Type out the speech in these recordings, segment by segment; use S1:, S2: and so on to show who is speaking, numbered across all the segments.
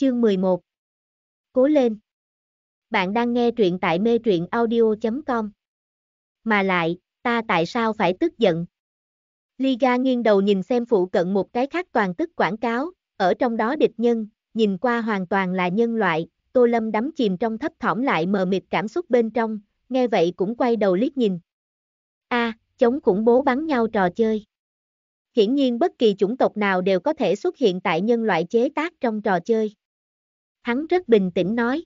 S1: Chương 11 Cố lên Bạn đang nghe truyện tại mê truyện audio.com Mà lại, ta tại sao phải tức giận? Liga nghiêng đầu nhìn xem phụ cận một cái khác toàn tức quảng cáo, ở trong đó địch nhân, nhìn qua hoàn toàn là nhân loại, Tô Lâm đắm chìm trong thấp thỏm lại mờ mịt cảm xúc bên trong, nghe vậy cũng quay đầu liếc nhìn. A, chống khủng bố bắn nhau trò chơi. Hiển nhiên bất kỳ chủng tộc nào đều có thể xuất hiện tại nhân loại chế tác trong trò chơi hắn rất bình tĩnh nói.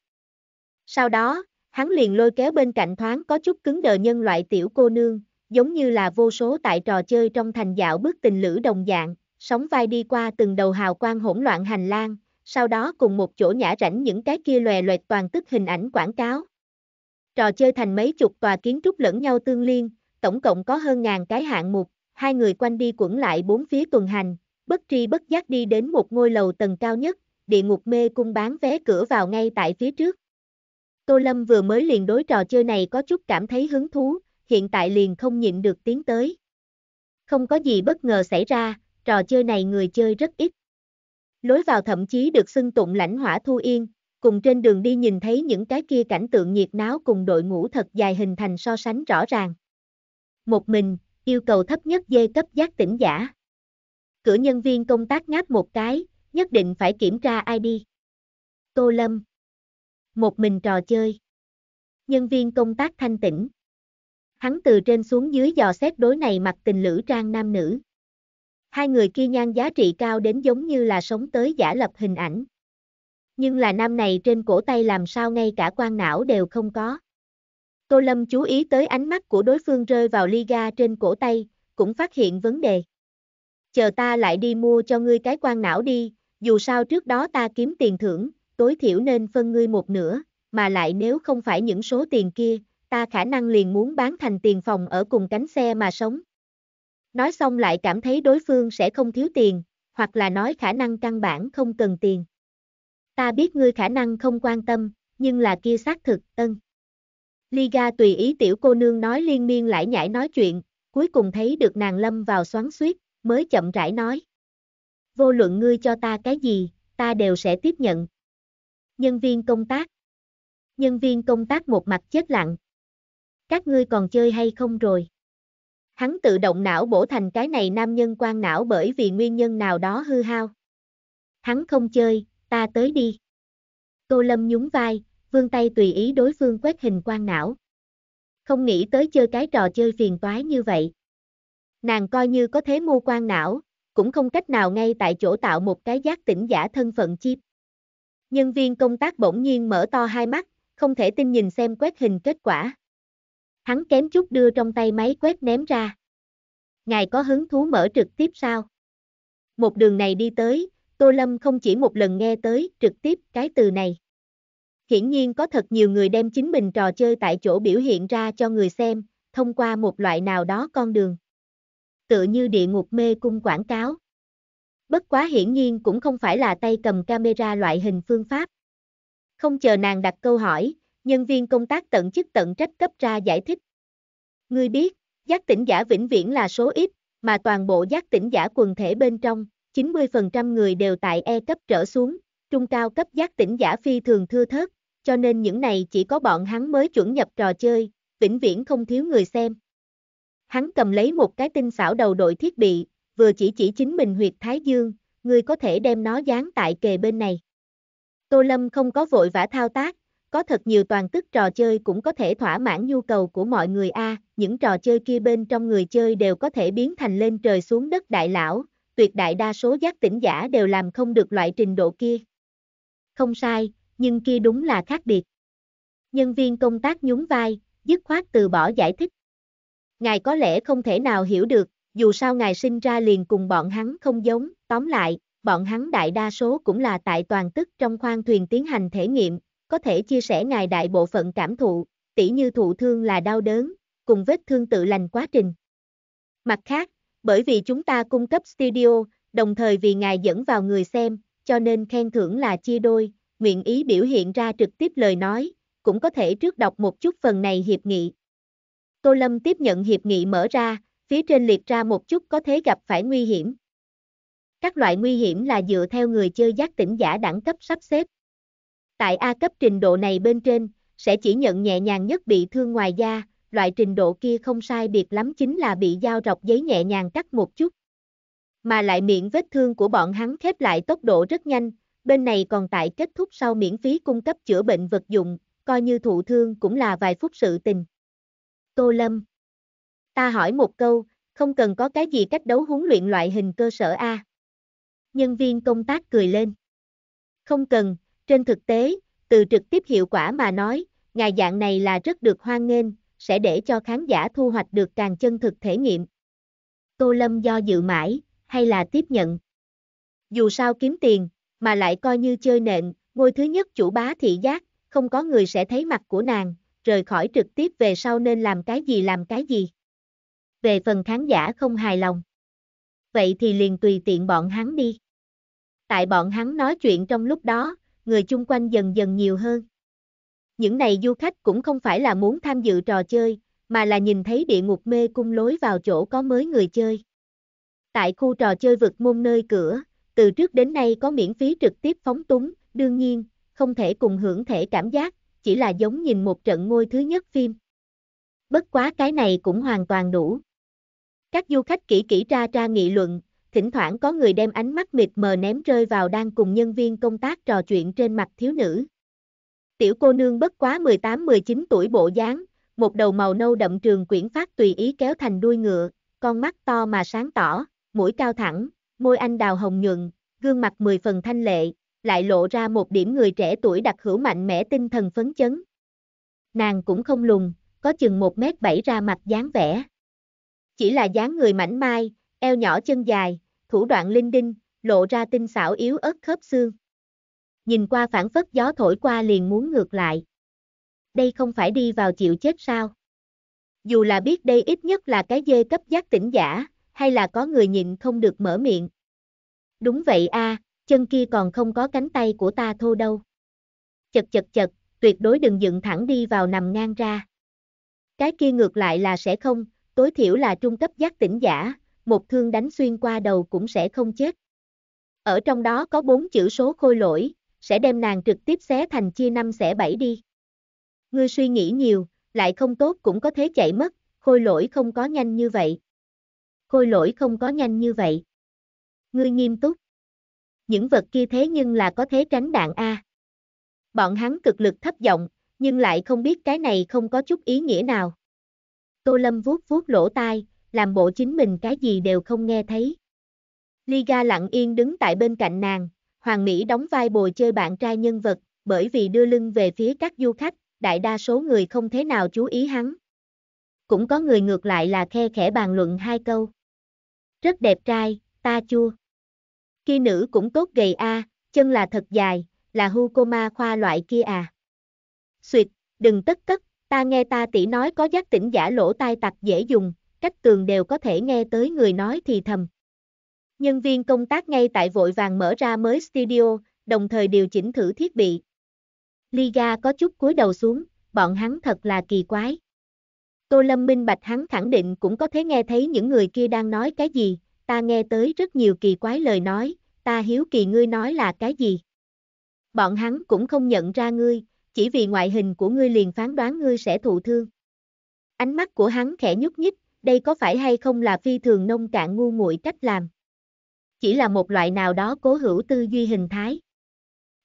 S1: Sau đó, hắn liền lôi kéo bên cạnh thoáng có chút cứng đờ nhân loại tiểu cô nương, giống như là vô số tại trò chơi trong thành dạo bước tình lữ đồng dạng, sóng vai đi qua từng đầu hào quang hỗn loạn hành lang, sau đó cùng một chỗ nhã rảnh những cái kia lòe loẹt toàn tức hình ảnh quảng cáo. Trò chơi thành mấy chục tòa kiến trúc lẫn nhau tương liên, tổng cộng có hơn ngàn cái hạng mục, hai người quanh đi quẩn lại bốn phía tuần hành, bất tri bất giác đi đến một ngôi lầu tầng cao nhất, địa ngục mê cung bán vé cửa vào ngay tại phía trước. Tô Lâm vừa mới liền đối trò chơi này có chút cảm thấy hứng thú, hiện tại liền không nhịn được tiến tới. Không có gì bất ngờ xảy ra, trò chơi này người chơi rất ít. Lối vào thậm chí được xưng tụng lãnh hỏa thu yên, cùng trên đường đi nhìn thấy những cái kia cảnh tượng nhiệt náo cùng đội ngũ thật dài hình thành so sánh rõ ràng. Một mình, yêu cầu thấp nhất dê cấp giác tỉnh giả. Cửa nhân viên công tác ngáp một cái, nhất định phải kiểm tra ID. Tô Lâm Một mình trò chơi Nhân viên công tác thanh tĩnh Hắn từ trên xuống dưới dò xét đối này mặc tình lữ trang nam nữ. Hai người kia nhan giá trị cao đến giống như là sống tới giả lập hình ảnh. Nhưng là nam này trên cổ tay làm sao ngay cả quan não đều không có. Tô Lâm chú ý tới ánh mắt của đối phương rơi vào ly ga trên cổ tay, cũng phát hiện vấn đề. Chờ ta lại đi mua cho ngươi cái quan não đi, dù sao trước đó ta kiếm tiền thưởng, tối thiểu nên phân ngươi một nửa, mà lại nếu không phải những số tiền kia, ta khả năng liền muốn bán thành tiền phòng ở cùng cánh xe mà sống. Nói xong lại cảm thấy đối phương sẽ không thiếu tiền, hoặc là nói khả năng căn bản không cần tiền. Ta biết ngươi khả năng không quan tâm, nhưng là kia xác thực, ân. Liga tùy ý tiểu cô nương nói liên miên lại nhảy nói chuyện, cuối cùng thấy được nàng lâm vào xoắn suýt, mới chậm rãi nói vô luận ngươi cho ta cái gì, ta đều sẽ tiếp nhận. Nhân viên công tác Nhân viên công tác một mặt chết lặng. Các ngươi còn chơi hay không rồi? Hắn tự động não bổ thành cái này nam nhân quan não bởi vì nguyên nhân nào đó hư hao. Hắn không chơi, ta tới đi. Tô Lâm nhún vai, vương tay tùy ý đối phương quét hình quan não. Không nghĩ tới chơi cái trò chơi phiền toái như vậy. Nàng coi như có thế mua quan não, cũng không cách nào ngay tại chỗ tạo một cái giác tỉnh giả thân phận chip. Nhân viên công tác bỗng nhiên mở to hai mắt, không thể tin nhìn xem quét hình kết quả. Hắn kém chút đưa trong tay máy quét ném ra. Ngài có hứng thú mở trực tiếp sao? Một đường này đi tới, Tô Lâm không chỉ một lần nghe tới trực tiếp cái từ này. Hiển nhiên có thật nhiều người đem chính mình trò chơi tại chỗ biểu hiện ra cho người xem, thông qua một loại nào đó con đường tựa như địa ngục mê cung quảng cáo. Bất quá hiển nhiên cũng không phải là tay cầm camera loại hình phương pháp. Không chờ nàng đặt câu hỏi, nhân viên công tác tận chức tận trách cấp ra giải thích. Ngươi biết, giác tỉnh giả vĩnh viễn là số ít, mà toàn bộ giác tỉnh giả quần thể bên trong, 90% người đều tại E cấp trở xuống, trung cao cấp giác tỉnh giả phi thường thưa thớt, cho nên những này chỉ có bọn hắn mới chuẩn nhập trò chơi, vĩnh viễn không thiếu người xem. Hắn cầm lấy một cái tinh xảo đầu đội thiết bị, vừa chỉ chỉ chính mình huyệt thái dương, người có thể đem nó dán tại kề bên này. Tô Lâm không có vội vã thao tác, có thật nhiều toàn tức trò chơi cũng có thể thỏa mãn nhu cầu của mọi người a, những trò chơi kia bên trong người chơi đều có thể biến thành lên trời xuống đất đại lão, tuyệt đại đa số giác tỉnh giả đều làm không được loại trình độ kia. Không sai, nhưng kia đúng là khác biệt. Nhân viên công tác nhún vai, dứt khoát từ bỏ giải thích ngài có lẽ không thể nào hiểu được, dù sao ngài sinh ra liền cùng bọn hắn không giống, tóm lại, bọn hắn đại đa số cũng là tại toàn tức trong khoang thuyền tiến hành thể nghiệm, có thể chia sẻ ngài đại bộ phận cảm thụ, tỉ như thụ thương là đau đớn, cùng vết thương tự lành quá trình. Mặt khác, bởi vì chúng ta cung cấp studio, đồng thời vì ngài dẫn vào người xem, cho nên khen thưởng là chia đôi, nguyện ý biểu hiện ra trực tiếp lời nói, cũng có thể trước đọc một chút phần này hiệp nghị. Tô Lâm tiếp nhận hiệp nghị mở ra, phía trên liệt ra một chút có thể gặp phải nguy hiểm. Các loại nguy hiểm là dựa theo người chơi giác tỉnh giả đẳng cấp sắp xếp. Tại A cấp trình độ này bên trên, sẽ chỉ nhận nhẹ nhàng nhất bị thương ngoài da, loại trình độ kia không sai biệt lắm chính là bị dao rọc giấy nhẹ nhàng cắt một chút. Mà lại miệng vết thương của bọn hắn khép lại tốc độ rất nhanh, bên này còn tại kết thúc sau miễn phí cung cấp chữa bệnh vật dụng, coi như thụ thương cũng là vài phút sự tình. Tô Lâm. Ta hỏi một câu, không cần có cái gì cách đấu huấn luyện loại hình cơ sở A. Nhân viên công tác cười lên. Không cần, trên thực tế, từ trực tiếp hiệu quả mà nói, ngài dạng này là rất được hoan nghênh, sẽ để cho khán giả thu hoạch được càng chân thực thể nghiệm. Tô Lâm do dự mãi, hay là tiếp nhận. Dù sao kiếm tiền, mà lại coi như chơi nện, ngôi thứ nhất chủ bá thị giác, không có người sẽ thấy mặt của nàng, rời khỏi trực tiếp về sau nên làm cái gì làm cái gì. Về phần khán giả không hài lòng. Vậy thì liền tùy tiện bọn hắn đi. Tại bọn hắn nói chuyện trong lúc đó, người chung quanh dần dần nhiều hơn. Những này du khách cũng không phải là muốn tham dự trò chơi, mà là nhìn thấy địa ngục mê cung lối vào chỗ có mới người chơi. Tại khu trò chơi vực môn nơi cửa, từ trước đến nay có miễn phí trực tiếp phóng túng, đương nhiên, không thể cùng hưởng thể cảm giác, chỉ là giống nhìn một trận ngôi thứ nhất phim. Bất quá cái này cũng hoàn toàn đủ. Các du khách kỹ kỹ ra ra nghị luận, thỉnh thoảng có người đem ánh mắt mịt mờ ném rơi vào đang cùng nhân viên công tác trò chuyện trên mặt thiếu nữ. Tiểu cô nương bất quá 18-19 tuổi bộ dáng, một đầu màu nâu đậm trường quyển phát tùy ý kéo thành đuôi ngựa, con mắt to mà sáng tỏ, mũi cao thẳng, môi anh đào hồng nhuận, gương mặt mười phần thanh lệ, lại lộ ra một điểm người trẻ tuổi đặc hữu mạnh mẽ tinh thần phấn chấn. Nàng cũng không lùng, có chừng 1 mét 7 ra mặt dáng vẻ. Chỉ là dáng người mảnh mai, eo nhỏ chân dài, thủ đoạn linh đinh, lộ ra tinh xảo yếu ớt khớp xương. Nhìn qua phản phất gió thổi qua liền muốn ngược lại. Đây không phải đi vào chịu chết sao? Dù là biết đây ít nhất là cái dê cấp giác tỉnh giả, hay là có người nhìn không được mở miệng. Đúng vậy a, à, chân kia còn không có cánh tay của ta thô đâu. Chật chật chật, tuyệt đối đừng dựng thẳng đi vào nằm ngang ra. Cái kia ngược lại là sẽ không, tối thiểu là trung cấp giác tỉnh giả, một thương đánh xuyên qua đầu cũng sẽ không chết. Ở trong đó có bốn chữ số khôi lỗi, sẽ đem nàng trực tiếp xé thành chia năm xẻ bảy đi. Ngươi suy nghĩ nhiều, lại không tốt cũng có thế chạy mất, khôi lỗi không có nhanh như vậy. Khôi lỗi không có nhanh như vậy. Ngươi nghiêm túc những vật kia thế nhưng là có thế tránh đạn A. Bọn hắn cực lực thấp giọng, nhưng lại không biết cái này không có chút ý nghĩa nào. Tô Lâm vuốt vuốt lỗ tai, làm bộ chính mình cái gì đều không nghe thấy. Liga lặng yên đứng tại bên cạnh nàng, Hoàng Mỹ đóng vai bồi chơi bạn trai nhân vật, bởi vì đưa lưng về phía các du khách, đại đa số người không thế nào chú ý hắn. Cũng có người ngược lại là khe khẽ bàn luận hai câu. Rất đẹp trai, ta chua. Kia nữ cũng tốt gầy a, à, chân là thật dài, là hưu cô ma khoa loại kia à. Xuyệt, đừng tất tất, ta nghe ta tỷ nói có giác tỉnh giả lỗ tai tặc dễ dùng, cách tường đều có thể nghe tới người nói thì thầm. Nhân viên công tác ngay tại vội vàng mở ra mới studio, đồng thời điều chỉnh thử thiết bị. Liga có chút cúi đầu xuống, bọn hắn thật là kỳ quái. Tô Lâm minh bạch hắn khẳng định cũng có thể nghe thấy những người kia đang nói cái gì, ta nghe tới rất nhiều kỳ quái lời nói, ta hiếu kỳ ngươi nói là cái gì. Bọn hắn cũng không nhận ra ngươi, chỉ vì ngoại hình của ngươi liền phán đoán ngươi sẽ thụ thương. Ánh mắt của hắn khẽ nhúc nhích, đây có phải hay không là phi thường nông cạn ngu muội cách làm. Chỉ là một loại nào đó cố hữu tư duy hình thái.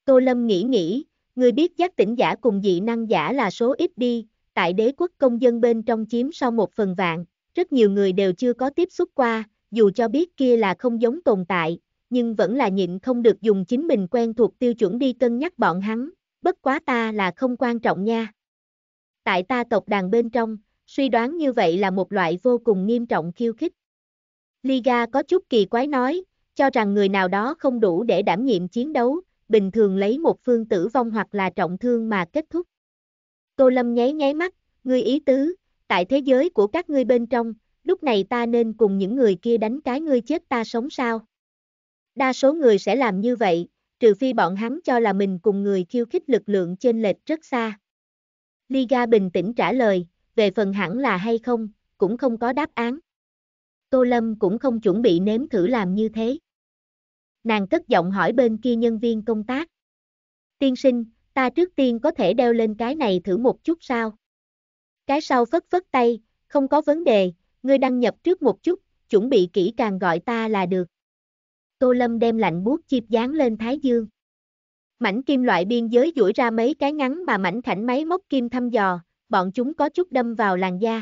S1: Tô Lâm nghĩ nghĩ, ngươi biết giác tỉnh giả cùng dị năng giả là số ít đi, tại đế quốc công dân bên trong chiếm sau một phần vạn, rất nhiều người đều chưa có tiếp xúc qua, dù cho biết kia là không giống tồn tại, nhưng vẫn là nhịn không được dùng chính mình quen thuộc tiêu chuẩn đi cân nhắc bọn hắn, bất quá ta là không quan trọng nha. Tại ta tộc đàn bên trong, suy đoán như vậy là một loại vô cùng nghiêm trọng khiêu khích. Liga có chút kỳ quái nói, cho rằng người nào đó không đủ để đảm nhiệm chiến đấu, bình thường lấy một phương tử vong hoặc là trọng thương mà kết thúc. Tô Lâm nháy nháy mắt, ngươi ý tứ, tại thế giới của các ngươi bên trong, lúc này ta nên cùng những người kia đánh cái ngươi chết ta sống sao? Đa số người sẽ làm như vậy, trừ phi bọn hắn cho là mình cùng người khiêu khích lực lượng trên lệch rất xa. Liga bình tĩnh trả lời, về phần hẳn là hay không, cũng không có đáp án. Tô Lâm cũng không chuẩn bị nếm thử làm như thế. Nàng cất giọng hỏi bên kia nhân viên công tác. Tiên sinh, ta trước tiên có thể đeo lên cái này thử một chút sao? Cái sau phất phất tay, không có vấn đề, ngươi đăng nhập trước một chút, chuẩn bị kỹ càng gọi ta là được. Tô Lâm đem lạnh bút chip dán lên Thái Dương. Mảnh kim loại biên giới duỗi ra mấy cái ngắn mà mảnh khảnh máy móc kim thăm dò, bọn chúng có chút đâm vào làn da.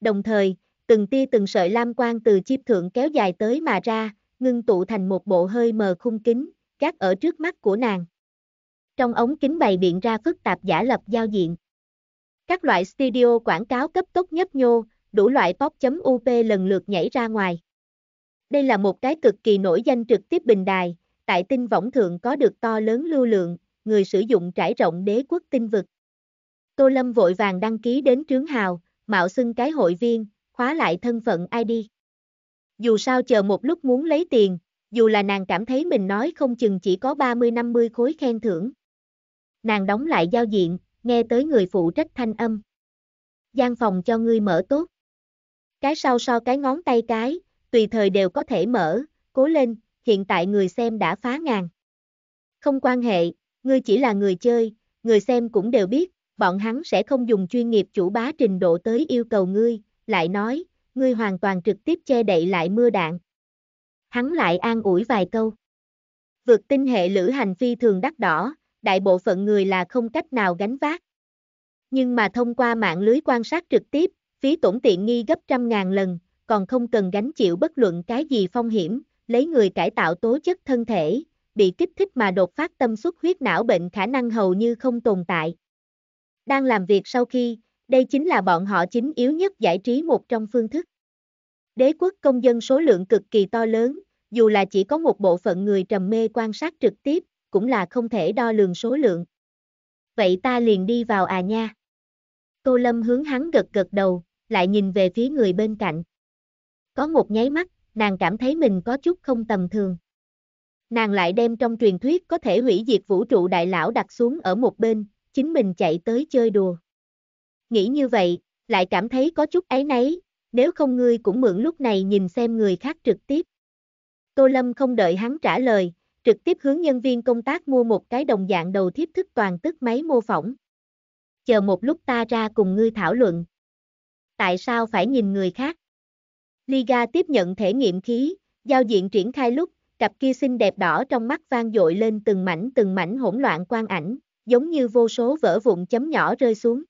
S1: Đồng thời, từng tia từng sợi lam quang từ chip thượng kéo dài tới mà ra, ngưng tụ thành một bộ hơi mờ khung kính, gác ở trước mắt của nàng. Trong ống kính bày biện ra phức tạp giả lập giao diện. Các loại studio quảng cáo cấp tốc nhấp nhô, đủ loại pop.up lần lượt nhảy ra ngoài. Đây là một cái cực kỳ nổi danh trực tiếp bình đài, tại tinh võng thượng có được to lớn lưu lượng, người sử dụng trải rộng đế quốc tinh vực. Tô Lâm vội vàng đăng ký đến trướng hào, mạo xưng cái hội viên, khóa lại thân phận ID. Dù sao chờ một lúc muốn lấy tiền, dù là nàng cảm thấy mình nói không chừng chỉ có 30-50 khối khen thưởng. Nàng đóng lại giao diện, nghe tới người phụ trách thanh âm. Gian phòng cho ngươi mở tốt cái sau so cái ngón tay cái, tùy thời đều có thể mở, cố lên, hiện tại người xem đã phá ngàn. Không quan hệ, ngươi chỉ là người chơi, người xem cũng đều biết, bọn hắn sẽ không dùng chuyên nghiệp chủ bá trình độ tới yêu cầu ngươi, lại nói, ngươi hoàn toàn trực tiếp che đậy lại mưa đạn. Hắn lại an ủi vài câu. Vượt tinh hệ lữ hành phi thường đắt đỏ, đại bộ phận người là không cách nào gánh vác. Nhưng mà thông qua mạng lưới quan sát trực tiếp, phí tổn tiện nghi gấp trăm ngàn lần, còn không cần gánh chịu bất luận cái gì phong hiểm, lấy người cải tạo tố chất thân thể, bị kích thích mà đột phát tâm xuất huyết não bệnh khả năng hầu như không tồn tại. Đang làm việc sau khi, đây chính là bọn họ chính yếu nhất giải trí một trong phương thức. Đế quốc công dân số lượng cực kỳ to lớn, dù là chỉ có một bộ phận người trầm mê quan sát trực tiếp, cũng là không thể đo lường số lượng. Vậy ta liền đi vào à nha. Tô Lâm hướng hắn gật gật đầu, lại nhìn về phía người bên cạnh. Có một nháy mắt, nàng cảm thấy mình có chút không tầm thường. Nàng lại đem trong truyền thuyết có thể hủy diệt vũ trụ đại lão đặt xuống ở một bên, chính mình chạy tới chơi đùa. Nghĩ như vậy, lại cảm thấy có chút ấy nấy, nếu không ngươi cũng mượn lúc này nhìn xem người khác trực tiếp. Tô Lâm không đợi hắn trả lời, trực tiếp hướng nhân viên công tác mua một cái đồng dạng đầu thiếp thức toàn tức máy mô phỏng. Chờ một lúc ta ra cùng ngươi thảo luận tại sao phải nhìn người khác? Liga tiếp nhận thể nghiệm khí, giao diện triển khai lúc, cặp kia xinh đẹp đỏ trong mắt vang dội lên từng mảnh từng mảnh hỗn loạn quang ảnh, giống như vô số vỡ vụn chấm nhỏ rơi xuống.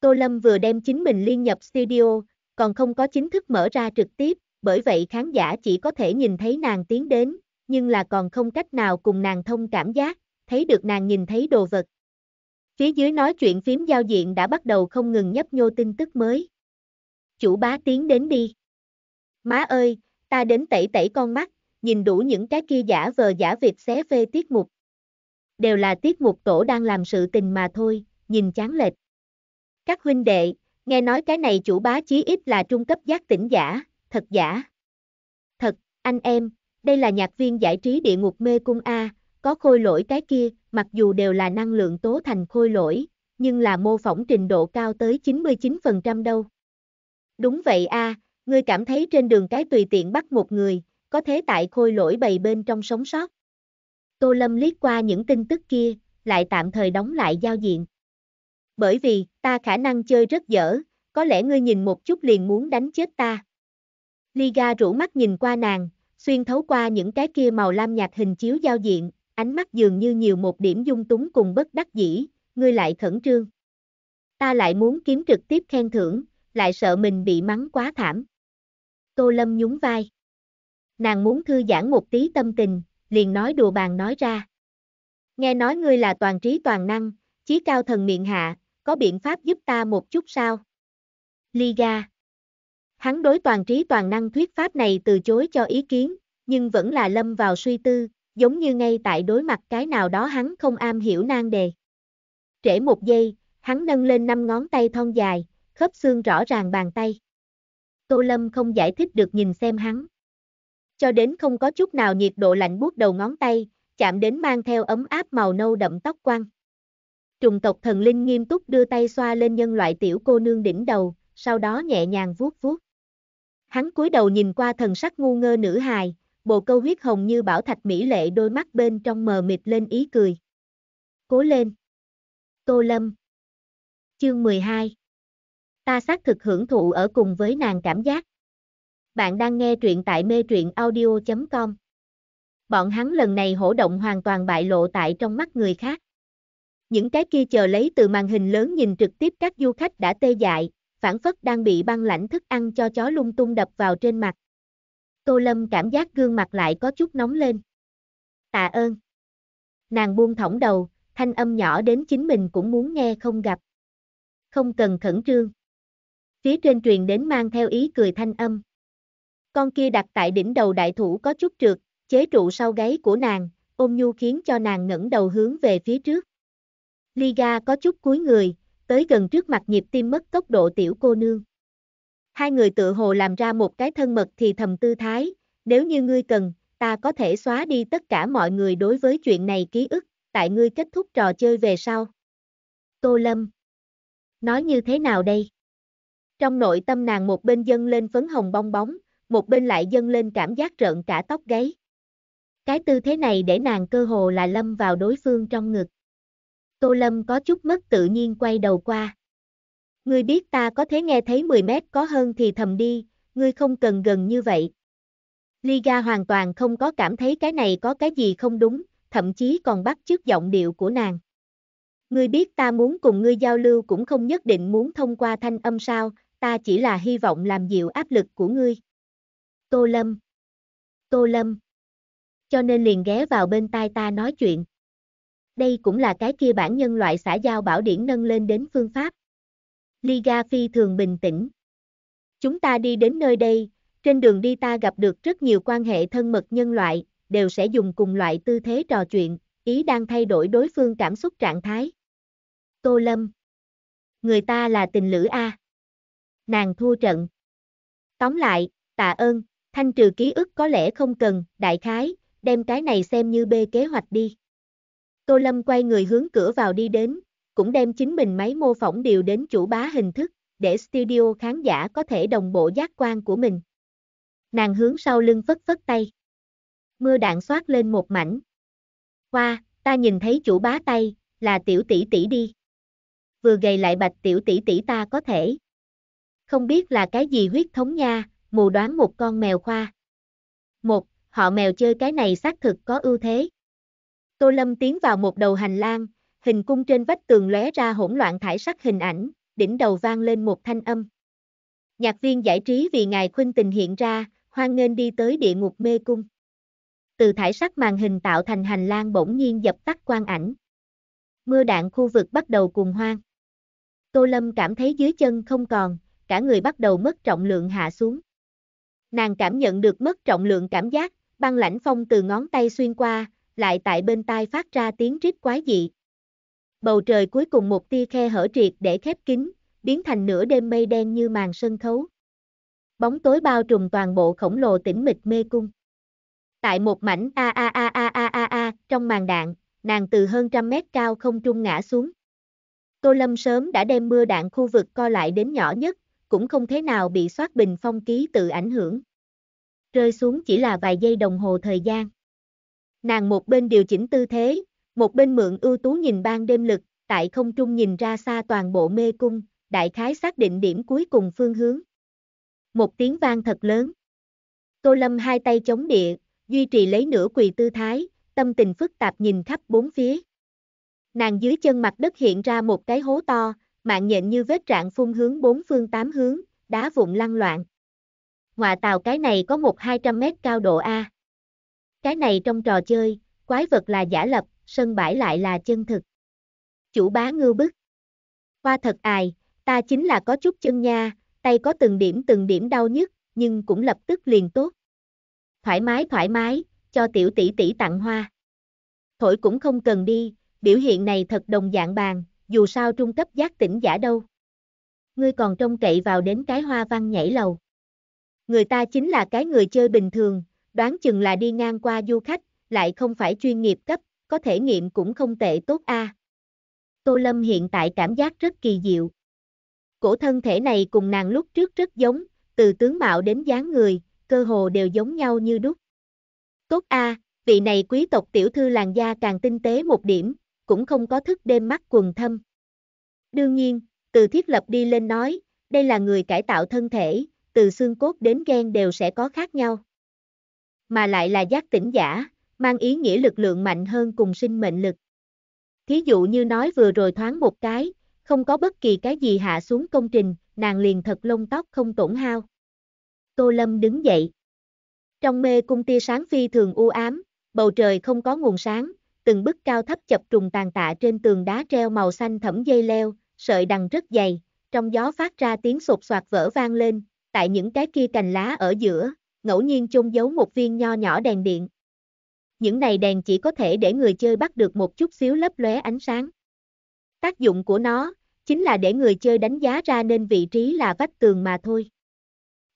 S1: Tô Lâm vừa đem chính mình liên nhập studio, còn không có chính thức mở ra trực tiếp, bởi vậy khán giả chỉ có thể nhìn thấy nàng tiến đến, nhưng là còn không cách nào cùng nàng thông cảm giác, thấy được nàng nhìn thấy đồ vật. Phía dưới nói chuyện phím giao diện đã bắt đầu không ngừng nhấp nhô tin tức mới chủ bá tiến đến đi. Má ơi, ta đến tẩy tẩy con mắt, nhìn đủ những cái kia giả vờ giả việc xé phê tiết mục. Đều là tiết mục tổ đang làm sự tình mà thôi, nhìn chán lệch. Các huynh đệ, nghe nói cái này chủ bá chí ít là trung cấp giác tỉnh giả, thật giả. Thật, anh em, đây là nhạc viên giải trí địa ngục mê cung A, có khôi lỗi cái kia, mặc dù đều là năng lượng tố thành khôi lỗi, nhưng là mô phỏng trình độ cao tới 99% đâu. Đúng vậy a, à, ngươi cảm thấy trên đường cái tùy tiện bắt một người, có thế tại khôi lỗi bầy bên trong sống sót. Tô Lâm liếc qua những tin tức kia, lại tạm thời đóng lại giao diện. Bởi vì, ta khả năng chơi rất dở, có lẽ ngươi nhìn một chút liền muốn đánh chết ta. Liga rủ mắt nhìn qua nàng, xuyên thấu qua những cái kia màu lam nhạt hình chiếu giao diện, ánh mắt dường như nhiều một điểm dung túng cùng bất đắc dĩ, ngươi lại khẩn trương. Ta lại muốn kiếm trực tiếp khen thưởng, lại sợ mình bị mắng quá thảm. Tô Lâm nhún vai. Nàng muốn thư giãn một tí tâm tình, liền nói đùa bàn nói ra. Nghe nói ngươi là toàn trí toàn năng, chí cao thần miệng hạ, có biện pháp giúp ta một chút sao? Ga, Hắn đối toàn trí toàn năng thuyết pháp này từ chối cho ý kiến, nhưng vẫn là lâm vào suy tư, giống như ngay tại đối mặt cái nào đó hắn không am hiểu nan đề. Trễ một giây, hắn nâng lên năm ngón tay thon dài, khớp xương rõ ràng bàn tay. Tô Lâm không giải thích được nhìn xem hắn. Cho đến không có chút nào nhiệt độ lạnh buốt đầu ngón tay, chạm đến mang theo ấm áp màu nâu đậm tóc quăng. Trùng tộc thần linh nghiêm túc đưa tay xoa lên nhân loại tiểu cô nương đỉnh đầu, sau đó nhẹ nhàng vuốt vuốt. Hắn cúi đầu nhìn qua thần sắc ngu ngơ nữ hài, bộ câu huyết hồng như bảo thạch mỹ lệ đôi mắt bên trong mờ mịt lên ý cười. Cố lên! Tô Lâm Chương 12 ta xác thực hưởng thụ ở cùng với nàng cảm giác. Bạn đang nghe truyện tại mê truyện audio.com. Bọn hắn lần này hổ động hoàn toàn bại lộ tại trong mắt người khác. Những cái kia chờ lấy từ màn hình lớn nhìn trực tiếp các du khách đã tê dại, phản phất đang bị băng lãnh thức ăn cho chó lung tung đập vào trên mặt. Tô Lâm cảm giác gương mặt lại có chút nóng lên. Tạ ơn. Nàng buông thõng đầu, thanh âm nhỏ đến chính mình cũng muốn nghe không gặp. Không cần khẩn trương. Phía trên truyền đến mang theo ý cười thanh âm. Con kia đặt tại đỉnh đầu đại thủ có chút trượt, chế trụ sau gáy của nàng, ôm nhu khiến cho nàng ngẩng đầu hướng về phía trước. Liga có chút cúi người, tới gần trước mặt nhịp tim mất tốc độ tiểu cô nương. Hai người tự hồ làm ra một cái thân mật thì thầm tư thái, nếu như ngươi cần, ta có thể xóa đi tất cả mọi người đối với chuyện này ký ức, tại ngươi kết thúc trò chơi về sau. Tô Lâm Nói như thế nào đây? Trong nội tâm nàng một bên dâng lên phấn hồng bong bóng, một bên lại dâng lên cảm giác rợn cả tóc gáy. Cái tư thế này để nàng cơ hồ là lâm vào đối phương trong ngực. Tô Lâm có chút mất tự nhiên quay đầu qua. Ngươi biết ta có thể nghe thấy 10 mét có hơn thì thầm đi, ngươi không cần gần như vậy. Liga hoàn toàn không có cảm thấy cái này có cái gì không đúng, thậm chí còn bắt chước giọng điệu của nàng. Ngươi biết ta muốn cùng ngươi giao lưu cũng không nhất định muốn thông qua thanh âm sao, ta chỉ là hy vọng làm dịu áp lực của ngươi. Tô Lâm. Tô Lâm. Cho nên liền ghé vào bên tai ta nói chuyện. Đây cũng là cái kia bản nhân loại xã giao bảo điển nâng lên đến phương pháp. Liga phi thường bình tĩnh. Chúng ta đi đến nơi đây, trên đường đi ta gặp được rất nhiều quan hệ thân mật nhân loại, đều sẽ dùng cùng loại tư thế trò chuyện, ý đang thay đổi đối phương cảm xúc trạng thái. Tô Lâm. Người ta là tình lữ A nàng thua trận. Tóm lại, tạ ơn, thanh trừ ký ức có lẽ không cần, đại khái, đem cái này xem như bê kế hoạch đi. Tô Lâm quay người hướng cửa vào đi đến, cũng đem chính mình máy mô phỏng điều đến chủ bá hình thức, để studio khán giả có thể đồng bộ giác quan của mình. Nàng hướng sau lưng phất phất tay. Mưa đạn xoát lên một mảnh. Hoa, ta nhìn thấy chủ bá tay, là tiểu tỷ tỷ đi. Vừa gầy lại bạch tiểu tỷ tỷ ta có thể không biết là cái gì huyết thống nha, mù đoán một con mèo khoa. Một, họ mèo chơi cái này xác thực có ưu thế. Tô Lâm tiến vào một đầu hành lang, hình cung trên vách tường lóe ra hỗn loạn thải sắc hình ảnh, đỉnh đầu vang lên một thanh âm. Nhạc viên giải trí vì ngài khuynh tình hiện ra, hoan nghênh đi tới địa ngục mê cung. Từ thải sắc màn hình tạo thành hành lang bỗng nhiên dập tắt quang ảnh. Mưa đạn khu vực bắt đầu cùng hoang. Tô Lâm cảm thấy dưới chân không còn, cả người bắt đầu mất trọng lượng hạ xuống. Nàng cảm nhận được mất trọng lượng cảm giác, băng lãnh phong từ ngón tay xuyên qua, lại tại bên tai phát ra tiếng rít quái dị. Bầu trời cuối cùng một tia khe hở triệt để khép kín, biến thành nửa đêm mây đen như màn sân khấu. Bóng tối bao trùm toàn bộ khổng lồ tĩnh mịch mê cung. Tại một mảnh a a a a a a a trong màn đạn, nàng từ hơn trăm mét cao không trung ngã xuống. Tô Lâm sớm đã đem mưa đạn khu vực co lại đến nhỏ nhất, cũng không thế nào bị soát bình phong ký tự ảnh hưởng. Rơi xuống chỉ là vài giây đồng hồ thời gian. Nàng một bên điều chỉnh tư thế, một bên mượn ưu tú nhìn ban đêm lực, tại không trung nhìn ra xa toàn bộ mê cung, đại khái xác định điểm cuối cùng phương hướng. Một tiếng vang thật lớn. Tô Lâm hai tay chống địa, duy trì lấy nửa quỳ tư thái, tâm tình phức tạp nhìn khắp bốn phía. Nàng dưới chân mặt đất hiện ra một cái hố to, mạng nhện như vết rạn phun hướng bốn phương tám hướng, đá vụn lăn loạn. Ngoà tàu cái này có một 200 mét cao độ A. Cái này trong trò chơi, quái vật là giả lập, sân bãi lại là chân thực. Chủ bá ngưu bức. Hoa thật ài, ta chính là có chút chân nha, tay có từng điểm từng điểm đau nhức, nhưng cũng lập tức liền tốt. Thoải mái thoải mái, cho tiểu tỷ tỷ tặng hoa. Thổi cũng không cần đi, biểu hiện này thật đồng dạng bàn, dù sao trung cấp giác tỉnh giả đâu. Ngươi còn trông cậy vào đến cái hoa văn nhảy lầu. Người ta chính là cái người chơi bình thường, đoán chừng là đi ngang qua du khách, lại không phải chuyên nghiệp cấp, có thể nghiệm cũng không tệ tốt a. À. Tô Lâm hiện tại cảm giác rất kỳ diệu. Cổ thân thể này cùng nàng lúc trước rất giống, từ tướng mạo đến dáng người, cơ hồ đều giống nhau như đúc. Tốt a, à, vị này quý tộc tiểu thư làn da càng tinh tế một điểm, cũng không có thức đêm mắt quần thâm. Đương nhiên, từ thiết lập đi lên nói, đây là người cải tạo thân thể, từ xương cốt đến gan đều sẽ có khác nhau. Mà lại là giác tỉnh giả, mang ý nghĩa lực lượng mạnh hơn cùng sinh mệnh lực. Thí dụ như nói vừa rồi thoáng một cái, không có bất kỳ cái gì hạ xuống công trình, nàng liền thật lông tóc không tổn hao. Tô Lâm đứng dậy. Trong mê cung tia sáng phi thường u ám, bầu trời không có nguồn sáng, từng bức cao thấp chập trùng tàn tạ trên tường đá treo màu xanh thẫm dây leo, sợi đằng rất dày, trong gió phát ra tiếng sột soạt vỡ vang lên, tại những cái kia cành lá ở giữa, ngẫu nhiên chôn giấu một viên nho nhỏ đèn điện. Những này đèn chỉ có thể để người chơi bắt được một chút xíu lấp lóe ánh sáng. Tác dụng của nó, chính là để người chơi đánh giá ra nên vị trí là vách tường mà thôi.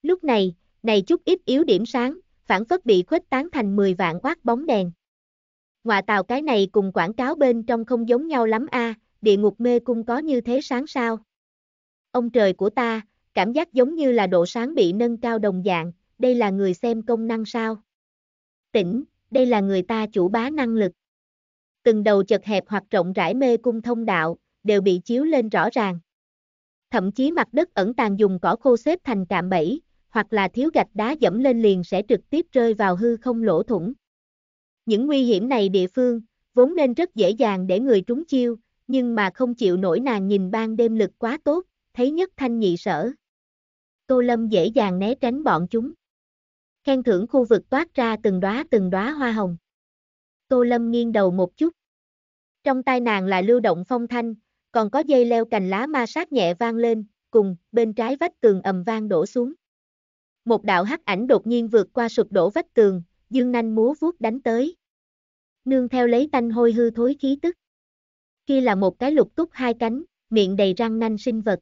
S1: Lúc này, này chút ít yếu điểm sáng, phản phất bị khuếch tán thành 10 vạn quát bóng đèn. Ngoà tàu cái này cùng quảng cáo bên trong không giống nhau lắm a, à, địa ngục mê cung có như thế sáng sao. Ông trời của ta, cảm giác giống như là độ sáng bị nâng cao đồng dạng, đây là người xem công năng sao. Tỉnh, đây là người ta chủ bá năng lực. Từng đầu chật hẹp hoặc rộng rãi mê cung thông đạo, đều bị chiếu lên rõ ràng. Thậm chí mặt đất ẩn tàng dùng cỏ khô xếp thành cạm bẫy, hoặc là thiếu gạch đá dẫm lên liền sẽ trực tiếp rơi vào hư không lỗ thủng. Những nguy hiểm này địa phương, vốn nên rất dễ dàng để người trúng chiêu, nhưng mà không chịu nổi nàng nhìn ban đêm lực quá tốt, thấy nhất thanh nhị sở. Tô Lâm dễ dàng né tránh bọn chúng. Khen thưởng khu vực toát ra từng đóa từng đóa hoa hồng. Tô Lâm nghiêng đầu một chút. Trong tai nàng là lưu động phong thanh, còn có dây leo cành lá ma sát nhẹ vang lên, cùng bên trái vách tường ầm vang đổ xuống. Một đạo hắc ảnh đột nhiên vượt qua sụp đổ vách tường, dương nanh múa vuốt đánh tới. Nương theo lấy tanh hôi hư thối khí tức. Kia là một cái lục túc hai cánh, miệng đầy răng nanh sinh vật.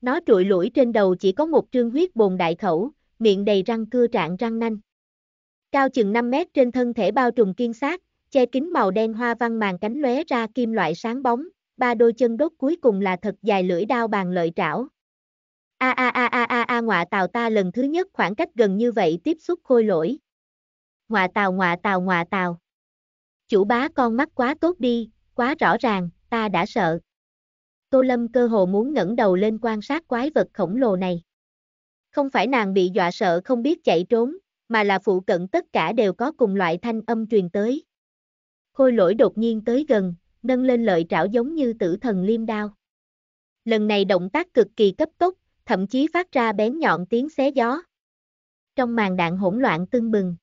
S1: Nó trụi lũi trên đầu chỉ có một trương huyết bồn đại khẩu, miệng đầy răng cưa trạng răng nanh. Cao chừng 5 mét trên thân thể bao trùm kiên sát, che kín màu đen hoa văn màn cánh lóe ra kim loại sáng bóng, ba đôi chân đốt cuối cùng là thật dài lưỡi đao bàn lợi trảo. A a a a a a ngọa tàu ta lần thứ nhất khoảng cách gần như vậy tiếp xúc khôi lỗi ngọa tào ngọa tào ngọa tào. Chủ bá con mắt quá tốt đi, quá rõ ràng, ta đã sợ. Tô Lâm cơ hồ muốn ngẩng đầu lên quan sát quái vật khổng lồ này. Không phải nàng bị dọa sợ không biết chạy trốn, mà là phụ cận tất cả đều có cùng loại thanh âm truyền tới. Khôi lỗi đột nhiên tới gần, nâng lên lợi trảo giống như tử thần liêm đao. Lần này động tác cực kỳ cấp tốc, thậm chí phát ra bén nhọn tiếng xé gió. Trong màn đạn hỗn loạn tưng bừng.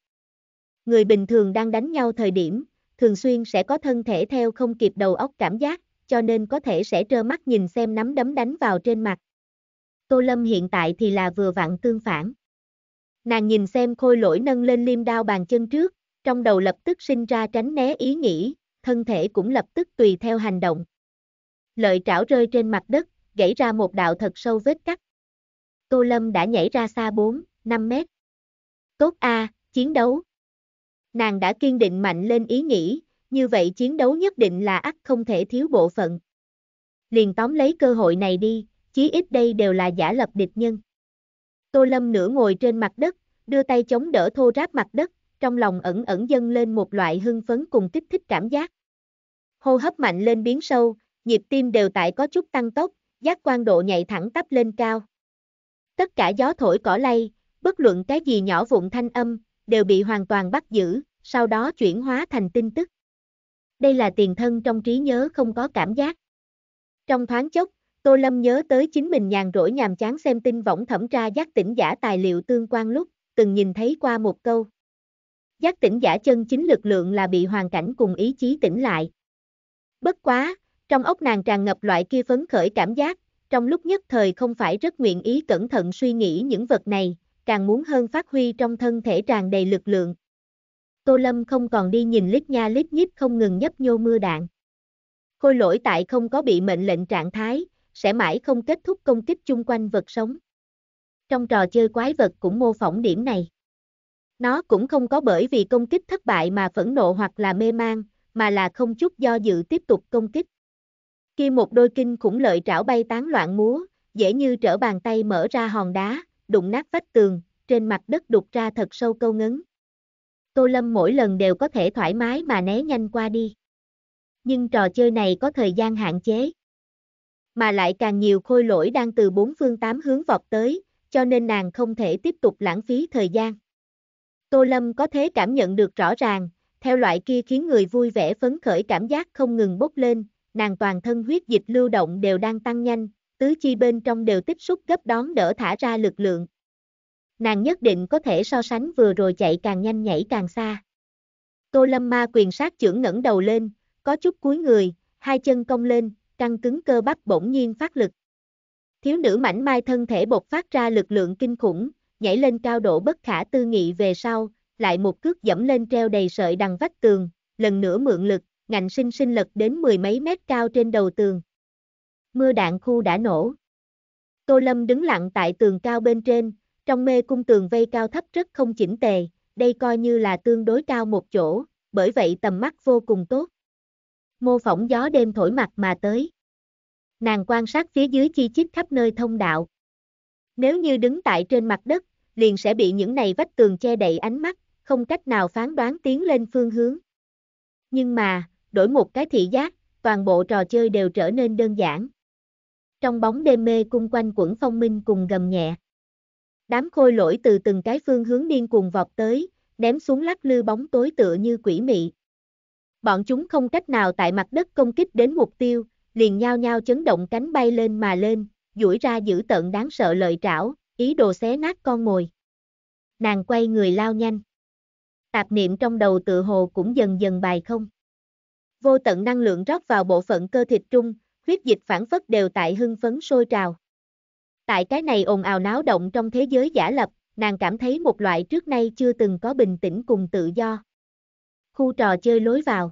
S1: Người bình thường đang đánh nhau thời điểm, thường xuyên sẽ có thân thể theo không kịp đầu óc cảm giác, cho nên có thể sẽ trơ mắt nhìn xem nắm đấm đánh vào trên mặt. Tô Lâm hiện tại thì là vừa vặn tương phản. Nàng nhìn xem khôi lỗi nâng lên liêm đao bàn chân trước, trong đầu lập tức sinh ra tránh né ý nghĩ, thân thể cũng lập tức tùy theo hành động. Lợi trảo rơi trên mặt đất, gãy ra một đạo thật sâu vết cắt. Tô Lâm đã nhảy ra xa 4, 5 mét. Tốt A, chiến đấu, Nàng đã kiên định mạnh lên ý nghĩ, như vậy chiến đấu nhất định là ắt không thể thiếu bộ phận. Liền tóm lấy cơ hội này đi, chí ít đây đều là giả lập địch nhân. Tô Lâm nửa ngồi trên mặt đất, đưa tay chống đỡ thô ráp mặt đất, trong lòng ẩn ẩn dâng lên một loại hưng phấn cùng kích thích cảm giác. Hô hấp mạnh lên biến sâu, nhịp tim đều tại có chút tăng tốc, giác quan độ nhạy thẳng tắp lên cao. Tất cả gió thổi cỏ lay, bất luận cái gì nhỏ vụn thanh âm, đều bị hoàn toàn bắt giữ, sau đó chuyển hóa thành tin tức. Đây là tiền thân trong trí nhớ không có cảm giác. Trong thoáng chốc, Tô Lâm nhớ tới chính mình nhàn rỗi nhàm chán xem tin võng thẩm tra giác tỉnh giả tài liệu tương quan lúc, từng nhìn thấy qua một câu. Giác tỉnh giả chân chính lực lượng là bị hoàn cảnh cùng ý chí tỉnh lại. Bất quá, trong ốc nàng tràn ngập loại kia phấn khởi cảm giác, trong lúc nhất thời không phải rất nguyện ý cẩn thận suy nghĩ những vật này, càng muốn hơn phát huy trong thân thể tràn đầy lực lượng. Tô Lâm không còn đi nhìn lít nha lít nhíp không ngừng nhấp nhô mưa đạn. Khôi lỗi tại không có bị mệnh lệnh trạng thái, sẽ mãi không kết thúc công kích chung quanh vật sống. Trong trò chơi quái vật cũng mô phỏng điểm này. Nó cũng không có bởi vì công kích thất bại mà phẫn nộ hoặc là mê mang, mà là không chút do dự tiếp tục công kích. Khi một đôi kinh khủng lợi trảo bay tán loạn múa, dễ như trở bàn tay mở ra hòn đá, đụng nát vách tường, trên mặt đất đục ra thật sâu câu ngấn. Tô Lâm mỗi lần đều có thể thoải mái mà né nhanh qua đi. Nhưng trò chơi này có thời gian hạn chế. Mà lại càng nhiều khôi lỗi đang từ bốn phương tám hướng vọt tới, cho nên nàng không thể tiếp tục lãng phí thời gian. Tô Lâm có thể cảm nhận được rõ ràng, theo loại kia khiến người vui vẻ phấn khởi cảm giác không ngừng bốc lên, nàng toàn thân huyết dịch lưu động đều đang tăng nhanh, tứ chi bên trong đều tiếp xúc gấp đón đỡ thả ra lực lượng. Nàng nhất định có thể so sánh vừa rồi chạy càng nhanh nhảy càng xa. Tô Lâm Ma quyền sát trưởng ngẩng đầu lên, có chút cúi người, hai chân cong lên, căng cứng cơ bắp bỗng nhiên phát lực. Thiếu nữ mảnh mai thân thể bộc phát ra lực lượng kinh khủng, nhảy lên cao độ bất khả tư nghị về sau, lại một cước dẫm lên treo đầy sợi đằng vách tường, lần nữa mượn lực, ngạnh sinh sinh lật đến mười mấy mét cao trên đầu tường mưa đạn khu đã nổ. Tô Lâm đứng lặng tại tường cao bên trên, trong mê cung tường vây cao thấp rất không chỉnh tề, đây coi như là tương đối cao một chỗ, bởi vậy tầm mắt vô cùng tốt. Mô phỏng gió đêm thổi mặt mà tới. Nàng quan sát phía dưới chi chít khắp nơi thông đạo. Nếu như đứng tại trên mặt đất, liền sẽ bị những này vách tường che đậy ánh mắt, không cách nào phán đoán tiến lên phương hướng. Nhưng mà, đổi một cái thị giác, toàn bộ trò chơi đều trở nên đơn giản trong bóng đêm mê cung quanh quẩn phong minh cùng gầm nhẹ. Đám khôi lỗi từ từng cái phương hướng điên cuồng vọt tới, ném xuống lắc lư bóng tối tựa như quỷ mị. Bọn chúng không cách nào tại mặt đất công kích đến mục tiêu, liền nhao nhao chấn động cánh bay lên mà lên, duỗi ra dữ tận đáng sợ lợi trảo, ý đồ xé nát con mồi. Nàng quay người lao nhanh. Tạp niệm trong đầu tự hồ cũng dần dần bài không. Vô tận năng lượng rót vào bộ phận cơ thịt trung, huyết dịch phản phất đều tại hưng phấn sôi trào. Tại cái này ồn ào náo động trong thế giới giả lập, nàng cảm thấy một loại trước nay chưa từng có bình tĩnh cùng tự do. Khu trò chơi lối vào.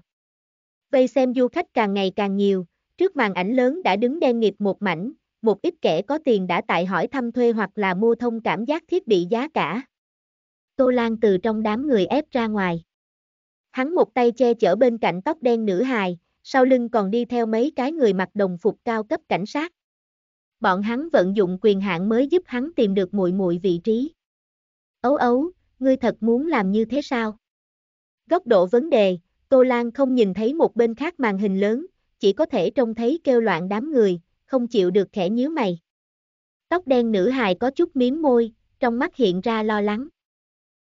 S1: Vây xem du khách càng ngày càng nhiều, trước màn ảnh lớn đã đứng đen nghiệp một mảnh, một ít kẻ có tiền đã tại hỏi thăm thuê hoặc là mua thông cảm giác thiết bị giá cả. Tô Lan từ trong đám người ép ra ngoài. Hắn một tay che chở bên cạnh tóc đen nữ hài, sau lưng còn đi theo mấy cái người mặc đồng phục cao cấp cảnh sát. Bọn hắn vận dụng quyền hạn mới giúp hắn tìm được muội muội vị trí. Ấu ấu, ngươi thật muốn làm như thế sao? Góc độ vấn đề, Tô Lan không nhìn thấy một bên khác màn hình lớn, chỉ có thể trông thấy kêu loạn đám người, không chịu được khẽ nhíu mày. Tóc đen nữ hài có chút miếng môi, trong mắt hiện ra lo lắng.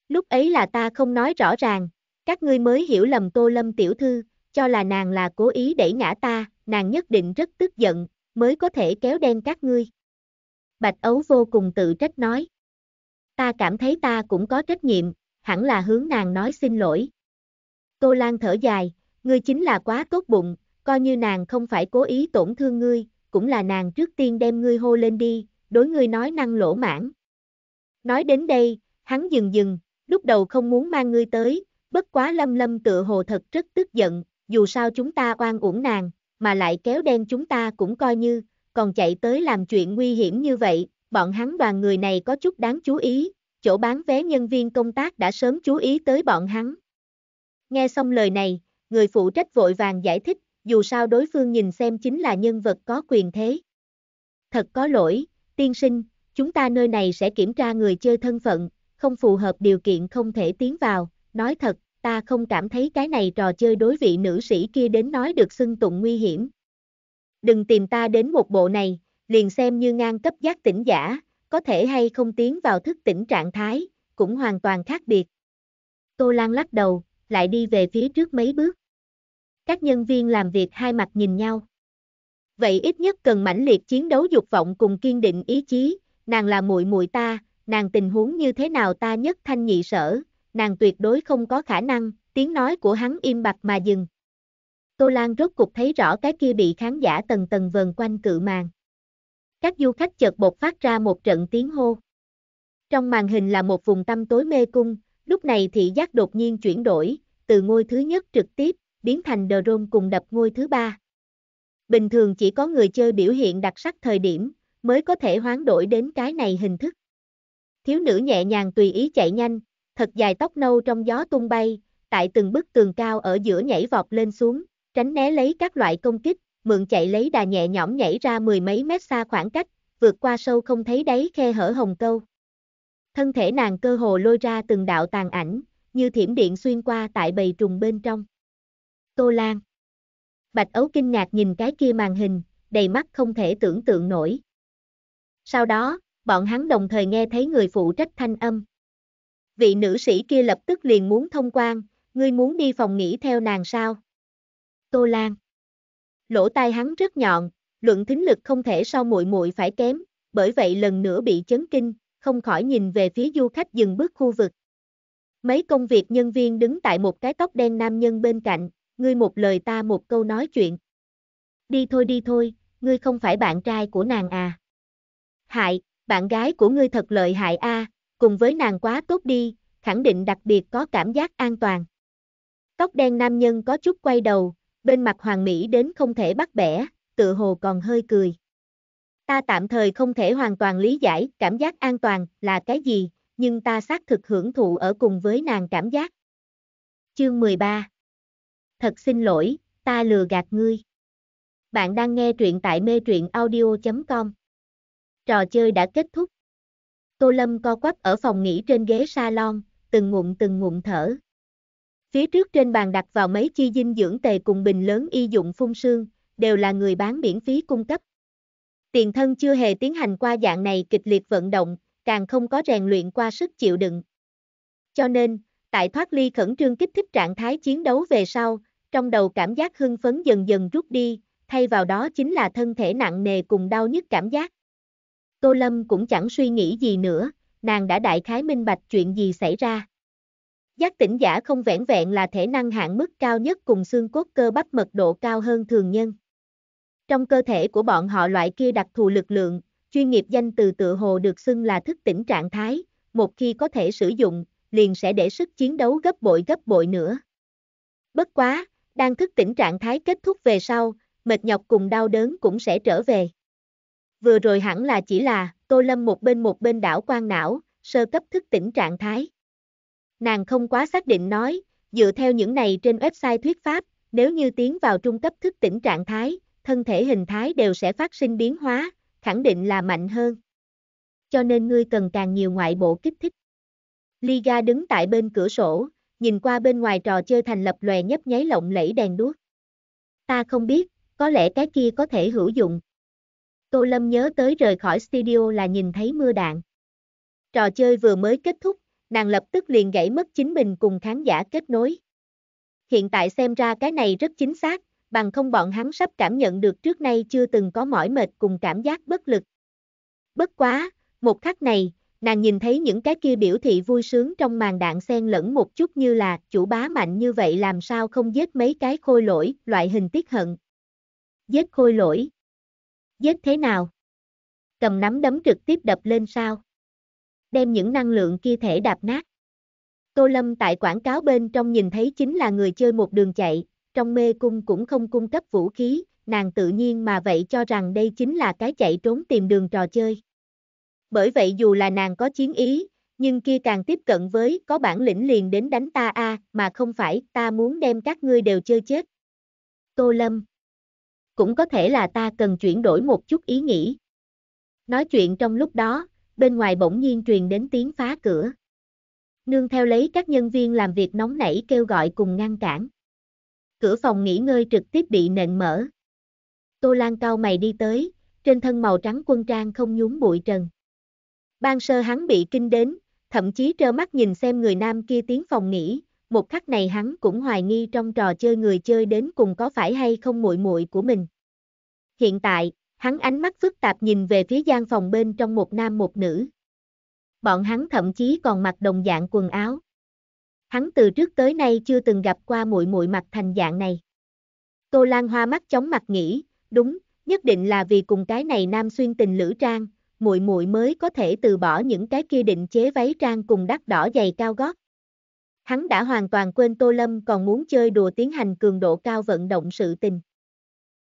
S1: Lúc ấy là ta không nói rõ ràng, các ngươi mới hiểu lầm Tô Lâm tiểu thư, cho là nàng là cố ý đẩy ngã ta, nàng nhất định rất tức giận, mới có thể kéo đen các ngươi. Bạch Ấu vô cùng tự trách nói. Ta cảm thấy ta cũng có trách nhiệm, hẳn là hướng nàng nói xin lỗi. Tô Lan thở dài, ngươi chính là quá tốt bụng, coi như nàng không phải cố ý tổn thương ngươi, cũng là nàng trước tiên đem ngươi hô lên đi, đối ngươi nói năng lỗ mãn. Nói đến đây, hắn dừng dừng, lúc đầu không muốn mang ngươi tới, bất quá lâm lâm tựa hồ thật rất tức giận, dù sao chúng ta oan uổng nàng, mà lại kéo đen chúng ta cũng coi như, còn chạy tới làm chuyện nguy hiểm như vậy, bọn hắn đoàn người này có chút đáng chú ý, chỗ bán vé nhân viên công tác đã sớm chú ý tới bọn hắn. Nghe xong lời này, người phụ trách vội vàng giải thích, dù sao đối phương nhìn xem chính là nhân vật có quyền thế. Thật có lỗi, tiên sinh, chúng ta nơi này sẽ kiểm tra người chơi thân phận, không phù hợp điều kiện không thể tiến vào, nói thật, ta không cảm thấy cái này trò chơi đối vị nữ sĩ kia đến nói được xưng tụng nguy hiểm. Đừng tìm ta đến một bộ này, liền xem như ngang cấp giác tỉnh giả, có thể hay không tiến vào thức tỉnh trạng thái, cũng hoàn toàn khác biệt. Tô Lan lắc đầu, lại đi về phía trước mấy bước. Các nhân viên làm việc hai mặt nhìn nhau. Vậy ít nhất cần mãnh liệt chiến đấu dục vọng cùng kiên định ý chí, nàng là muội muội ta, nàng tình huống như thế nào ta nhất thanh nhị sở, nàng tuyệt đối không có khả năng, tiếng nói của hắn im bặt mà dừng. Tô Lan rốt cục thấy rõ cái kia bị khán giả tầng tầng vần quanh cự màn. Các du khách chợt bột phát ra một trận tiếng hô. Trong màn hình là một vùng tâm tối mê cung, lúc này thị giác đột nhiên chuyển đổi, từ ngôi thứ nhất trực tiếp, biến thành drone cùng đập ngôi thứ ba. Bình thường chỉ có người chơi biểu hiện đặc sắc thời điểm, mới có thể hoán đổi đến cái này hình thức. Thiếu nữ nhẹ nhàng tùy ý chạy nhanh, thật dài tóc nâu trong gió tung bay, tại từng bức tường cao ở giữa nhảy vọt lên xuống, tránh né lấy các loại công kích, mượn chạy lấy đà nhẹ nhõm nhảy ra mười mấy mét xa khoảng cách, vượt qua sâu không thấy đáy khe hở hồng câu. Thân thể nàng cơ hồ lôi ra từng đạo tàn ảnh, như thiểm điện xuyên qua tại bầy trùng bên trong. Tô Lan Bạch Ấu kinh ngạc nhìn cái kia màn hình, đầy mắt không thể tưởng tượng nổi. Sau đó, bọn hắn đồng thời nghe thấy người phụ trách thanh âm vị nữ sĩ kia lập tức liền muốn thông quan, ngươi muốn đi phòng nghỉ theo nàng sao? Tô Lan. Lỗ tai hắn rất nhọn, luận thính lực không thể so muội muội phải kém, bởi vậy lần nữa bị chấn kinh, không khỏi nhìn về phía du khách dừng bước khu vực. Mấy công việc nhân viên đứng tại một cái tóc đen nam nhân bên cạnh, ngươi một lời ta một câu nói chuyện. Đi thôi đi thôi, ngươi không phải bạn trai của nàng à. Hại, bạn gái của ngươi thật lợi hại a, à, cùng với nàng quá tốt đi, khẳng định đặc biệt có cảm giác an toàn. Tóc đen nam nhân có chút quay đầu, bên mặt hoàng mỹ đến không thể bắt bẻ, tự hồ còn hơi cười. Ta tạm thời không thể hoàn toàn lý giải cảm giác an toàn là cái gì, nhưng ta xác thực hưởng thụ ở cùng với nàng cảm giác. Chương 13 Thật xin lỗi, ta lừa gạt ngươi. Bạn đang nghe truyện tại mê truyện audio.com Trò chơi đã kết thúc. Tô Lâm co quắp ở phòng nghỉ trên ghế salon, từng ngụm từng ngụm thở. Phía trước trên bàn đặt vào mấy chi dinh dưỡng tề cùng bình lớn y dụng phun sương, đều là người bán miễn phí cung cấp. Tiền thân chưa hề tiến hành qua dạng này kịch liệt vận động, càng không có rèn luyện qua sức chịu đựng. Cho nên, tại thoát ly khẩn trương kích thích trạng thái chiến đấu về sau, trong đầu cảm giác hưng phấn dần dần rút đi, thay vào đó chính là thân thể nặng nề cùng đau nhức cảm giác. Tô Lâm cũng chẳng suy nghĩ gì nữa, nàng đã đại khái minh bạch chuyện gì xảy ra. Giác tỉnh giả không vẹn vẹn là thể năng hạn mức cao nhất cùng xương cốt cơ bắp mật độ cao hơn thường nhân. Trong cơ thể của bọn họ loại kia đặc thù lực lượng, chuyên nghiệp danh từ tự hồ được xưng là thức tỉnh trạng thái, một khi có thể sử dụng, liền sẽ để sức chiến đấu gấp bội gấp bội nữa. Bất quá, đang thức tỉnh trạng thái kết thúc về sau, mệt nhọc cùng đau đớn cũng sẽ trở về vừa rồi hẳn là chỉ là, Tô Lâm một bên một bên đảo quan não, sơ cấp thức tỉnh trạng thái. Nàng không quá xác định nói, dựa theo những này trên website thuyết pháp, nếu như tiến vào trung cấp thức tỉnh trạng thái, thân thể hình thái đều sẽ phát sinh biến hóa, khẳng định là mạnh hơn. Cho nên ngươi cần càng nhiều ngoại bộ kích thích. Liga đứng tại bên cửa sổ, nhìn qua bên ngoài trò chơi thành lập lòe nhấp nháy lộng lẫy đèn đuốc. Ta không biết, có lẽ cái kia có thể hữu dụng, Tô Lâm nhớ tới rời khỏi studio là nhìn thấy mưa đạn. Trò chơi vừa mới kết thúc, nàng lập tức liền gãy mất chính mình cùng khán giả kết nối. Hiện tại xem ra cái này rất chính xác, bằng không bọn hắn sắp cảm nhận được trước nay chưa từng có mỏi mệt cùng cảm giác bất lực. Bất quá, một khắc này, nàng nhìn thấy những cái kia biểu thị vui sướng trong màn đạn xen lẫn một chút như là chủ bá mạnh như vậy làm sao không giết mấy cái khôi lỗi, loại hình tiết hận. Giết khôi lỗi, giết thế nào? Cầm nắm đấm trực tiếp đập lên sao? Đem những năng lượng kia thể đạp nát. Tô Lâm tại quảng cáo bên trong nhìn thấy chính là người chơi một đường chạy, trong mê cung cũng không cung cấp vũ khí, nàng tự nhiên mà vậy cho rằng đây chính là cái chạy trốn tìm đường trò chơi. Bởi vậy dù là nàng có chiến ý, nhưng kia càng tiếp cận với có bản lĩnh liền đến đánh ta a, mà không phải ta muốn đem các ngươi đều chơi chết. Tô Lâm cũng có thể là ta cần chuyển đổi một chút ý nghĩ. Nói chuyện trong lúc đó, bên ngoài bỗng nhiên truyền đến tiếng phá cửa. Nương theo lấy các nhân viên làm việc nóng nảy kêu gọi cùng ngăn cản. Cửa phòng nghỉ ngơi trực tiếp bị nện mở. Tô Lan cao mày đi tới, trên thân màu trắng quân trang không nhúng bụi trần. Ban sơ hắn bị kinh đến, thậm chí trơ mắt nhìn xem người nam kia tiến phòng nghỉ, một khắc này hắn cũng hoài nghi trong trò chơi người chơi đến cùng có phải hay không muội muội của mình. Hiện tại, hắn ánh mắt phức tạp nhìn về phía gian phòng bên trong một nam một nữ. Bọn hắn thậm chí còn mặc đồng dạng quần áo. Hắn từ trước tới nay chưa từng gặp qua muội muội mặc thành dạng này. Tô Lan Hoa mắt chóng mặt nghĩ, đúng, nhất định là vì cùng cái này nam xuyên tình lữ trang, muội muội mới có thể từ bỏ những cái kia định chế váy trang cùng đắt đỏ giày cao gót. Hắn đã hoàn toàn quên Tô Lâm còn muốn chơi đùa tiến hành cường độ cao vận động sự tình.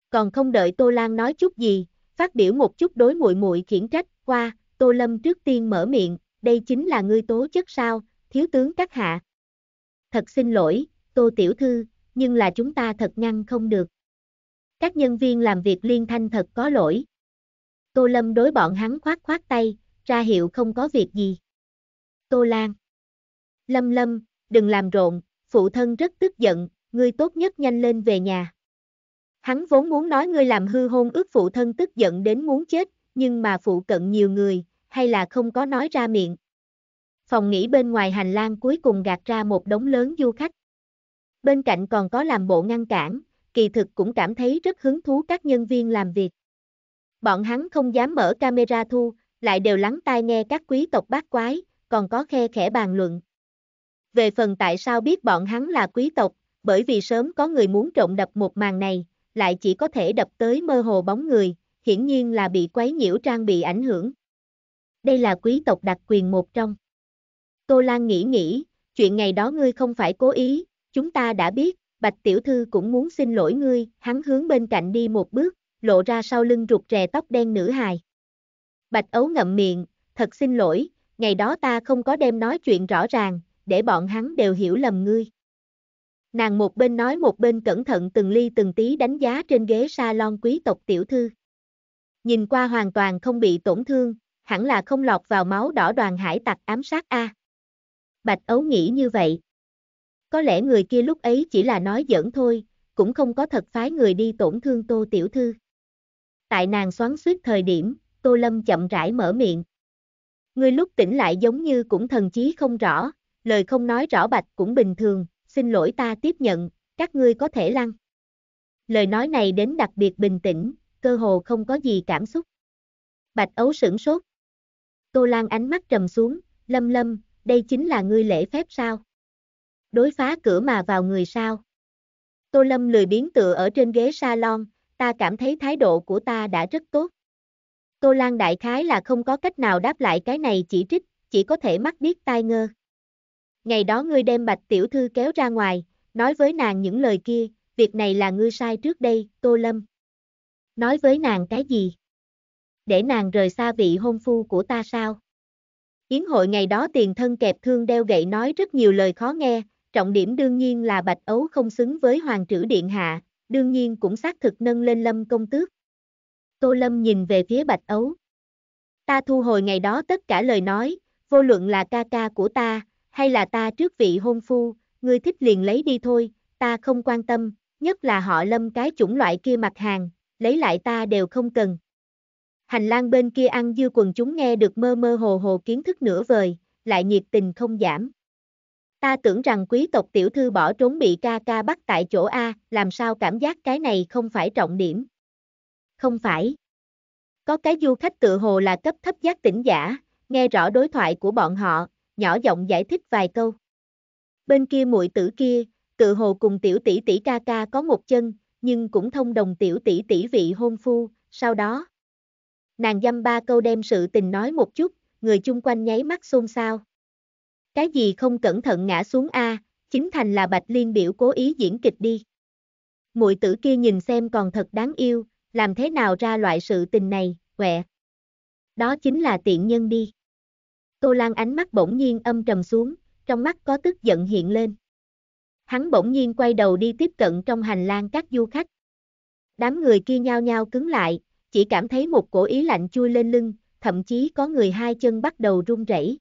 S1: Còn không đợi Tô Lan nói chút gì, phát biểu một chút đối muội muội khiển trách, qua, Tô Lâm trước tiên mở miệng, đây chính là ngươi tố chất sao, thiếu tướng các hạ. Thật xin lỗi, Tô Tiểu Thư, nhưng là chúng ta thật ngăn không được. Các nhân viên làm việc liên thanh thật có lỗi. Tô Lâm đối bọn hắn khoát khoát tay, ra hiệu không có việc gì. Tô Lan. Lâm Lâm, đừng làm rộn, phụ thân rất tức giận, ngươi tốt nhất nhanh lên về nhà. Hắn vốn muốn nói ngươi làm hư hôn ước phụ thân tức giận đến muốn chết, nhưng mà phụ cận nhiều người, hay là không có nói ra miệng. Phòng nghỉ bên ngoài hành lang cuối cùng gạt ra một đống lớn du khách. Bên cạnh còn có làm bộ ngăn cản, kỳ thực cũng cảm thấy rất hứng thú các nhân viên làm việc. Bọn hắn không dám mở camera thu, lại đều lắng tai nghe các quý tộc bát quái, còn có khe khẽ bàn luận. Về phần tại sao biết bọn hắn là quý tộc, bởi vì sớm có người muốn trộm đập một màn này, lại chỉ có thể đập tới mơ hồ bóng người, hiển nhiên là bị quấy nhiễu trang bị ảnh hưởng. Đây là quý tộc đặc quyền một trong. Tô Lan nghĩ nghĩ, chuyện ngày đó ngươi không phải cố ý, chúng ta đã biết, Bạch Tiểu Thư cũng muốn xin lỗi ngươi, hắn hướng bên cạnh đi một bước, lộ ra sau lưng rụt rè tóc đen nữ hài. Bạch Ấu ngậm miệng, thật xin lỗi, ngày đó ta không có đem nói chuyện rõ ràng, để bọn hắn đều hiểu lầm ngươi. Nàng một bên nói một bên cẩn thận từng ly từng tí đánh giá trên ghế salon quý tộc tiểu thư. Nhìn qua hoàn toàn không bị tổn thương, hẳn là không lọt vào máu đỏ đoàn hải tặc ám sát A. Bạch ấu nghĩ như vậy. Có lẽ người kia lúc ấy chỉ là nói giỡn thôi, cũng không có thật phái người đi tổn thương tô tiểu thư. Tại nàng xoắn suýt thời điểm, tô lâm chậm rãi mở miệng. Người lúc tỉnh lại giống như cũng thần chí không rõ, lời không nói rõ bạch cũng bình thường, xin lỗi ta tiếp nhận, các ngươi có thể lăn. Lời nói này đến đặc biệt bình tĩnh, cơ hồ không có gì cảm xúc. Bạch ấu sửng sốt. Tô Lan ánh mắt trầm xuống, lâm lâm, đây chính là ngươi lễ phép sao? Đối phá cửa mà vào người sao? Tô Lâm lười biến tựa ở trên ghế salon, ta cảm thấy thái độ của ta đã rất tốt. Tô Lan đại khái là không có cách nào đáp lại cái này chỉ trích, chỉ có thể mắt biết tai ngơ ngày đó ngươi đem bạch tiểu thư kéo ra ngoài, nói với nàng những lời kia, việc này là ngươi sai trước đây, Tô Lâm. Nói với nàng cái gì? Để nàng rời xa vị hôn phu của ta sao? Yến hội ngày đó tiền thân kẹp thương đeo gậy nói rất nhiều lời khó nghe, trọng điểm đương nhiên là bạch ấu không xứng với hoàng trữ điện hạ, đương nhiên cũng xác thực nâng lên lâm công tước. Tô Lâm nhìn về phía bạch ấu. Ta thu hồi ngày đó tất cả lời nói, vô luận là ca ca của ta, hay là ta trước vị hôn phu, ngươi thích liền lấy đi thôi, ta không quan tâm, nhất là họ lâm cái chủng loại kia mặt hàng, lấy lại ta đều không cần. Hành lang bên kia ăn dư quần chúng nghe được mơ mơ hồ hồ kiến thức nửa vời, lại nhiệt tình không giảm. Ta tưởng rằng quý tộc tiểu thư bỏ trốn bị ca ca bắt tại chỗ A, làm sao cảm giác cái này không phải trọng điểm. Không phải. Có cái du khách tự hồ là cấp thấp giác tỉnh giả, nghe rõ đối thoại của bọn họ, nhỏ giọng giải thích vài câu. Bên kia muội tử kia, tự hồ cùng tiểu tỷ tỷ ca ca có một chân, nhưng cũng thông đồng tiểu tỷ tỷ vị hôn phu, sau đó. Nàng dăm ba câu đem sự tình nói một chút, người chung quanh nháy mắt xôn xao. Cái gì không cẩn thận ngã xuống A, chính thành là Bạch Liên biểu cố ý diễn kịch đi. Muội tử kia nhìn xem còn thật đáng yêu, làm thế nào ra loại sự tình này, quẹ. Đó chính là tiện nhân đi. Tô Lan ánh mắt bỗng nhiên âm trầm xuống, trong mắt có tức giận hiện lên. Hắn bỗng nhiên quay đầu đi tiếp cận trong hành lang các du khách. Đám người kia nhao nhao cứng lại, chỉ cảm thấy một cổ ý lạnh chui lên lưng, thậm chí có người hai chân bắt đầu run rẩy.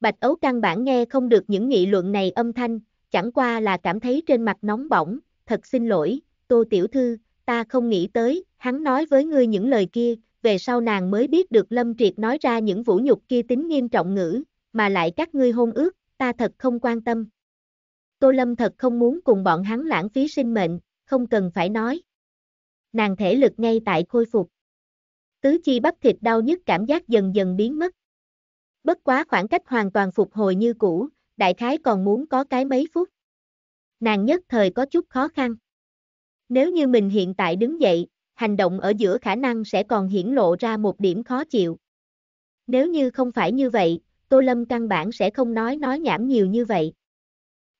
S1: Bạch Ấu căn bản nghe không được những nghị luận này âm thanh, chẳng qua là cảm thấy trên mặt nóng bỏng, thật xin lỗi, Tô Tiểu Thư, ta không nghĩ tới, hắn nói với ngươi những lời kia, về sau nàng mới biết được Lâm Triệt nói ra những vũ nhục kia tính nghiêm trọng ngữ, mà lại các ngươi hôn ước, ta thật không quan tâm. Tô Lâm thật không muốn cùng bọn hắn lãng phí sinh mệnh, không cần phải nói. Nàng thể lực ngay tại khôi phục. Tứ chi bắp thịt đau nhức cảm giác dần dần biến mất. Bất quá khoảng cách hoàn toàn phục hồi như cũ, đại khái còn muốn có cái mấy phút. Nàng nhất thời có chút khó khăn. Nếu như mình hiện tại đứng dậy, hành động ở giữa khả năng sẽ còn hiển lộ ra một điểm khó chịu. Nếu như không phải như vậy, Tô Lâm căn bản sẽ không nói nói nhảm nhiều như vậy.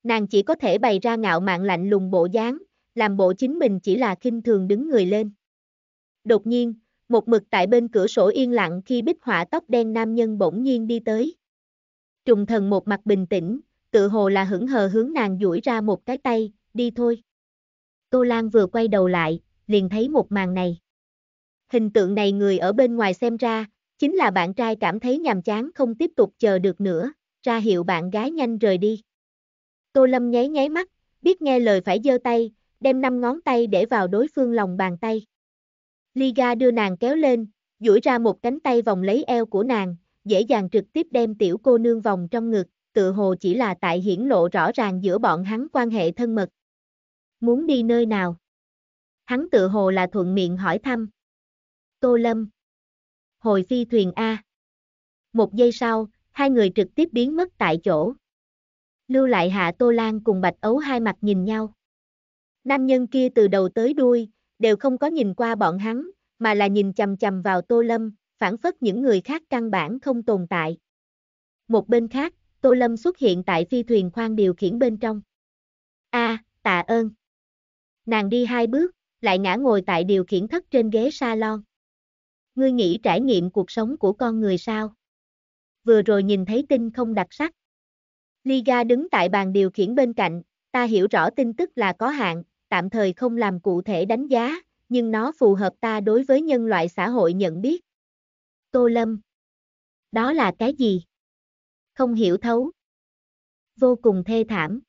S1: Nàng chỉ có thể bày ra ngạo mạn lạnh lùng bộ dáng, làm bộ chính mình chỉ là khinh thường đứng người lên. Đột nhiên, một mực tại bên cửa sổ yên lặng khi bích họa tóc đen nam nhân bỗng nhiên đi tới. Trùng thần một mặt bình tĩnh, tự hồ là hững hờ hướng nàng duỗi ra một cái tay, đi thôi. Tô Lan vừa quay đầu lại, liền thấy một màn này. Hình tượng này người ở bên ngoài xem ra, chính là bạn trai cảm thấy nhàm chán không tiếp tục chờ được nữa, ra hiệu bạn gái nhanh rời đi. Tô Lâm nháy nháy mắt, biết nghe lời phải giơ tay, đem năm ngón tay để vào đối phương lòng bàn tay. Liga đưa nàng kéo lên, duỗi ra một cánh tay vòng lấy eo của nàng, dễ dàng trực tiếp đem tiểu cô nương vòng trong ngực, tự hồ chỉ là tại hiển lộ rõ ràng giữa bọn hắn quan hệ thân mật. Muốn đi nơi nào? hắn tự hồ là thuận miệng hỏi thăm. Tô Lâm. Hồi phi thuyền A. Một giây sau, hai người trực tiếp biến mất tại chỗ. Lưu lại Hạ Tô Lan cùng Bạch Ấu hai mặt nhìn nhau. Nam nhân kia từ đầu tới đuôi, đều không có nhìn qua bọn hắn, mà là nhìn chầm chầm vào Tô Lâm, phản phất những người khác căn bản không tồn tại. Một bên khác, Tô Lâm xuất hiện tại phi thuyền khoang điều khiển bên trong. A, tạ ơn. Nàng đi hai bước, lại ngã ngồi tại điều khiển thất trên ghế salon. Ngươi nghĩ trải nghiệm cuộc sống của con người sao? Vừa rồi nhìn thấy tin không đặc sắc. Liga đứng tại bàn điều khiển bên cạnh, ta hiểu rõ tin tức là có hạn, tạm thời không làm cụ thể đánh giá, nhưng nó phù hợp ta đối với nhân loại xã hội nhận biết. Tô Lâm Đó là cái gì? Không hiểu thấu. Vô cùng thê thảm.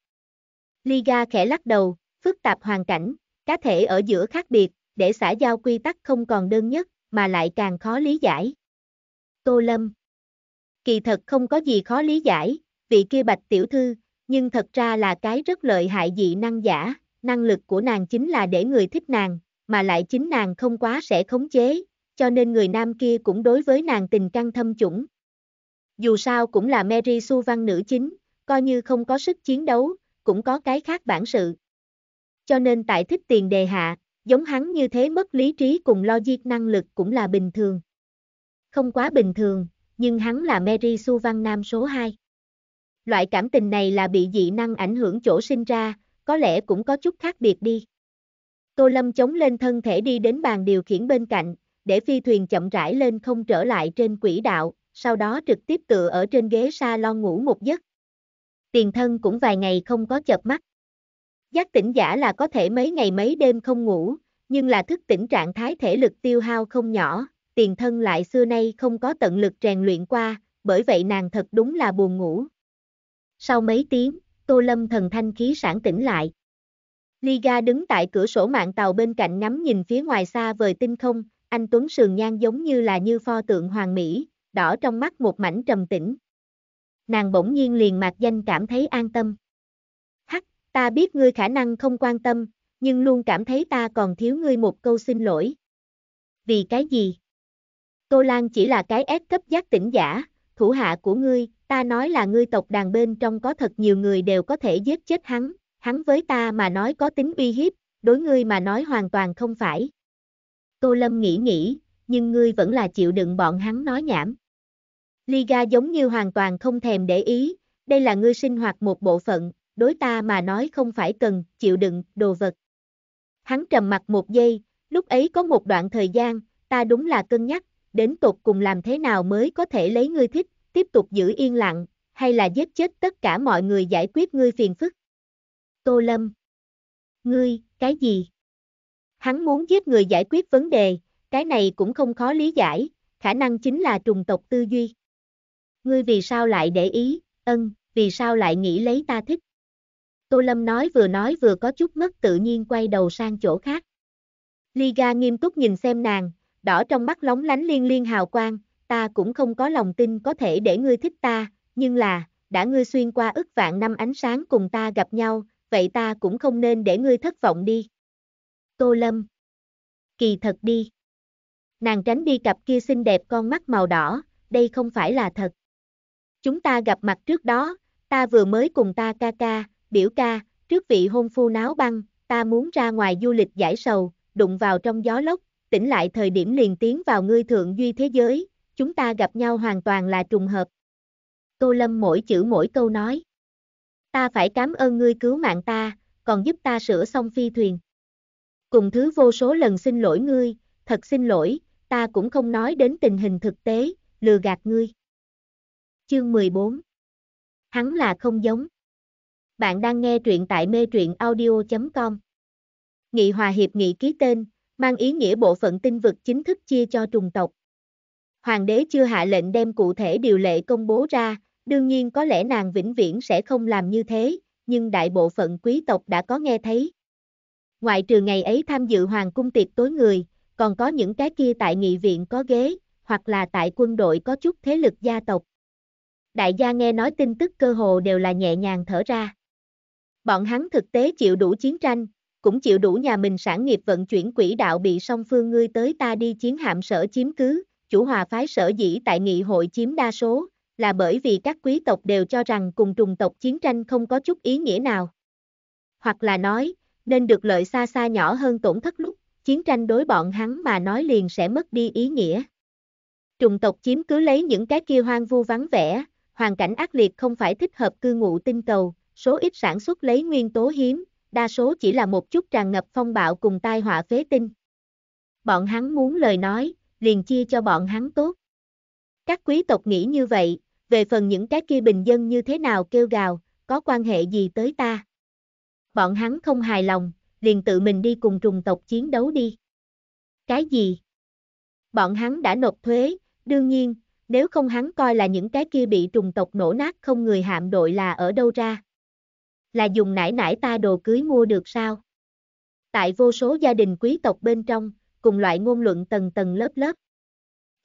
S1: Liga khẽ lắc đầu, phức tạp hoàn cảnh, Cá thể ở giữa khác biệt, để xã giao quy tắc không còn đơn nhất, mà lại càng khó lý giải. Tô Lâm Kỳ thật không có gì khó lý giải, vị kia bạch tiểu thư, nhưng thật ra là cái rất lợi hại dị năng giả, năng lực của nàng chính là để người thích nàng, mà lại chính nàng không quá sẽ khống chế, cho nên người nam kia cũng đối với nàng tình căng thâm chủng. Dù sao cũng là Mary Su văn nữ chính, coi như không có sức chiến đấu, cũng có cái khác bản sự cho nên tại thích tiền đề hạ, giống hắn như thế mất lý trí cùng logic năng lực cũng là bình thường. Không quá bình thường, nhưng hắn là Mary Su Văn Nam số 2. Loại cảm tình này là bị dị năng ảnh hưởng chỗ sinh ra, có lẽ cũng có chút khác biệt đi. Tô Lâm chống lên thân thể đi đến bàn điều khiển bên cạnh, để phi thuyền chậm rãi lên không trở lại trên quỹ đạo, sau đó trực tiếp tựa ở trên ghế salon ngủ một giấc. Tiền thân cũng vài ngày không có chợp mắt. Giác tỉnh giả là có thể mấy ngày mấy đêm không ngủ, nhưng là thức tỉnh trạng thái thể lực tiêu hao không nhỏ, tiền thân lại xưa nay không có tận lực rèn luyện qua, bởi vậy nàng thật đúng là buồn ngủ. Sau mấy tiếng, Tô Lâm thần thanh khí sản tỉnh lại. Liga đứng tại cửa sổ mạng tàu bên cạnh ngắm nhìn phía ngoài xa vời tinh không, anh Tuấn Sườn Nhan giống như là như pho tượng hoàng mỹ, đỏ trong mắt một mảnh trầm tĩnh. Nàng bỗng nhiên liền mạc danh cảm thấy an tâm. Ta biết ngươi khả năng không quan tâm, nhưng luôn cảm thấy ta còn thiếu ngươi một câu xin lỗi. Vì cái gì? Tô Lan chỉ là cái ép cấp giác tỉnh giả, thủ hạ của ngươi, ta nói là ngươi tộc đàn bên trong có thật nhiều người đều có thể giết chết hắn, hắn với ta mà nói có tính uy hiếp, đối ngươi mà nói hoàn toàn không phải. Tô Lâm nghĩ nghĩ, nhưng ngươi vẫn là chịu đựng bọn hắn nói nhảm. Liga giống như hoàn toàn không thèm để ý, đây là ngươi sinh hoạt một bộ phận, đối ta mà nói không phải cần, chịu đựng, đồ vật. Hắn trầm mặt một giây, lúc ấy có một đoạn thời gian, ta đúng là cân nhắc, đến tục cùng làm thế nào mới có thể lấy ngươi thích, tiếp tục giữ yên lặng, hay là giết chết tất cả mọi người giải quyết ngươi phiền phức. Tô Lâm Ngươi, cái gì? Hắn muốn giết người giải quyết vấn đề, cái này cũng không khó lý giải, khả năng chính là trùng tộc tư duy. Ngươi vì sao lại để ý, ân, vì sao lại nghĩ lấy ta thích? Tô Lâm nói vừa nói vừa có chút mất tự nhiên quay đầu sang chỗ khác. Liga nghiêm túc nhìn xem nàng, đỏ trong mắt lóng lánh liên liên hào quang, ta cũng không có lòng tin có thể để ngươi thích ta, nhưng là, đã ngươi xuyên qua ức vạn năm ánh sáng cùng ta gặp nhau, vậy ta cũng không nên để ngươi thất vọng đi. Tô Lâm Kỳ thật đi. Nàng tránh đi cặp kia xinh đẹp con mắt màu đỏ, đây không phải là thật. Chúng ta gặp mặt trước đó, ta vừa mới cùng ta ca ca, biểu ca, trước vị hôn phu náo băng, ta muốn ra ngoài du lịch giải sầu, đụng vào trong gió lốc, tỉnh lại thời điểm liền tiến vào ngươi thượng duy thế giới, chúng ta gặp nhau hoàn toàn là trùng hợp. Tô Lâm mỗi chữ mỗi câu nói. Ta phải cảm ơn ngươi cứu mạng ta, còn giúp ta sửa xong phi thuyền. Cùng thứ vô số lần xin lỗi ngươi, thật xin lỗi, ta cũng không nói đến tình hình thực tế, lừa gạt ngươi. Chương 14 Hắn là không giống. Bạn đang nghe truyện tại mê truyện audio.com. Nghị hòa hiệp nghị ký tên, mang ý nghĩa bộ phận tinh vực chính thức chia cho trùng tộc. Hoàng đế chưa hạ lệnh đem cụ thể điều lệ công bố ra, đương nhiên có lẽ nàng vĩnh viễn sẽ không làm như thế, nhưng đại bộ phận quý tộc đã có nghe thấy. Ngoại trừ ngày ấy tham dự hoàng cung tiệc tối người, còn có những cái kia tại nghị viện có ghế, hoặc là tại quân đội có chút thế lực gia tộc. Đại gia nghe nói tin tức cơ hồ đều là nhẹ nhàng thở ra. Bọn hắn thực tế chịu đủ chiến tranh, cũng chịu đủ nhà mình sản nghiệp vận chuyển quỹ đạo bị song phương ngươi tới ta đi chiến hạm sở chiếm cứ, chủ hòa phái sở dĩ tại nghị hội chiếm đa số, là bởi vì các quý tộc đều cho rằng cùng trùng tộc chiến tranh không có chút ý nghĩa nào. Hoặc là nói, nên được lợi xa xa nhỏ hơn tổn thất lúc, chiến tranh đối bọn hắn mà nói liền sẽ mất đi ý nghĩa. Trùng tộc chiếm cứ lấy những cái kia hoang vu vắng vẻ, hoàn cảnh ác liệt không phải thích hợp cư ngụ tinh cầu, số ít sản xuất lấy nguyên tố hiếm, đa số chỉ là một chút tràn ngập phong bạo cùng tai họa phế tinh. Bọn hắn muốn lời nói, liền chia cho bọn hắn tốt. Các quý tộc nghĩ như vậy, về phần những cái kia bình dân như thế nào kêu gào, có quan hệ gì tới ta. Bọn hắn không hài lòng, liền tự mình đi cùng trùng tộc chiến đấu đi. Cái gì? Bọn hắn đã nộp thuế, đương nhiên, nếu không hắn coi là những cái kia bị trùng tộc nổ nát không người hạm đội là ở đâu ra là dùng nải nải ta đồ cưới mua được sao? Tại vô số gia đình quý tộc bên trong, cùng loại ngôn luận tầng tầng lớp lớp.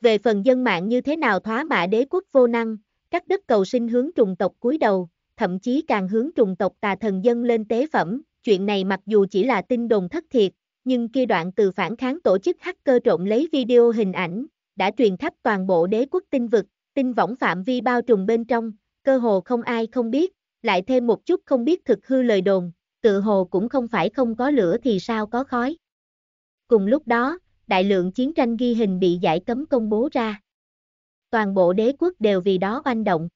S1: Về phần dân mạng như thế nào thoá mạ đế quốc vô năng, các đất cầu sinh hướng trùng tộc cúi đầu, thậm chí càng hướng trùng tộc tà thần dân lên tế phẩm, chuyện này mặc dù chỉ là tin đồn thất thiệt, nhưng kia đoạn từ phản kháng tổ chức hacker trộn lấy video hình ảnh, đã truyền khắp toàn bộ đế quốc tinh vực, tinh võng phạm vi bao trùm bên trong, cơ hồ không ai không biết, lại thêm một chút không biết thực hư lời đồn, tự hồ cũng không phải không có lửa thì sao có khói. Cùng lúc đó, đại lượng chiến tranh ghi hình bị giải cấm công bố ra. Toàn bộ đế quốc đều vì đó oanh động.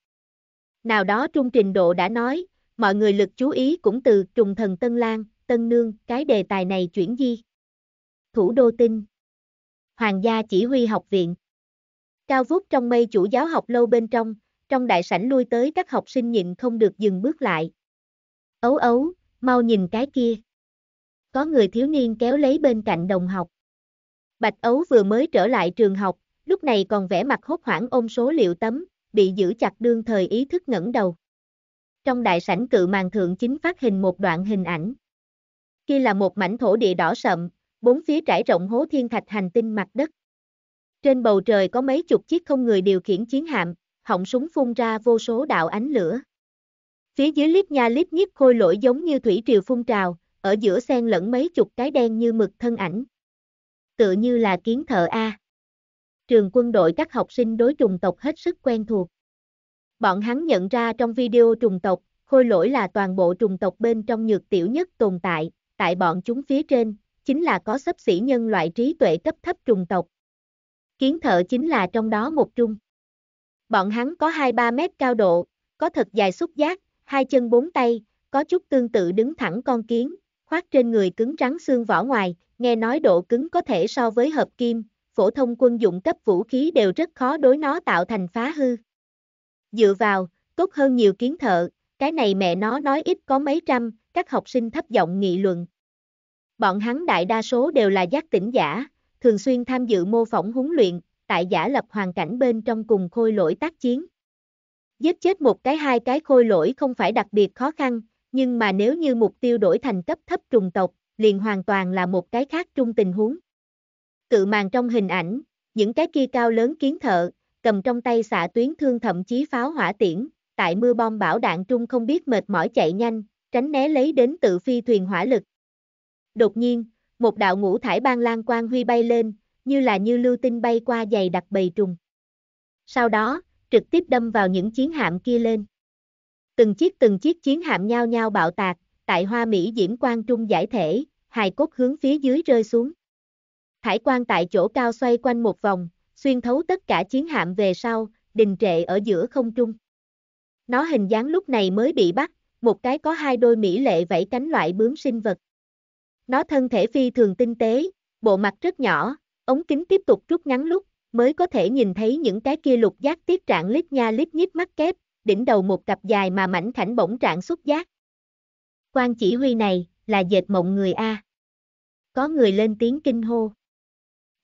S1: Nào đó trung trình độ đã nói, mọi người lực chú ý cũng từ trùng thần Tân Lan, Tân Nương, cái đề tài này chuyển di. Thủ đô Tinh, Hoàng gia chỉ huy học viện. Cao vút trong mây chủ giáo học lâu bên trong, trong đại sảnh lui tới các học sinh nhịn không được dừng bước lại. Ấu ấu, mau nhìn cái kia. Có người thiếu niên kéo lấy bên cạnh đồng học. Bạch Ấu vừa mới trở lại trường học, lúc này còn vẻ mặt hốt hoảng ôm số liệu tấm, bị giữ chặt đương thời ý thức ngẩng đầu. Trong đại sảnh cự màn thượng chính phát hình một đoạn hình ảnh. Kia là một mảnh thổ địa đỏ sậm, bốn phía trải rộng hố thiên thạch hành tinh mặt đất. Trên bầu trời có mấy chục chiếc không người điều khiển chiến hạm, họng súng phun ra vô số đạo ánh lửa. Phía dưới lít nha lít nhíp khôi lỗi giống như thủy triều phun trào, ở giữa xen lẫn mấy chục cái đen như mực thân ảnh. Tựa như là kiến thợ A. Trường quân đội các học sinh đối trùng tộc hết sức quen thuộc. Bọn hắn nhận ra trong video trùng tộc, khôi lỗi là toàn bộ trùng tộc bên trong nhược tiểu nhất tồn tại, tại bọn chúng phía trên, chính là có xấp xỉ nhân loại trí tuệ cấp thấp trùng tộc. Kiến thợ chính là trong đó một trung. Bọn hắn có 2-3 mét cao độ, có thật dài xúc giác, hai chân bốn tay, có chút tương tự đứng thẳng con kiến, khoác trên người cứng trắng xương vỏ ngoài, nghe nói độ cứng có thể so với hợp kim, phổ thông quân dụng cấp vũ khí đều rất khó đối nó tạo thành phá hư. Dựa vào, tốt hơn nhiều kiến thợ, cái này mẹ nó nói ít có mấy trăm, các học sinh thấp giọng nghị luận. Bọn hắn đại đa số đều là giác tỉnh giả, thường xuyên tham dự mô phỏng huấn luyện, tại giả lập hoàn cảnh bên trong cùng khôi lỗi tác chiến. Giết chết một cái hai cái khôi lỗi không phải đặc biệt khó khăn, nhưng mà nếu như mục tiêu đổi thành cấp thấp trùng tộc, liền hoàn toàn là một cái khác trung tình huống. Cự màn trong hình ảnh, những cái kia cao lớn kiến thợ, cầm trong tay xạ tuyến thương thậm chí pháo hỏa tiễn, tại mưa bom bão đạn trung không biết mệt mỏi chạy nhanh, tránh né lấy đến tự phi thuyền hỏa lực. Đột nhiên, một đạo ngũ thải ban lan quang huy bay lên, như là như lưu tinh bay qua dày đặc bầy trùng. Sau đó, trực tiếp đâm vào những chiến hạm kia lên. Từng chiếc từng chiếc chiến hạm nhao nhao bạo tạc, tại hoa Mỹ diễm Quan trung giải thể, hài cốt hướng phía dưới rơi xuống. Thải Quan tại chỗ cao xoay quanh một vòng, xuyên thấu tất cả chiến hạm về sau, đình trệ ở giữa không trung. Nó hình dáng lúc này mới bị bắt, một cái có hai đôi mỹ lệ vẫy cánh loại bướm sinh vật. Nó thân thể phi thường tinh tế, bộ mặt rất nhỏ, Ống kính tiếp tục rút ngắn lúc, mới có thể nhìn thấy những cái kia lục giác tiết trạng lít nha lít nhíp mắt kép, đỉnh đầu một cặp dài mà mảnh khảnh bỗng trạng xuất giác. Quan chỉ huy này, là dệt mộng người A. Có người lên tiếng kinh hô.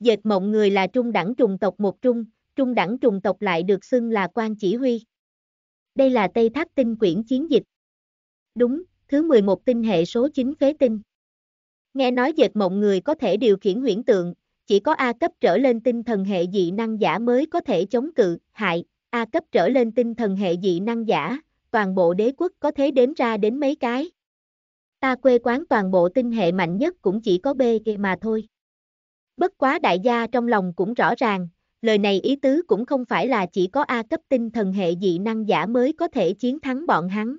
S1: Dệt mộng người là trung đẳng trùng tộc một trung, trung đẳng trùng tộc lại được xưng là quan chỉ huy. Đây là Tây Tháp tinh quyển chiến dịch. Đúng, thứ 11 tinh hệ số 9 phế tinh. Nghe nói dệt mộng người có thể điều khiển huyễn tượng, chỉ có A cấp trở lên tinh thần hệ dị năng giả mới có thể chống cự, hại, A cấp trở lên tinh thần hệ dị năng giả, toàn bộ đế quốc có thể đếm ra đến mấy cái. Ta quê quán toàn bộ tinh hệ mạnh nhất cũng chỉ có B kia mà thôi. Bất quá đại gia trong lòng cũng rõ ràng, lời này ý tứ cũng không phải là chỉ có A cấp tinh thần hệ dị năng giả mới có thể chiến thắng bọn hắn.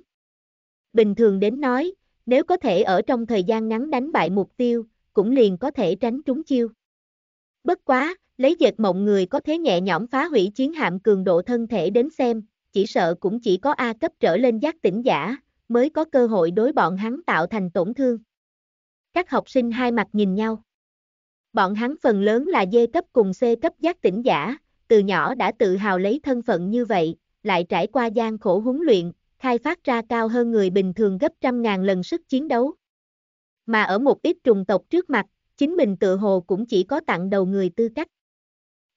S1: Bình thường đến nói, nếu có thể ở trong thời gian ngắn đánh bại mục tiêu, cũng liền có thể tránh trúng chiêu. Bất quá, lấy dệt mộng người có thế nhẹ nhõm phá hủy chiến hạm cường độ thân thể đến xem, chỉ sợ cũng chỉ có A cấp trở lên giác tỉnh giả, mới có cơ hội đối bọn hắn tạo thành tổn thương. Các học sinh hai mặt nhìn nhau. Bọn hắn phần lớn là D cấp cùng C cấp giác tỉnh giả, từ nhỏ đã tự hào lấy thân phận như vậy, lại trải qua gian khổ huấn luyện, khai phát ra cao hơn người bình thường gấp trăm ngàn lần sức chiến đấu. Mà ở một ít trùng tộc trước mặt, chính mình tự hồ cũng chỉ có tặng đầu người tư cách.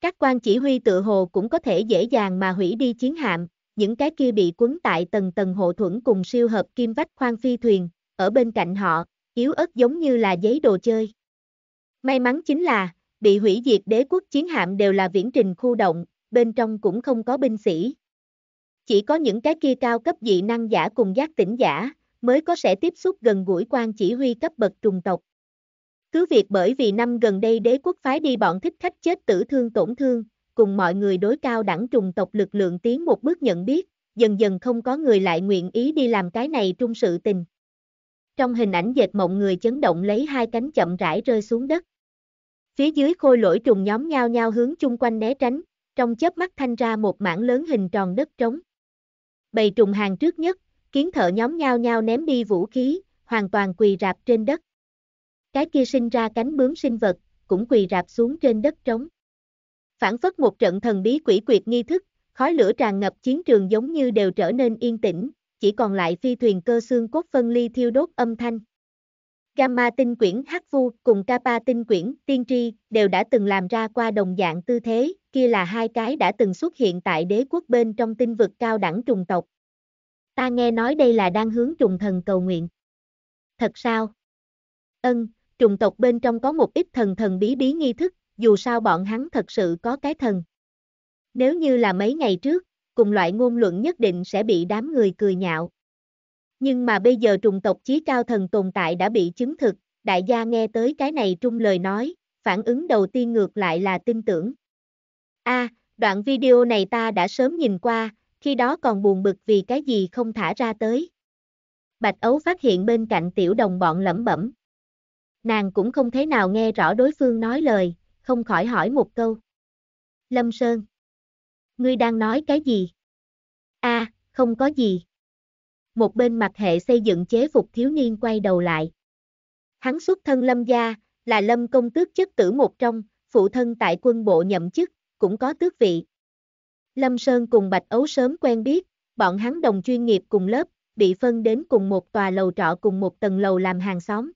S1: Các quan chỉ huy tự hồ cũng có thể dễ dàng mà hủy đi chiến hạm, những cái kia bị cuốn tại tầng tầng hộ thuẫn cùng siêu hợp kim vách khoang phi thuyền, ở bên cạnh họ, yếu ớt giống như là giấy đồ chơi. May mắn chính là, bị hủy diệt đế quốc chiến hạm đều là viễn trình khu động, bên trong cũng không có binh sĩ. Chỉ có những cái kia cao cấp dị năng giả cùng giác tỉnh giả, mới có sẽ tiếp xúc gần gũi quan chỉ huy cấp bậc trùng tộc. Cứ việc bởi vì năm gần đây đế quốc phái đi bọn thích khách chết tử thương tổn thương, cùng mọi người đối cao đẳng trùng tộc lực lượng tiến một bước nhận biết, dần dần không có người lại nguyện ý đi làm cái này trung sự tình. Trong hình ảnh dệt mộng người chấn động lấy hai cánh chậm rãi rơi xuống đất. Phía dưới khôi lỗi trùng nhóm nhau nhau hướng chung quanh né tránh, trong chớp mắt thanh ra một mảng lớn hình tròn đất trống. Bầy trùng hàng trước nhất, kiến thợ nhóm nhau nhau ném đi vũ khí, hoàn toàn quỳ rạp trên đất cái kia sinh ra cánh bướm sinh vật, cũng quỳ rạp xuống trên đất trống. Phản phất một trận thần bí quỷ quyệt nghi thức, khói lửa tràn ngập chiến trường giống như đều trở nên yên tĩnh, chỉ còn lại phi thuyền cơ xương cốt phân ly thiêu đốt âm thanh. Gamma tinh quyển hắc vu cùng Kappa tinh quyển tiên tri đều đã từng làm ra qua đồng dạng tư thế, kia là hai cái đã từng xuất hiện tại đế quốc bên trong tinh vực cao đẳng trùng tộc. Ta nghe nói đây là đang hướng trùng thần cầu nguyện. Thật sao? Ân, trùng tộc bên trong có một ít thần thần bí bí nghi thức, dù sao bọn hắn thật sự có cái thần. Nếu như là mấy ngày trước, cùng loại ngôn luận nhất định sẽ bị đám người cười nhạo. Nhưng mà bây giờ trùng tộc chí cao thần tồn tại đã bị chứng thực, đại gia nghe tới cái này trung lời nói, phản ứng đầu tiên ngược lại là tin tưởng. A, đoạn video này ta đã sớm nhìn qua, khi đó còn buồn bực vì cái gì không thả ra tới. Bạch Ấu phát hiện bên cạnh tiểu đồng bọn lẩm bẩm, Nàng cũng không thế nào nghe rõ đối phương nói lời, không khỏi hỏi một câu. Lâm Sơn. Ngươi đang nói cái gì? a à, không có gì. Một bên mặt hệ xây dựng chế phục thiếu niên quay đầu lại. Hắn xuất thân Lâm gia, là Lâm công tước chức tử một trong, phụ thân tại quân bộ nhậm chức, cũng có tước vị. Lâm Sơn cùng Bạch Ấu sớm quen biết, bọn hắn đồng chuyên nghiệp cùng lớp, bị phân đến cùng một tòa lầu trọ cùng một tầng lầu làm hàng xóm.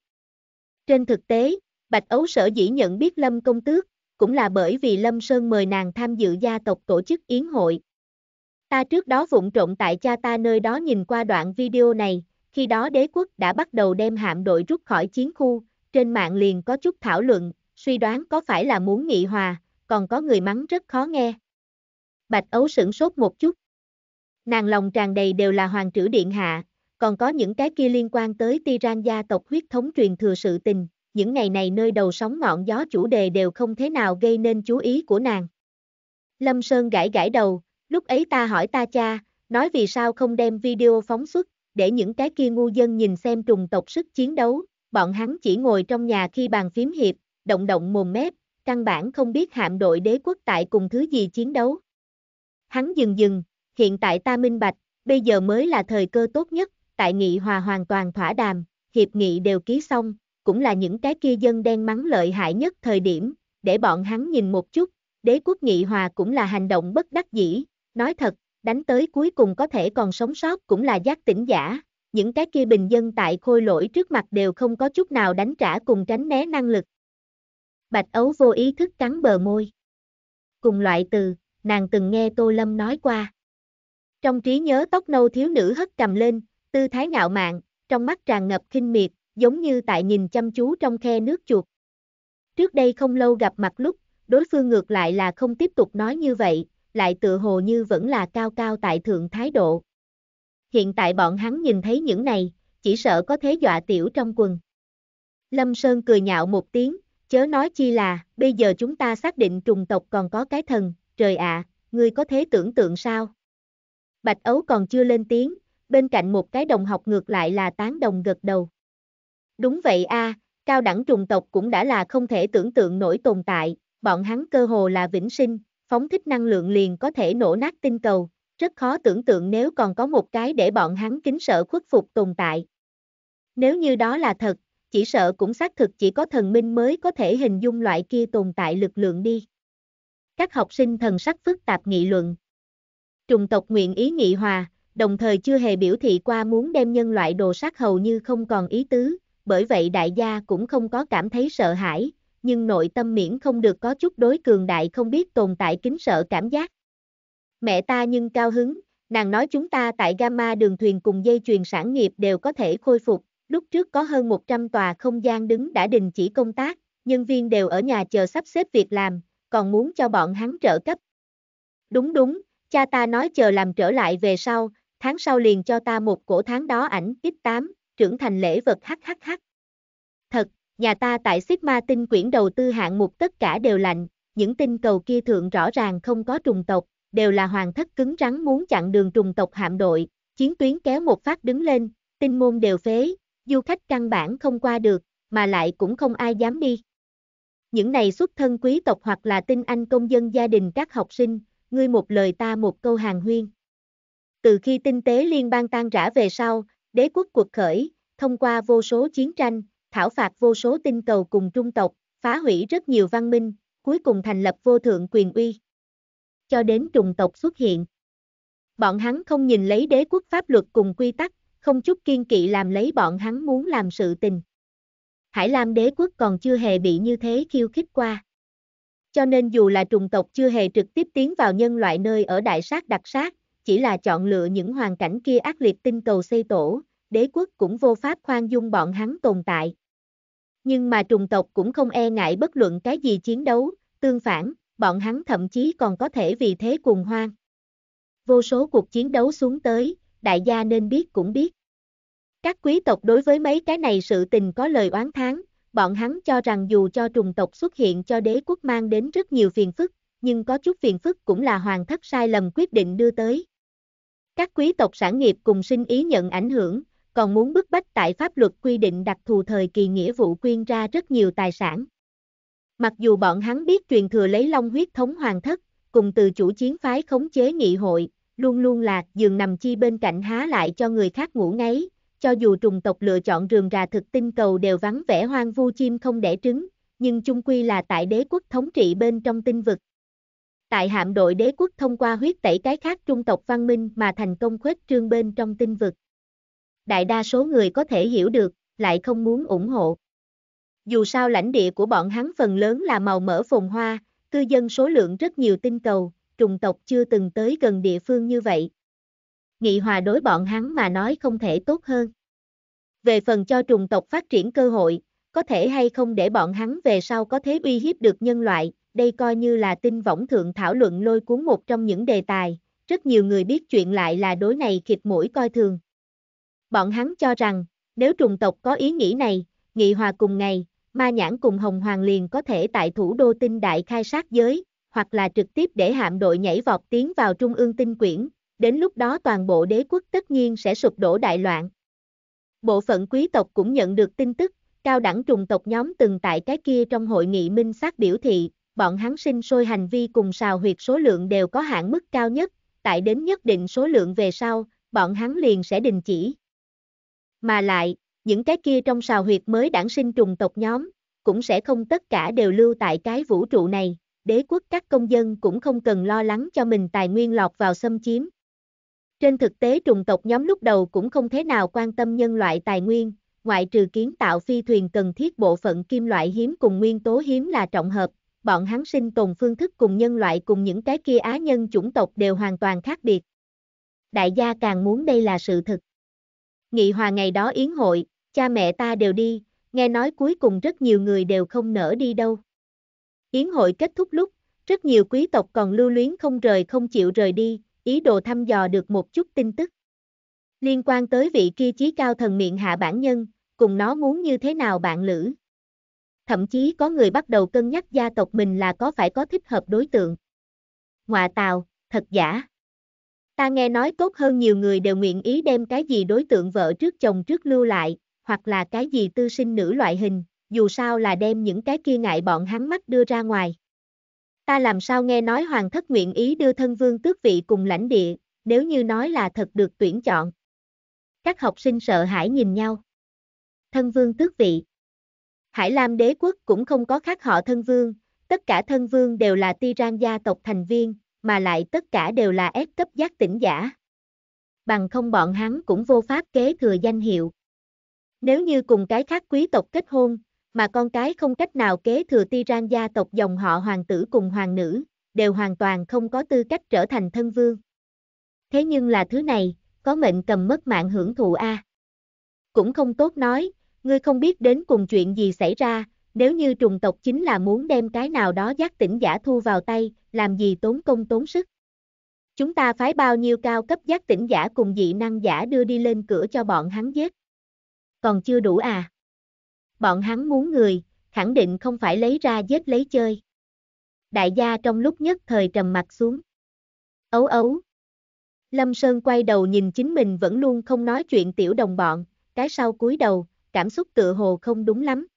S1: Trên thực tế, Bạch Ấu sở dĩ nhận biết Lâm Công Tước, cũng là bởi vì Lâm Sơn mời nàng tham dự gia tộc tổ chức yến hội. Ta trước đó vụng trộn tại cha ta nơi đó nhìn qua đoạn video này, khi đó đế quốc đã bắt đầu đem hạm đội rút khỏi chiến khu, trên mạng liền có chút thảo luận, suy đoán có phải là muốn nghị hòa, còn có người mắng rất khó nghe. Bạch Ấu sửng sốt một chút. Nàng lòng tràn đầy đều là hoàng trữ điện hạ, còn có những cái kia liên quan tới Tiran gia tộc huyết thống truyền thừa sự tình, những ngày này nơi đầu sóng ngọn gió chủ đề đều không thế nào gây nên chú ý của nàng. Lâm Sơn gãi gãi đầu, lúc ấy ta hỏi ta cha, nói vì sao không đem video phóng xuất, để những cái kia ngu dân nhìn xem trùng tộc sức chiến đấu, bọn hắn chỉ ngồi trong nhà khi bàn phím hiệp, động động mồm mép, căn bản không biết hạm đội đế quốc tại cùng thứ gì chiến đấu. Hắn dừng dừng, hiện tại ta minh bạch, bây giờ mới là thời cơ tốt nhất, tại nghị hòa hoàn toàn thỏa đàm, hiệp nghị đều ký xong, cũng là những cái kia dân đen mắng lợi hại nhất thời điểm, để bọn hắn nhìn một chút, đế quốc nghị hòa cũng là hành động bất đắc dĩ, nói thật, đánh tới cuối cùng có thể còn sống sót cũng là giác tỉnh giả, những cái kia bình dân tại khôi lỗi trước mặt đều không có chút nào đánh trả cùng tránh né năng lực. Bạch ấu vô ý thức cắn bờ môi. Cùng loại từ, nàng từng nghe Tô Lâm nói qua. Trong trí nhớ tóc nâu thiếu nữ hất cầm lên, Tư thái ngạo mạn, trong mắt tràn ngập khinh miệt, giống như tại nhìn chăm chú trong khe nước chuột. Trước đây không lâu gặp mặt lúc, đối phương ngược lại là không tiếp tục nói như vậy, lại tự hồ như vẫn là cao cao tại thượng thái độ. Hiện tại bọn hắn nhìn thấy những này, chỉ sợ có thế dọa tiểu trong quần. Lâm Sơn cười nhạo một tiếng, chớ nói chi là, bây giờ chúng ta xác định trùng tộc còn có cái thần, trời ạ, à, ngươi có thế tưởng tượng sao? Bạch Ấu còn chưa lên tiếng, bên cạnh một cái đồng học ngược lại là tán đồng gật đầu. Đúng vậy a, cao đẳng trùng tộc cũng đã là không thể tưởng tượng nổi tồn tại, bọn hắn cơ hồ là vĩnh sinh, phóng thích năng lượng liền có thể nổ nát tinh cầu, rất khó tưởng tượng nếu còn có một cái để bọn hắn kính sợ khuất phục tồn tại. Nếu như đó là thật, chỉ sợ cũng xác thực chỉ có thần minh mới có thể hình dung loại kia tồn tại lực lượng đi. Các học sinh thần sắc phức tạp nghị luận. Trùng tộc nguyện ý nghị hòa, đồng thời chưa hề biểu thị qua muốn đem nhân loại đồ sát hầu như không còn ý tứ, bởi vậy đại gia cũng không có cảm thấy sợ hãi, nhưng nội tâm miễn không được có chút đối cường đại không biết tồn tại kính sợ cảm giác. Mẹ ta nhưng cao hứng, nàng nói chúng ta tại Gamma đường thuyền cùng dây chuyền sản nghiệp đều có thể khôi phục, lúc trước có hơn 100 tòa không gian đứng đã đình chỉ công tác, nhân viên đều ở nhà chờ sắp xếp việc làm, còn muốn cho bọn hắn trợ cấp. Đúng đúng, cha ta nói chờ làm trở lại về sau, tháng sau liền cho ta một cổ tháng đó ảnh ít 8 trưởng thành lễ vật hhh. Thật, nhà ta tại Sigma tinh quyển đầu tư hạng mục tất cả đều lạnh, những tinh cầu kia thượng rõ ràng không có trùng tộc, đều là hoàng thất cứng rắn muốn chặn đường trùng tộc hạm đội, chiến tuyến kéo một phát đứng lên, tinh môn đều phế, du khách căn bản không qua được, mà lại cũng không ai dám đi. Những này xuất thân quý tộc hoặc là tinh anh công dân gia đình các học sinh, ngươi một lời ta một câu hàng huyên. Từ khi tinh tế liên bang tan rã về sau, đế quốc cuộc khởi, thông qua vô số chiến tranh, thảo phạt vô số tinh cầu cùng trung tộc, phá hủy rất nhiều văn minh, cuối cùng thành lập vô thượng quyền uy. Cho đến trùng tộc xuất hiện. Bọn hắn không nhìn lấy đế quốc pháp luật cùng quy tắc, không chút kiên kỵ làm lấy bọn hắn muốn làm sự tình. Hải Lam đế quốc còn chưa hề bị như thế khiêu khích qua. Cho nên dù là trùng tộc chưa hề trực tiếp tiến vào nhân loại nơi ở đại sát đặc sát, chỉ là chọn lựa những hoàn cảnh kia ác liệt tinh cầu xây tổ, đế quốc cũng vô pháp khoan dung bọn hắn tồn tại. Nhưng mà trùng tộc cũng không e ngại bất luận cái gì chiến đấu, tương phản, bọn hắn thậm chí còn có thể vì thế cùng hoang. Vô số cuộc chiến đấu xuống tới, đại gia nên biết cũng biết. Các quý tộc đối với mấy cái này sự tình có lời oán tháng, bọn hắn cho rằng dù cho trùng tộc xuất hiện cho đế quốc mang đến rất nhiều phiền phức, nhưng có chút phiền phức cũng là hoàng thất sai lầm quyết định đưa tới. Các quý tộc sản nghiệp cùng sinh ý nhận ảnh hưởng, còn muốn bức bách tại pháp luật quy định đặc thù thời kỳ nghĩa vụ quyên ra rất nhiều tài sản. Mặc dù bọn hắn biết truyền thừa lấy long huyết thống hoàng thất, cùng từ chủ chiến phái khống chế nghị hội, luôn luôn là giường nằm chi bên cạnh há lại cho người khác ngủ ngáy, cho dù trùng tộc lựa chọn rườm rà thực tinh cầu đều vắng vẻ hoang vu chim không đẻ trứng, nhưng chung quy là tại đế quốc thống trị bên trong tinh vực, tại hạm đội đế quốc thông qua huyết tẩy cái khác trung tộc văn minh mà thành công khuếch trương bên trong tinh vực. Đại đa số người có thể hiểu được, lại không muốn ủng hộ. Dù sao lãnh địa của bọn hắn phần lớn là màu mỡ phồn hoa, cư dân số lượng rất nhiều tinh cầu, trùng tộc chưa từng tới gần địa phương như vậy. Nghị hòa đối bọn hắn mà nói không thể tốt hơn. Về phần cho trùng tộc phát triển cơ hội, có thể hay không để bọn hắn về sau có thế uy hiếp được nhân loại, đây coi như là tin võng thượng thảo luận lôi cuốn một trong những đề tài, rất nhiều người biết chuyện lại là đối này khịt mũi coi thường. Bọn hắn cho rằng, nếu trùng tộc có ý nghĩ này, nghị hòa cùng ngày, ma nhãn cùng hồng hoàng liền có thể tại thủ đô tinh đại khai sát giới, hoặc là trực tiếp để hạm đội nhảy vọt tiến vào trung ương tinh quyển, đến lúc đó toàn bộ đế quốc tất nhiên sẽ sụp đổ đại loạn. Bộ phận quý tộc cũng nhận được tin tức, cao đẳng trùng tộc nhóm từng tại cái kia trong hội nghị minh xác biểu thị, bọn hắn sinh sôi hành vi cùng xào huyệt số lượng đều có hạn mức cao nhất, tại đến nhất định số lượng về sau, bọn hắn liền sẽ đình chỉ. Mà lại, những cái kia trong xào huyệt mới đản sinh trùng tộc nhóm, cũng sẽ không tất cả đều lưu tại cái vũ trụ này, đế quốc các công dân cũng không cần lo lắng cho mình tài nguyên lọt vào xâm chiếm. Trên thực tế trùng tộc nhóm lúc đầu cũng không thế nào quan tâm nhân loại tài nguyên, ngoại trừ kiến tạo phi thuyền cần thiết bộ phận kim loại hiếm cùng nguyên tố hiếm là trọng hợp, bọn hắn sinh tồn phương thức cùng nhân loại cùng những cái kia á nhân chủng tộc đều hoàn toàn khác biệt. Đại gia càng muốn đây là sự thực. Nghị hòa ngày đó yến hội, cha mẹ ta đều đi, nghe nói cuối cùng rất nhiều người đều không nỡ đi đâu. Yến hội kết thúc lúc, rất nhiều quý tộc còn lưu luyến không rời không chịu rời đi, ý đồ thăm dò được một chút tin tức. Liên quan tới vị kia chí cao thần miệng hạ bản nhân, cùng nó muốn như thế nào bạn lữ thậm chí có người bắt đầu cân nhắc gia tộc mình là có phải có thích hợp đối tượng. Ngoạ tào, thật giả. Ta nghe nói tốt hơn nhiều người đều nguyện ý đem cái gì đối tượng vợ trước chồng trước lưu lại, hoặc là cái gì tư sinh nữ loại hình, dù sao là đem những cái kia ngại bọn hắn mắt đưa ra ngoài. Ta làm sao nghe nói hoàng thất nguyện ý đưa thân vương tước vị cùng lãnh địa, nếu như nói là thật được tuyển chọn. Các học sinh sợ hãi nhìn nhau. Thân vương tước vị. Hải Lam đế quốc cũng không có khác họ thân vương, tất cả thân vương đều là Tiran gia tộc thành viên, mà lại tất cả đều là ép cấp giác tỉnh giả. Bằng không bọn hắn cũng vô pháp kế thừa danh hiệu. Nếu như cùng cái khác quý tộc kết hôn, mà con cái không cách nào kế thừa Tiran gia tộc dòng họ hoàng tử cùng hoàng nữ, đều hoàn toàn không có tư cách trở thành thân vương. Thế nhưng là thứ này, có mệnh cầm mất mạng hưởng thụ A. Cũng không tốt nói, ngươi không biết đến cùng chuyện gì xảy ra, nếu như trùng tộc chính là muốn đem cái nào đó giác tỉnh giả thu vào tay, làm gì tốn công tốn sức. Chúng ta phái bao nhiêu cao cấp giác tỉnh giả cùng dị năng giả đưa đi lên cửa cho bọn hắn giết. Còn chưa đủ à? Bọn hắn muốn người, khẳng định không phải lấy ra giết lấy chơi. Đại gia trong lúc nhất thời trầm mặt xuống. Ấu ấu. Lâm Sơn quay đầu nhìn chính mình vẫn luôn không nói chuyện tiểu đồng bọn, cái sau cúi đầu, cảm xúc tựa hồ không đúng lắm.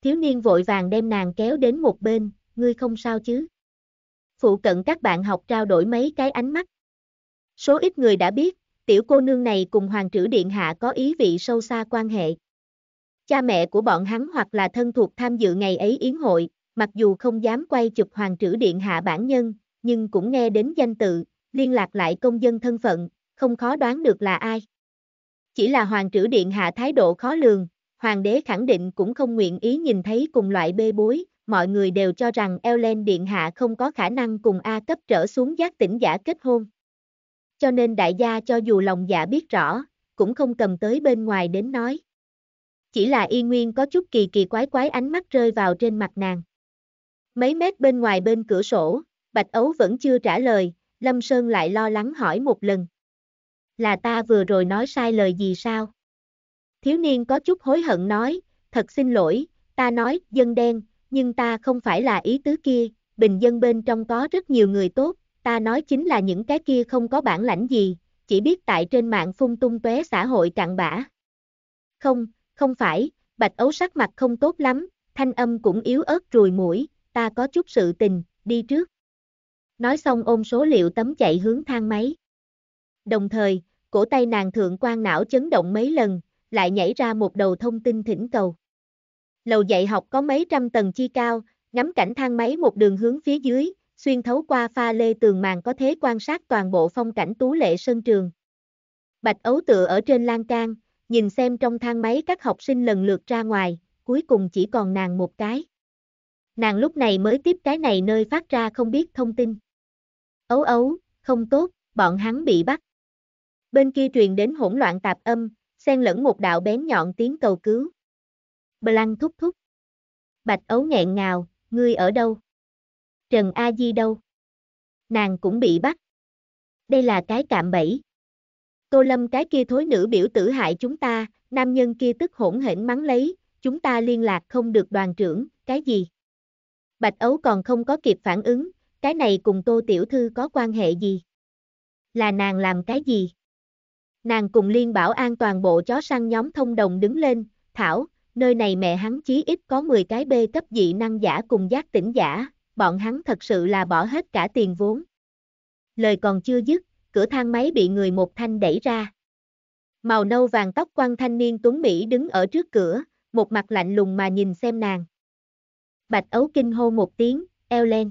S1: Thiếu niên vội vàng đem nàng kéo đến một bên, ngươi không sao chứ? Phụ cận các bạn học trao đổi mấy cái ánh mắt. Số ít người đã biết, tiểu cô nương này cùng hoàng trữ điện hạ có ý vị sâu xa quan hệ. Cha mẹ của bọn hắn hoặc là thân thuộc tham dự ngày ấy yến hội, mặc dù không dám quay chụp hoàng trữ điện hạ bản nhân, nhưng cũng nghe đến danh tự, liên lạc lại công dân thân phận, không khó đoán được là ai. Chỉ là hoàng trữ điện hạ thái độ khó lường, hoàng đế khẳng định cũng không nguyện ý nhìn thấy cùng loại bê bối, mọi người đều cho rằng Ellen điện hạ không có khả năng cùng A cấp trở xuống giác tỉnh giả kết hôn. Cho nên đại gia cho dù lòng giả dạ biết rõ, cũng không cầm tới bên ngoài đến nói. Chỉ là y nguyên có chút kỳ kỳ quái quái ánh mắt rơi vào trên mặt nàng. Mấy mét bên ngoài bên cửa sổ, Bạch Ấu vẫn chưa trả lời, Lâm Sơn lại lo lắng hỏi một lần là ta vừa rồi nói sai lời gì sao? Thiếu niên có chút hối hận nói, thật xin lỗi, ta nói, dân đen, nhưng ta không phải là ý tứ kia, bình dân bên trong có rất nhiều người tốt, ta nói chính là những cái kia không có bản lãnh gì, chỉ biết tại trên mạng phun tung tóe xã hội cặn bã. Không, không phải, bạch ấu sắc mặt không tốt lắm, thanh âm cũng yếu ớt rùi mũi, ta có chút sự tình, đi trước. Nói xong ôm số liệu tấm chạy hướng thang máy đồng thời, cổ tay nàng thượng quan não chấn động mấy lần, lại nhảy ra một đầu thông tin thỉnh cầu. Lầu dạy học có mấy trăm tầng chi cao, ngắm cảnh thang máy một đường hướng phía dưới, xuyên thấu qua pha lê tường màn có thế quan sát toàn bộ phong cảnh tú lệ sân trường. Bạch ấu tựa ở trên lan can, nhìn xem trong thang máy các học sinh lần lượt ra ngoài, cuối cùng chỉ còn nàng một cái. Nàng lúc này mới tiếp cái này nơi phát ra không biết thông tin. Ấu ấu, không tốt, bọn hắn bị bắt bên kia truyền đến hỗn loạn tạp âm, xen lẫn một đạo bén nhọn tiếng cầu cứu. Blanc thúc thúc. Bạch ấu nghẹn ngào, ngươi ở đâu? Trần A Di đâu? Nàng cũng bị bắt. Đây là cái cạm bẫy. Tô Lâm cái kia thối nữ biểu tử hại chúng ta, nam nhân kia tức hỗn hển mắng lấy, chúng ta liên lạc không được đoàn trưởng, cái gì? Bạch Ấu còn không có kịp phản ứng, cái này cùng Tô Tiểu Thư có quan hệ gì? Là nàng làm cái gì? Nàng cùng Liên Bảo An toàn bộ chó săn nhóm thông đồng đứng lên, Thảo, nơi này mẹ hắn chí ít có 10 cái bê cấp dị năng giả cùng giác tỉnh giả, bọn hắn thật sự là bỏ hết cả tiền vốn. Lời còn chưa dứt, cửa thang máy bị người một thanh đẩy ra. Màu nâu vàng tóc quăng thanh niên tuấn Mỹ đứng ở trước cửa, một mặt lạnh lùng mà nhìn xem nàng. Bạch ấu kinh hô một tiếng, eo lên.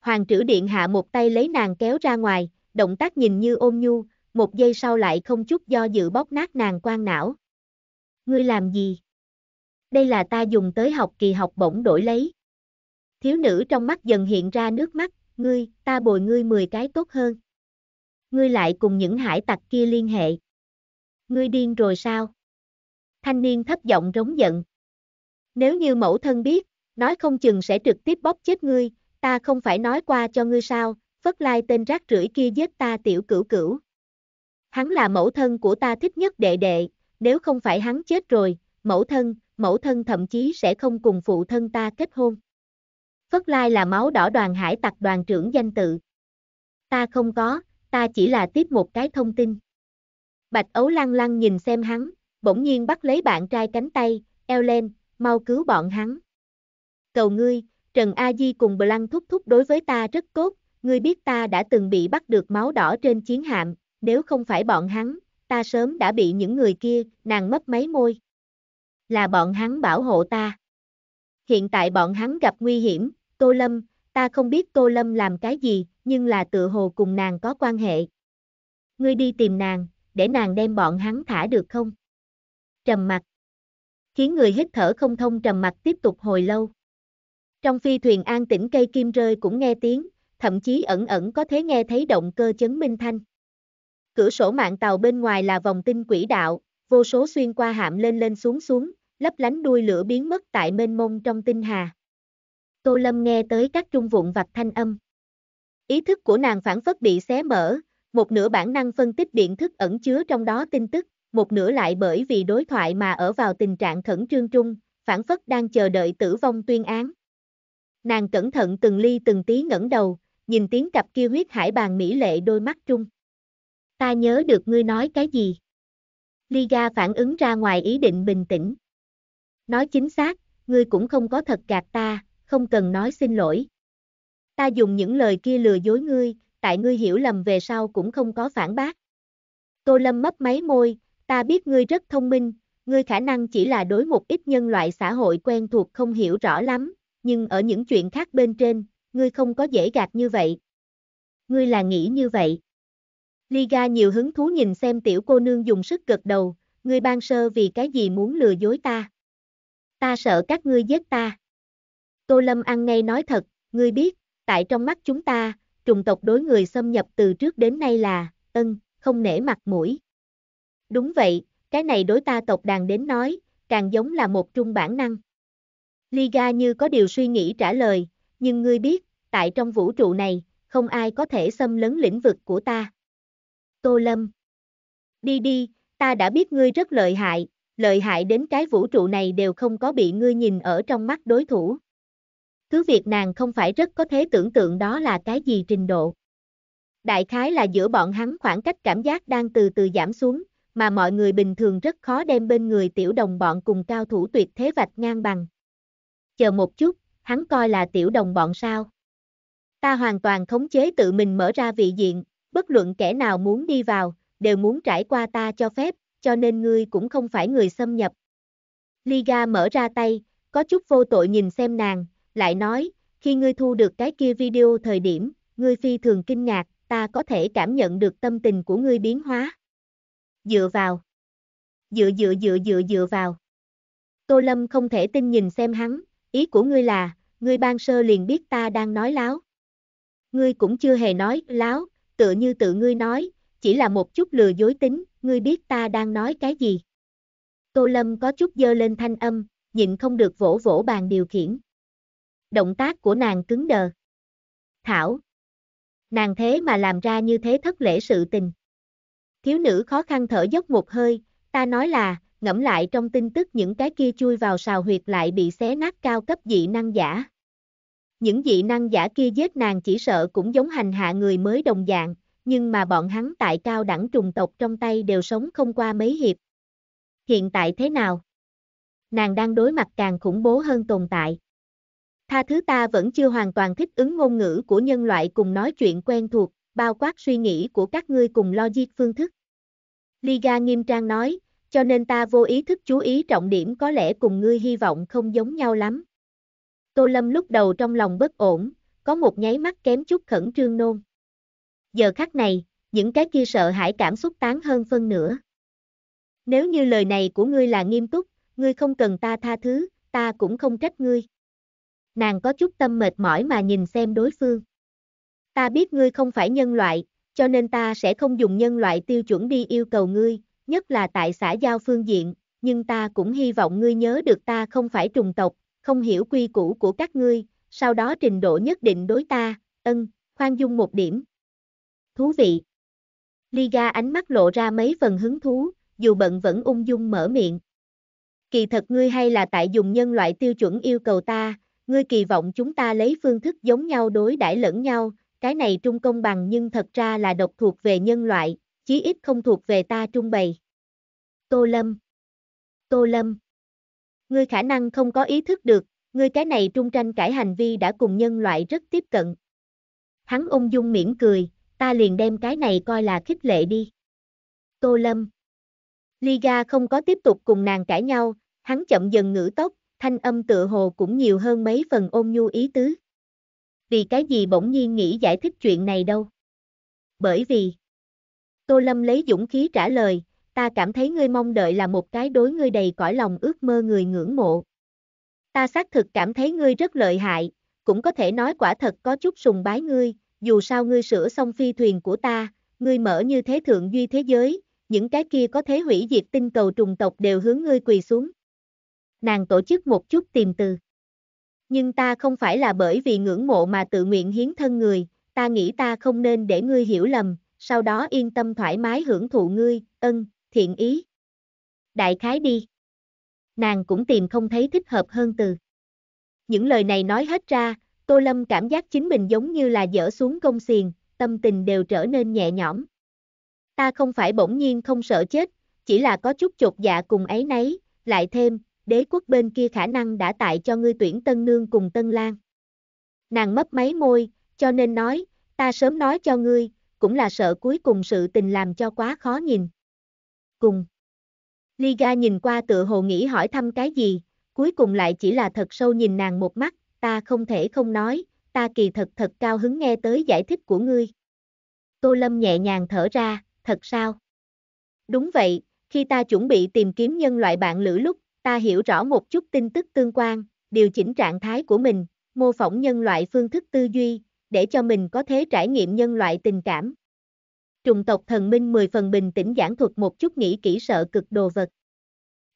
S1: Hoàng trữ điện hạ một tay lấy nàng kéo ra ngoài, động tác nhìn như ôm nhu, một giây sau lại không chút do dự bóp nát nàng quan não. Ngươi làm gì? Đây là ta dùng tới học kỳ học bổng đổi lấy. Thiếu nữ trong mắt dần hiện ra nước mắt, ngươi, ta bồi ngươi 10 cái tốt hơn. Ngươi lại cùng những hải tặc kia liên hệ. Ngươi điên rồi sao? Thanh niên thấp giọng rống giận. Nếu như mẫu thân biết, nói không chừng sẽ trực tiếp bóp chết ngươi, ta không phải nói qua cho ngươi sao, phất lai tên rác rưởi kia giết ta tiểu cửu cửu hắn là mẫu thân của ta thích nhất đệ đệ, nếu không phải hắn chết rồi, mẫu thân, mẫu thân thậm chí sẽ không cùng phụ thân ta kết hôn. Phất Lai là máu đỏ đoàn hải tặc đoàn trưởng danh tự. Ta không có, ta chỉ là tiếp một cái thông tin. Bạch Ấu lăng lăng nhìn xem hắn, bỗng nhiên bắt lấy bạn trai cánh tay, eo lên, mau cứu bọn hắn. Cầu ngươi, Trần A Di cùng Blanc thúc thúc đối với ta rất tốt, ngươi biết ta đã từng bị bắt được máu đỏ trên chiến hạm, nếu không phải bọn hắn, ta sớm đã bị những người kia, nàng mất mấy môi. Là bọn hắn bảo hộ ta. Hiện tại bọn hắn gặp nguy hiểm, Tô Lâm, ta không biết Tô Lâm làm cái gì, nhưng là tự hồ cùng nàng có quan hệ. Ngươi đi tìm nàng, để nàng đem bọn hắn thả được không? Trầm mặt. Khiến người hít thở không thông trầm mặt tiếp tục hồi lâu. Trong phi thuyền an tĩnh cây kim rơi cũng nghe tiếng, thậm chí ẩn ẩn có thể nghe thấy động cơ chấn minh thanh. Cửa sổ mạng tàu bên ngoài là vòng tinh quỹ đạo, vô số xuyên qua hạm lên lên xuống xuống, lấp lánh đuôi lửa biến mất tại mênh mông trong tinh hà. Tô Lâm nghe tới các trung vụn vặt thanh âm. Ý thức của nàng phản phất bị xé mở, một nửa bản năng phân tích điện thức ẩn chứa trong đó tin tức, một nửa lại bởi vì đối thoại mà ở vào tình trạng khẩn trương trung, phản phất đang chờ đợi tử vong tuyên án. Nàng cẩn thận từng ly từng tí ngẩng đầu, nhìn tiếng cặp kia huyết hải bàn mỹ lệ đôi mắt trung. Ta nhớ được ngươi nói cái gì? Liga phản ứng ra ngoài ý định bình tĩnh. Nói chính xác, ngươi cũng không có thật gạt ta, không cần nói xin lỗi. Ta dùng những lời kia lừa dối ngươi, tại ngươi hiểu lầm về sau cũng không có phản bác. Tô Lâm mấp máy môi, ta biết ngươi rất thông minh, ngươi khả năng chỉ là đối một ít nhân loại xã hội quen thuộc không hiểu rõ lắm, nhưng ở những chuyện khác bên trên, ngươi không có dễ gạt như vậy. Ngươi là nghĩ như vậy. Liga nhiều hứng thú nhìn xem tiểu cô nương dùng sức gật đầu, ngươi ban sơ vì cái gì muốn lừa dối ta. Ta sợ các ngươi giết ta. Tô Lâm ăn ngay nói thật, ngươi biết, tại trong mắt chúng ta, trùng tộc đối người xâm nhập từ trước đến nay là, ân, không nể mặt mũi. Đúng vậy, cái này đối ta tộc đàn đến nói, càng giống là một trung bản năng. Liga như có điều suy nghĩ trả lời, nhưng ngươi biết, tại trong vũ trụ này, không ai có thể xâm lấn lĩnh vực của ta. Tô Lâm. Đi đi, ta đã biết ngươi rất lợi hại, lợi hại đến cái vũ trụ này đều không có bị ngươi nhìn ở trong mắt đối thủ. Cứ việc nàng không phải rất có thể tưởng tượng đó là cái gì trình độ. Đại khái là giữa bọn hắn khoảng cách cảm giác đang từ từ giảm xuống, mà mọi người bình thường rất khó đem bên người tiểu đồng bọn cùng cao thủ tuyệt thế vạch ngang bằng. Chờ một chút, hắn coi là tiểu đồng bọn sao? Ta hoàn toàn khống chế tự mình mở ra vị diện, bất luận kẻ nào muốn đi vào, đều muốn trải qua ta cho phép, cho nên ngươi cũng không phải người xâm nhập. Liga mở ra tay, có chút vô tội nhìn xem nàng, lại nói, khi ngươi thu được cái kia video thời điểm, ngươi phi thường kinh ngạc, ta có thể cảm nhận được tâm tình của ngươi biến hóa. Dựa vào. Dựa dựa dựa dựa dựa vào. Tô Lâm không thể tin nhìn xem hắn, ý của ngươi là, ngươi ban sơ liền biết ta đang nói láo. Ngươi cũng chưa hề nói láo, tựa như tự ngươi nói, chỉ là một chút lừa dối tính, ngươi biết ta đang nói cái gì. Tô Lâm có chút dơ lên thanh âm, nhịn không được vỗ vỗ bàn điều khiển. Động tác của nàng cứng đờ. Thảo. Nàng thế mà làm ra như thế thất lễ sự tình. Thiếu nữ khó khăn thở dốc một hơi, ta nói là, ngẫm lại trong tin tức những cái kia chui vào sào huyệt lại bị xé nát cao cấp dị năng giả. Những dị năng giả kia giết nàng chỉ sợ cũng giống hành hạ người mới đồng dạng, nhưng mà bọn hắn tại cao đẳng trùng tộc trong tay đều sống không qua mấy hiệp. Hiện tại thế nào? Nàng đang đối mặt càng khủng bố hơn tồn tại. Tha thứ ta vẫn chưa hoàn toàn thích ứng ngôn ngữ của nhân loại cùng nói chuyện quen thuộc, bao quát suy nghĩ của các ngươi cùng logic phương thức. Liga nghiêm trang nói, cho nên ta vô ý thức chú ý trọng điểm có lẽ cùng ngươi hy vọng không giống nhau lắm. Tô Lâm lúc đầu trong lòng bất ổn, có một nháy mắt kém chút khẩn trương nôn. Giờ khắc này, những cái kia sợ hãi cảm xúc tán hơn phân nửa. Nếu như lời này của ngươi là nghiêm túc, ngươi không cần ta tha thứ, ta cũng không trách ngươi. Nàng có chút tâm mệt mỏi mà nhìn xem đối phương. Ta biết ngươi không phải nhân loại, cho nên ta sẽ không dùng nhân loại tiêu chuẩn đi yêu cầu ngươi, nhất là tại xã giao phương diện, nhưng ta cũng hy vọng ngươi nhớ được ta không phải trùng tộc, không hiểu quy củ của các ngươi, sau đó trình độ nhất định đối ta, ân, khoan dung một điểm. Thú vị. Liga ánh mắt lộ ra mấy phần hứng thú, dù bận vẫn ung dung mở miệng. Kỳ thật ngươi hay là tại dùng nhân loại tiêu chuẩn yêu cầu ta, ngươi kỳ vọng chúng ta lấy phương thức giống nhau đối đãi lẫn nhau, cái này trung công bằng nhưng thật ra là độc thuộc về nhân loại, chí ít không thuộc về ta trung bày. Tô Lâm Tô Lâm Ngươi khả năng không có ý thức được, ngươi cái này trung tranh cải hành vi đã cùng nhân loại rất tiếp cận. Hắn ung dung mỉm cười, ta liền đem cái này coi là khích lệ đi. Tô Lâm Liga không có tiếp tục cùng nàng cãi nhau, hắn chậm dần ngữ tốc, thanh âm tự hồ cũng nhiều hơn mấy phần ôn nhu ý tứ. Vì cái gì bỗng nhiên nghĩ giải thích chuyện này đâu? Bởi vì Tô Lâm lấy dũng khí trả lời, ta cảm thấy ngươi mong đợi là một cái đối ngươi đầy cõi lòng ước mơ người ngưỡng mộ. Ta xác thực cảm thấy ngươi rất lợi hại, cũng có thể nói quả thật có chút sùng bái ngươi, dù sao ngươi sửa xong phi thuyền của ta, ngươi mở như thế thượng duy thế giới, những cái kia có thế hủy diệt tinh cầu trùng tộc đều hướng ngươi quỳ xuống. Nàng tổ chức một chút tìm từ. Nhưng ta không phải là bởi vì ngưỡng mộ mà tự nguyện hiến thân người, ta nghĩ ta không nên để ngươi hiểu lầm, sau đó yên tâm thoải mái hưởng thụ ngươi, ân, thiện ý. Đại khái đi. Nàng cũng tìm không thấy thích hợp hơn từ. Những lời này nói hết ra, Tô Lâm cảm giác chính mình giống như là dở xuống công xiền, tâm tình đều trở nên nhẹ nhõm. Ta không phải bỗng nhiên không sợ chết, chỉ là có chút chột dạ cùng ấy nấy, lại thêm, đế quốc bên kia khả năng đã tại cho ngươi tuyển Tân Nương cùng Tân lang. Nàng mấp máy môi, cho nên nói, ta sớm nói cho ngươi, cũng là sợ cuối cùng sự tình làm cho quá khó nhìn cùng. Liga nhìn qua tựa hồ nghĩ hỏi thăm cái gì, cuối cùng lại chỉ là thật sâu nhìn nàng một mắt, ta không thể không nói, ta kỳ thật thật cao hứng nghe tới giải thích của ngươi. Tô Lâm nhẹ nhàng thở ra, thật sao? Đúng vậy, khi ta chuẩn bị tìm kiếm nhân loại bạn lữ lúc, ta hiểu rõ một chút tin tức tương quan, điều chỉnh trạng thái của mình, mô phỏng nhân loại phương thức tư duy, để cho mình có thể trải nghiệm nhân loại tình cảm trùng tộc thần minh 10 phần bình tĩnh giảng thuật một chút nghĩ kỹ sợ cực đồ vật.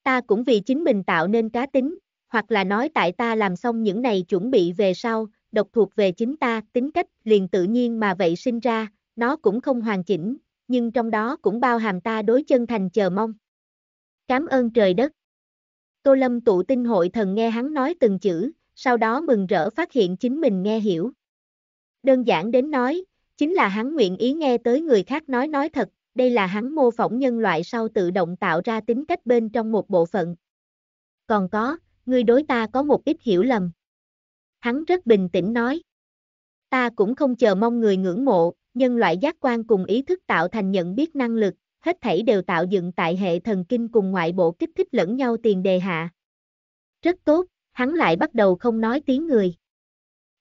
S1: Ta cũng vì chính mình tạo nên cá tính, hoặc là nói tại ta làm xong những này chuẩn bị về sau, độc thuộc về chính ta, tính cách liền tự nhiên mà vậy sinh ra, nó cũng không hoàn chỉnh, nhưng trong đó cũng bao hàm ta đối chân thành chờ mong. Cám ơn trời đất. Tô Lâm tụ tinh hội thần nghe hắn nói từng chữ, sau đó mừng rỡ phát hiện chính mình nghe hiểu. Đơn giản đến nói, Chính là hắn nguyện ý nghe tới người khác nói nói thật, đây là hắn mô phỏng nhân loại sau tự động tạo ra tính cách bên trong một bộ phận. Còn có, người đối ta có một ít hiểu lầm. Hắn rất bình tĩnh nói. Ta cũng không chờ mong người ngưỡng mộ, nhân loại giác quan cùng ý thức tạo thành nhận biết năng lực, hết thảy đều tạo dựng tại hệ thần kinh cùng ngoại bộ kích thích lẫn nhau tiền đề hạ. Rất tốt, hắn lại bắt đầu không nói tiếng người.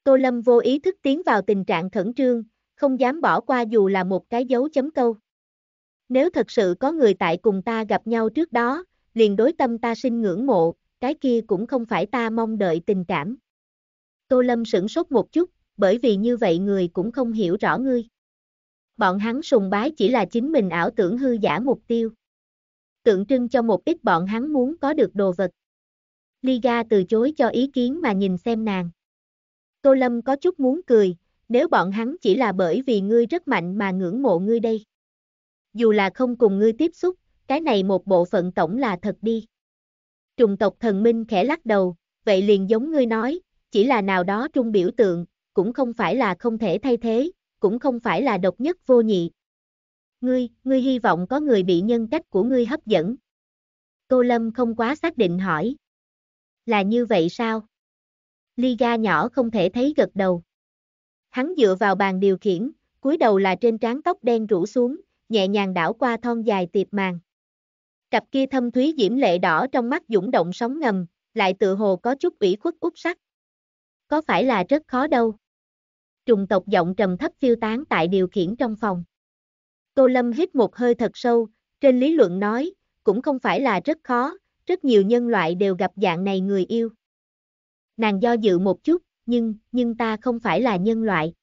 S1: Tô Lâm vô ý thức tiến vào tình trạng khẩn trương, không dám bỏ qua dù là một cái dấu chấm câu. Nếu thật sự có người tại cùng ta gặp nhau trước đó, liền đối tâm ta sinh ngưỡng mộ, cái kia cũng không phải ta mong đợi tình cảm. Tô Lâm sửng sốt một chút, bởi vì như vậy người cũng không hiểu rõ ngươi. Bọn hắn sùng bái chỉ là chính mình ảo tưởng hư giả mục tiêu. Tượng trưng cho một ít bọn hắn muốn có được đồ vật. Liga từ chối cho ý kiến mà nhìn xem nàng. Tô Lâm có chút muốn cười, nếu bọn hắn chỉ là bởi vì ngươi rất mạnh mà ngưỡng mộ ngươi đây. Dù là không cùng ngươi tiếp xúc, cái này một bộ phận tổng là thật đi. Trùng tộc thần minh khẽ lắc đầu, vậy liền giống ngươi nói, chỉ là nào đó trung biểu tượng, cũng không phải là không thể thay thế, cũng không phải là độc nhất vô nhị. Ngươi, ngươi hy vọng có người bị nhân cách của ngươi hấp dẫn. Cô Lâm không quá xác định hỏi. Là như vậy sao? Ly Ga nhỏ không thể thấy gật đầu. Hắn dựa vào bàn điều khiển, cúi đầu là trên trán tóc đen rủ xuống, nhẹ nhàng đảo qua thon dài tiệp màng. Cặp kia thâm thúy diễm lệ đỏ trong mắt dũng động sóng ngầm, lại tự hồ có chút ủy khuất út sắc. Có phải là rất khó đâu. Trùng tộc giọng trầm thấp phiêu tán tại điều khiển trong phòng. Tô Lâm hít một hơi thật sâu, trên lý luận nói, cũng không phải là rất khó, rất nhiều nhân loại đều gặp dạng này người yêu. Nàng do dự một chút, nhưng, nhưng ta không phải là nhân loại.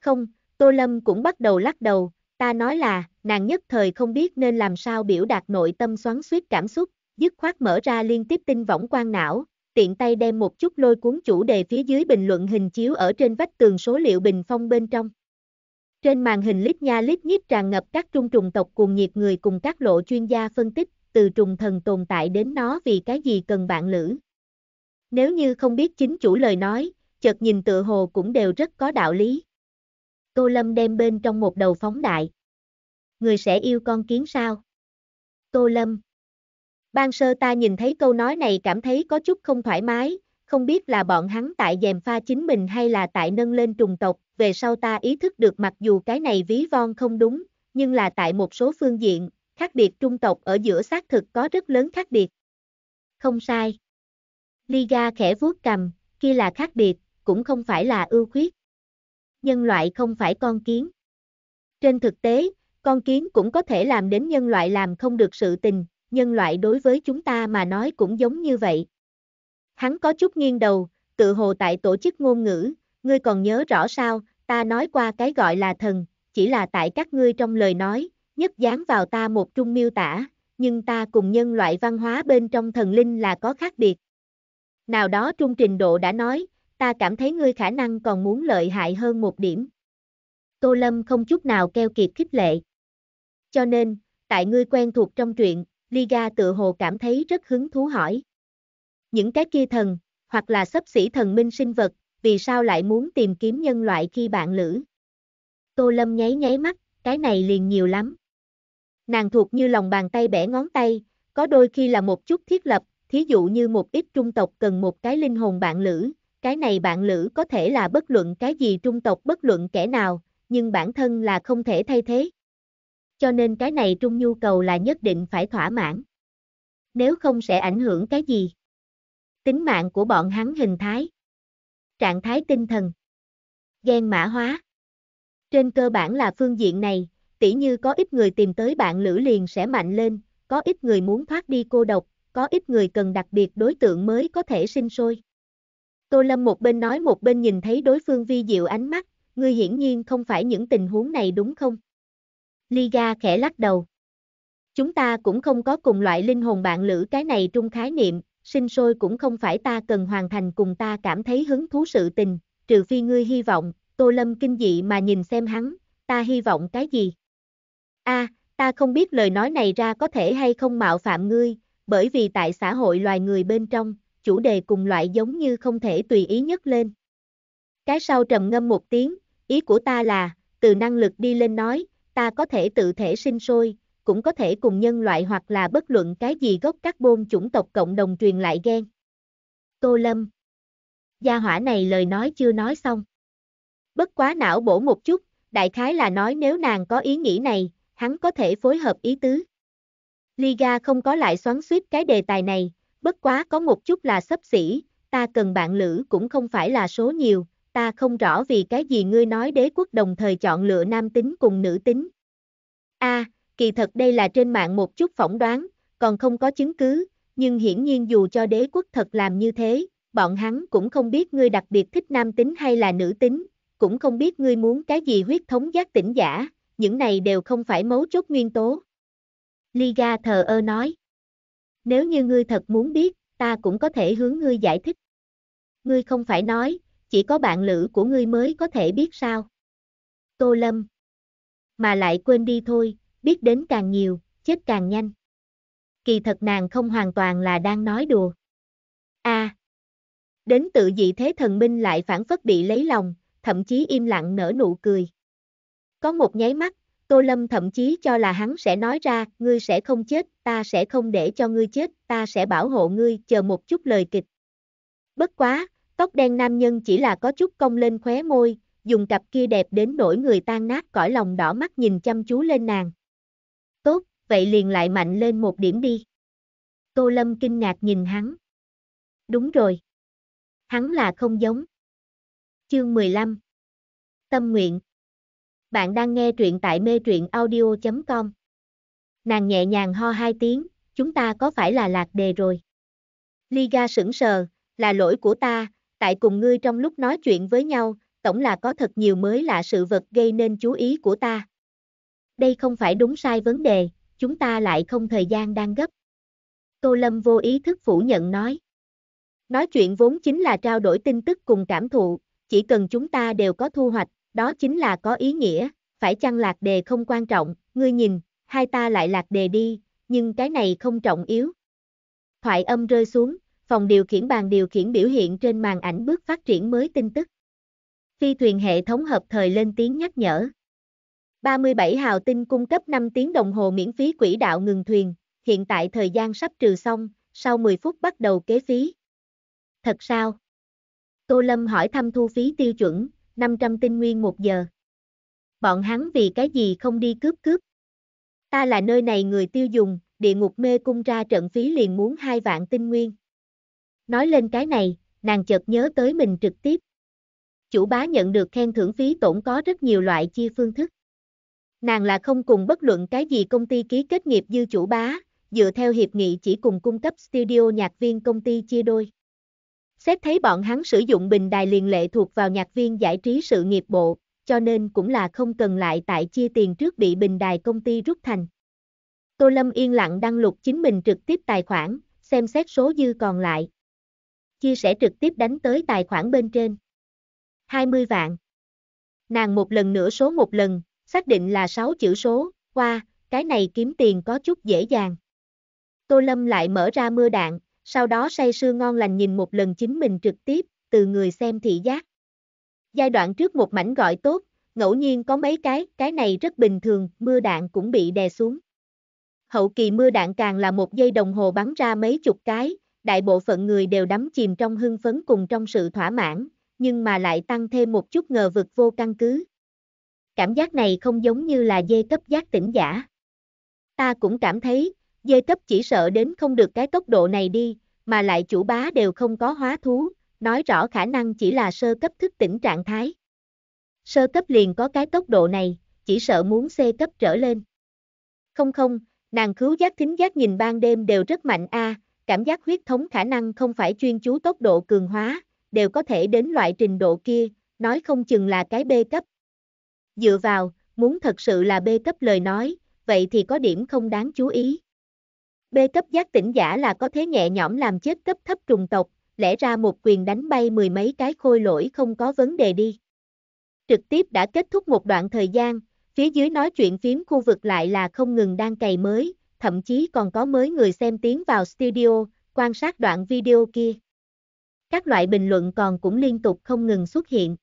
S1: Không, Tô Lâm cũng bắt đầu lắc đầu, ta nói là, nàng nhất thời không biết nên làm sao biểu đạt nội tâm xoắn suýt cảm xúc, dứt khoát mở ra liên tiếp tinh võng quan não, tiện tay đem một chút lôi cuốn chủ đề phía dưới bình luận hình chiếu ở trên vách tường số liệu bình phong bên trong. Trên màn hình lít nha lít nhít tràn ngập các trung trùng tộc cùng nhiệt người cùng các lộ chuyên gia phân tích, từ trùng thần tồn tại đến nó vì cái gì cần bạn lữ, nếu như không biết chính chủ lời nói, chợt nhìn tựa hồ cũng đều rất có đạo lý. Tô Lâm đem bên trong một đầu phóng đại. Người sẽ yêu con kiến sao? Tô Lâm. Ban sơ ta nhìn thấy câu nói này cảm thấy có chút không thoải mái, không biết là bọn hắn tại dèm pha chính mình hay là tại nâng lên trùng tộc, về sau ta ý thức được mặc dù cái này ví von không đúng, nhưng là tại một số phương diện, khác biệt trung tộc ở giữa xác thực có rất lớn khác biệt. Không sai. Liga khẽ vuốt cầm, kia là khác biệt, cũng không phải là ưu khuyết. Nhân loại không phải con kiến. Trên thực tế, con kiến cũng có thể làm đến nhân loại làm không được sự tình, nhân loại đối với chúng ta mà nói cũng giống như vậy. Hắn có chút nghiêng đầu, tự hồ tại tổ chức ngôn ngữ, ngươi còn nhớ rõ sao, ta nói qua cái gọi là thần, chỉ là tại các ngươi trong lời nói, nhất dán vào ta một trung miêu tả, nhưng ta cùng nhân loại văn hóa bên trong thần linh là có khác biệt nào đó trung trình độ đã nói, ta cảm thấy ngươi khả năng còn muốn lợi hại hơn một điểm. Tô Lâm không chút nào keo kiệt khích lệ. Cho nên, tại ngươi quen thuộc trong truyện, Liga tự hồ cảm thấy rất hứng thú hỏi. Những cái kia thần, hoặc là sấp xỉ thần minh sinh vật, vì sao lại muốn tìm kiếm nhân loại khi bạn lữ? Tô Lâm nháy nháy mắt, cái này liền nhiều lắm. Nàng thuộc như lòng bàn tay bẻ ngón tay, có đôi khi là một chút thiết lập, thí dụ như một ít trung tộc cần một cái linh hồn bạn lữ, cái này bạn lữ có thể là bất luận cái gì trung tộc bất luận kẻ nào, nhưng bản thân là không thể thay thế. Cho nên cái này trung nhu cầu là nhất định phải thỏa mãn. Nếu không sẽ ảnh hưởng cái gì? Tính mạng của bọn hắn hình thái. Trạng thái tinh thần. ghen mã hóa. Trên cơ bản là phương diện này, tỉ như có ít người tìm tới bạn lữ liền sẽ mạnh lên, có ít người muốn thoát đi cô độc, có ít người cần đặc biệt đối tượng mới có thể sinh sôi. Tô Lâm một bên nói một bên nhìn thấy đối phương vi diệu ánh mắt, ngươi hiển nhiên không phải những tình huống này đúng không? Liga khẽ lắc đầu. Chúng ta cũng không có cùng loại linh hồn bạn lữ cái này trung khái niệm, sinh sôi cũng không phải ta cần hoàn thành cùng ta cảm thấy hứng thú sự tình, trừ phi ngươi hy vọng, Tô Lâm kinh dị mà nhìn xem hắn, ta hy vọng cái gì? a ta không biết lời nói này ra có thể hay không mạo phạm ngươi, bởi vì tại xã hội loài người bên trong, chủ đề cùng loại giống như không thể tùy ý nhất lên. Cái sau trầm ngâm một tiếng, ý của ta là, từ năng lực đi lên nói, ta có thể tự thể sinh sôi, cũng có thể cùng nhân loại hoặc là bất luận cái gì gốc carbon chủng tộc cộng đồng truyền lại gen. Tô Lâm Gia hỏa này lời nói chưa nói xong. Bất quá não bổ một chút, đại khái là nói nếu nàng có ý nghĩ này, hắn có thể phối hợp ý tứ. Liga không có lại xoắn suýt cái đề tài này, bất quá có một chút là sấp xỉ, ta cần bạn lữ cũng không phải là số nhiều, ta không rõ vì cái gì ngươi nói đế quốc đồng thời chọn lựa nam tính cùng nữ tính. A, à, kỳ thật đây là trên mạng một chút phỏng đoán, còn không có chứng cứ, nhưng hiển nhiên dù cho đế quốc thật làm như thế, bọn hắn cũng không biết ngươi đặc biệt thích nam tính hay là nữ tính, cũng không biết ngươi muốn cái gì huyết thống giác tỉnh giả, những này đều không phải mấu chốt nguyên tố. Liga thờ ơ nói. Nếu như ngươi thật muốn biết, ta cũng có thể hướng ngươi giải thích. Ngươi không phải nói, chỉ có bạn lữ của ngươi mới có thể biết sao. Tô Lâm. Mà lại quên đi thôi, biết đến càng nhiều, chết càng nhanh. Kỳ thật nàng không hoàn toàn là đang nói đùa. a à, Đến tự dị thế thần minh lại phản phất bị lấy lòng, thậm chí im lặng nở nụ cười. Có một nháy mắt, Tô Lâm thậm chí cho là hắn sẽ nói ra, ngươi sẽ không chết, ta sẽ không để cho ngươi chết, ta sẽ bảo hộ ngươi, chờ một chút lời kịch. Bất quá, tóc đen nam nhân chỉ là có chút cong lên khóe môi, dùng cặp kia đẹp đến nỗi người tan nát cõi lòng đỏ mắt nhìn chăm chú lên nàng. Tốt, vậy liền lại mạnh lên một điểm đi. Tô Lâm kinh ngạc nhìn hắn. Đúng rồi. Hắn là không giống. Chương 15 Tâm nguyện bạn đang nghe truyện tại mê truyện audio.com. Nàng nhẹ nhàng ho hai tiếng, chúng ta có phải là lạc đề rồi? Liga sững sờ, là lỗi của ta, tại cùng ngươi trong lúc nói chuyện với nhau, tổng là có thật nhiều mới lạ sự vật gây nên chú ý của ta. Đây không phải đúng sai vấn đề, chúng ta lại không thời gian đang gấp. Tô Lâm vô ý thức phủ nhận nói. Nói chuyện vốn chính là trao đổi tin tức cùng cảm thụ, chỉ cần chúng ta đều có thu hoạch, đó chính là có ý nghĩa, phải chăng lạc đề không quan trọng, ngươi nhìn, hai ta lại lạc đề đi, nhưng cái này không trọng yếu. Thoại âm rơi xuống, phòng điều khiển bàn điều khiển biểu hiện trên màn ảnh bước phát triển mới tin tức. Phi thuyền hệ thống hợp thời lên tiếng nhắc nhở. 37 hào tinh cung cấp 5 tiếng đồng hồ miễn phí quỹ đạo ngừng thuyền, hiện tại thời gian sắp trừ xong, sau 10 phút bắt đầu kế phí. Thật sao? Tô Lâm hỏi thăm thu phí tiêu chuẩn, 500 tinh nguyên một giờ. Bọn hắn vì cái gì không đi cướp cướp? Ta là nơi này người tiêu dùng, địa ngục mê cung ra trận phí liền muốn hai vạn tinh nguyên. Nói lên cái này, nàng chợt nhớ tới mình trực tiếp. Chủ bá nhận được khen thưởng phí tổn có rất nhiều loại chia phương thức. Nàng là không cùng bất luận cái gì công ty ký kết nghiệp dư chủ bá, dựa theo hiệp nghị chỉ cùng cung cấp studio nhạc viên công ty chia đôi. Xét thấy bọn hắn sử dụng bình đài liền lệ thuộc vào nhạc viên giải trí sự nghiệp bộ, cho nên cũng là không cần lại tại chia tiền trước bị bình đài công ty rút thành. Tô Lâm yên lặng đăng lục chính mình trực tiếp tài khoản, xem xét số dư còn lại. Chia sẻ trực tiếp đánh tới tài khoản bên trên. 20 vạn. Nàng một lần nữa số một lần, xác định là 6 chữ số, qua, cái này kiếm tiền có chút dễ dàng. Tô Lâm lại mở ra mưa đạn, sau đó say sưa ngon lành nhìn một lần chính mình trực tiếp, từ người xem thị giác. Giai đoạn trước một mảnh gọi tốt, ngẫu nhiên có mấy cái, cái này rất bình thường, mưa đạn cũng bị đè xuống. Hậu kỳ mưa đạn càng là một giây đồng hồ bắn ra mấy chục cái, đại bộ phận người đều đắm chìm trong hưng phấn cùng trong sự thỏa mãn, nhưng mà lại tăng thêm một chút ngờ vực vô căn cứ. Cảm giác này không giống như là dê cấp giác tỉnh giả. Ta cũng cảm thấy, dê tấp chỉ sợ đến không được cái tốc độ này đi, mà lại chủ bá đều không có hóa thú, nói rõ khả năng chỉ là sơ cấp thức tỉnh trạng thái. Sơ cấp liền có cái tốc độ này, chỉ sợ muốn C cấp trở lên. Không không, nàng cứu giác thính giác nhìn ban đêm đều rất mạnh a, cảm giác huyết thống khả năng không phải chuyên chú tốc độ cường hóa, đều có thể đến loại trình độ kia, nói không chừng là cái B cấp. Dựa vào, muốn thật sự là B cấp lời nói, vậy thì có điểm không đáng chú ý. B cấp giác tỉnh giả là có thế nhẹ nhõm làm chết cấp thấp trùng tộc, lẽ ra một quyền đánh bay mười mấy cái khôi lỗi không có vấn đề đi. Trực tiếp đã kết thúc một đoạn thời gian, phía dưới nói chuyện phím khu vực lại là không ngừng đang cày mới, thậm chí còn có mới người xem tiến vào studio, quan sát đoạn video kia. Các loại bình luận còn cũng liên tục không ngừng xuất hiện.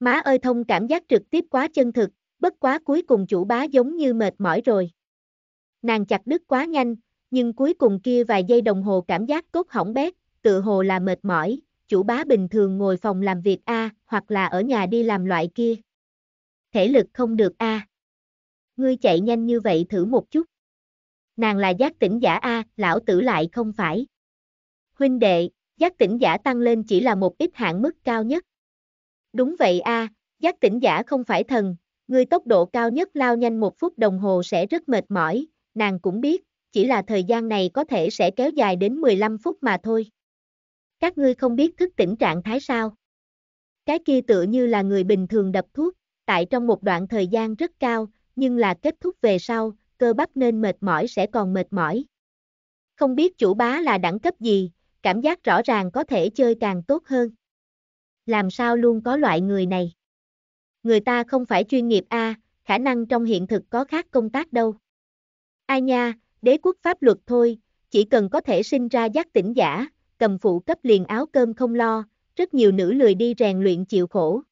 S1: Má ơi thông cảm giác trực tiếp quá chân thực, bất quá cuối cùng chủ bá giống như mệt mỏi rồi. Nàng chặt đứt quá nhanh, nhưng cuối cùng kia vài giây đồng hồ cảm giác cốt hỏng bét, tự hồ là mệt mỏi, chủ bá bình thường ngồi phòng làm việc A, hoặc là ở nhà đi làm loại kia. Thể lực không được A. Ngươi chạy nhanh như vậy thử một chút. Nàng là giác tỉnh giả A, lão tử lại không phải. Huynh đệ, giác tỉnh giả tăng lên chỉ là một ít hạn mức cao nhất. Đúng vậy A, giác tỉnh giả không phải thần, ngươi tốc độ cao nhất lao nhanh một phút đồng hồ sẽ rất mệt mỏi, nàng cũng biết, chỉ là thời gian này có thể sẽ kéo dài đến 15 phút mà thôi. Các ngươi không biết thức tỉnh trạng thái sao? Cái kia tựa như là người bình thường đập thuốc, tại trong một đoạn thời gian rất cao, nhưng là kết thúc về sau, cơ bắp nên mệt mỏi sẽ còn mệt mỏi. Không biết chủ bá là đẳng cấp gì, cảm giác rõ ràng có thể chơi càng tốt hơn. Làm sao luôn có loại người này? Người ta không phải chuyên nghiệp A, khả năng trong hiện thực có khác công tác đâu. Ai nha, đế quốc pháp luật thôi, chỉ cần có thể sinh ra giác tỉnh giả, cầm phụ cấp liền áo cơm không lo, rất nhiều nữ lười đi rèn luyện chịu khổ.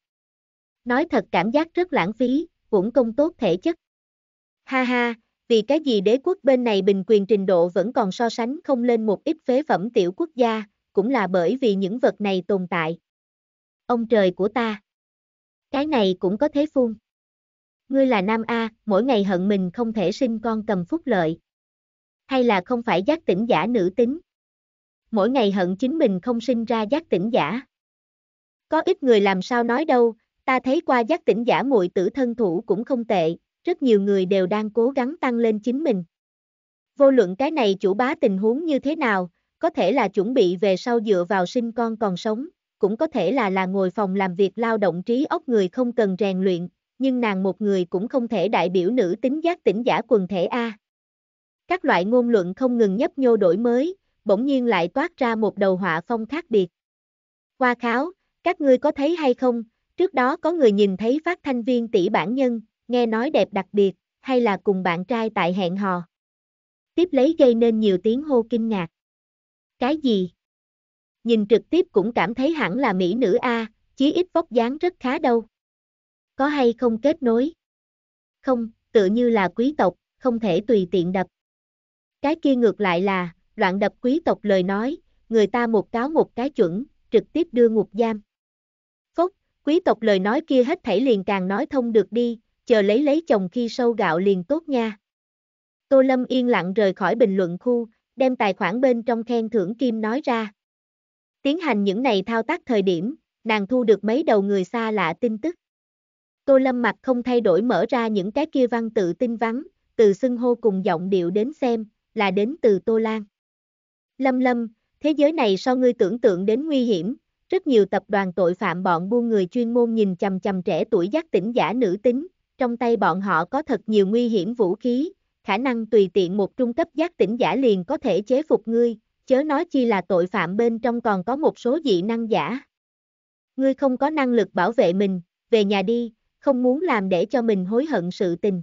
S1: Nói thật cảm giác rất lãng phí, cũng công tốt thể chất. Ha ha, vì cái gì đế quốc bên này bình quyền trình độ vẫn còn so sánh không lên một ít phế phẩm tiểu quốc gia, cũng là bởi vì những vật này tồn tại. Ông trời của ta. Cái này cũng có thế phun. Ngươi là nam A, mỗi ngày hận mình không thể sinh con cầm phúc lợi hay là không phải giác tỉnh giả nữ tính. Mỗi ngày hận chính mình không sinh ra giác tỉnh giả. Có ít người làm sao nói đâu, ta thấy qua giác tỉnh giả muội tử thân thủ cũng không tệ, rất nhiều người đều đang cố gắng tăng lên chính mình. Vô luận cái này chủ bá tình huống như thế nào, có thể là chuẩn bị về sau dựa vào sinh con còn sống, cũng có thể là là ngồi phòng làm việc lao động trí óc người không cần rèn luyện, nhưng nàng một người cũng không thể đại biểu nữ tính giác tỉnh giả quần thể A. Các loại ngôn luận không ngừng nhấp nhô đổi mới, bỗng nhiên lại toát ra một đầu họa phong khác biệt. Hoa kháo, các ngươi có thấy hay không, trước đó có người nhìn thấy phát thanh viên tỷ bản nhân, nghe nói đẹp đặc biệt, hay là cùng bạn trai tại hẹn hò. Tiếp lấy gây nên nhiều tiếng hô kinh ngạc. Cái gì? Nhìn trực tiếp cũng cảm thấy hẳn là mỹ nữ A, chí ít vóc dáng rất khá đâu. Có hay không kết nối? Không, tự như là quý tộc, không thể tùy tiện đập. Cái kia ngược lại là, loạn đập quý tộc lời nói, người ta một cáo một cái chuẩn, trực tiếp đưa ngục giam. Phúc, quý tộc lời nói kia hết thảy liền càng nói thông được đi, chờ lấy lấy chồng khi sâu gạo liền tốt nha. Tô Lâm yên lặng rời khỏi bình luận khu, đem tài khoản bên trong khen thưởng kim nói ra. Tiến hành những này thao tác thời điểm, nàng thu được mấy đầu người xa lạ tin tức. Tô Lâm mặt không thay đổi mở ra những cái kia văn tự tin vắng, từ xưng hô cùng giọng điệu đến xem, là đến từ Tô Lan. Lâm Lâm, thế giới này so ngươi tưởng tượng đến nguy hiểm, rất nhiều tập đoàn tội phạm bọn buôn người chuyên môn nhìn chằm chằm trẻ tuổi giác tỉnh giả nữ tính, trong tay bọn họ có thật nhiều nguy hiểm vũ khí, khả năng tùy tiện một trung cấp giác tỉnh giả liền có thể chế phục ngươi, chớ nói chi là tội phạm bên trong còn có một số dị năng giả. Ngươi không có năng lực bảo vệ mình, về nhà đi, không muốn làm để cho mình hối hận sự tình.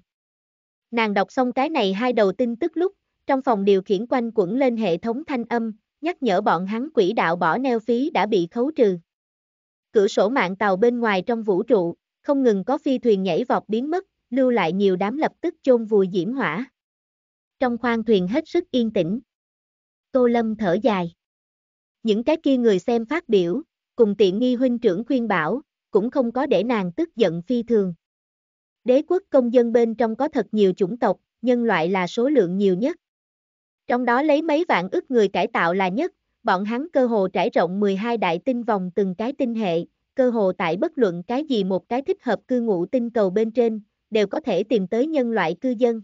S1: Nàng đọc xong cái này hai đầu tin tức lúc, trong phòng điều khiển quanh quẩn lên hệ thống thanh âm, nhắc nhở bọn hắn quỹ đạo bỏ neo phí đã bị khấu trừ. Cửa sổ mạng tàu bên ngoài trong vũ trụ, không ngừng có phi thuyền nhảy vọt biến mất, lưu lại nhiều đám lập tức chôn vùi diễm hỏa. Trong khoang thuyền hết sức yên tĩnh. Tô Lâm thở dài. Những cái kia người xem phát biểu, cùng tiện nghi huynh trưởng khuyên bảo, cũng không có để nàng tức giận phi thường. Đế quốc công dân bên trong có thật nhiều chủng tộc, nhân loại là số lượng nhiều nhất trong đó lấy mấy vạn ức người cải tạo là nhất, bọn hắn cơ hồ trải rộng 12 đại tinh vòng từng cái tinh hệ, cơ hồ tại bất luận cái gì một cái thích hợp cư ngụ tinh cầu bên trên, đều có thể tìm tới nhân loại cư dân.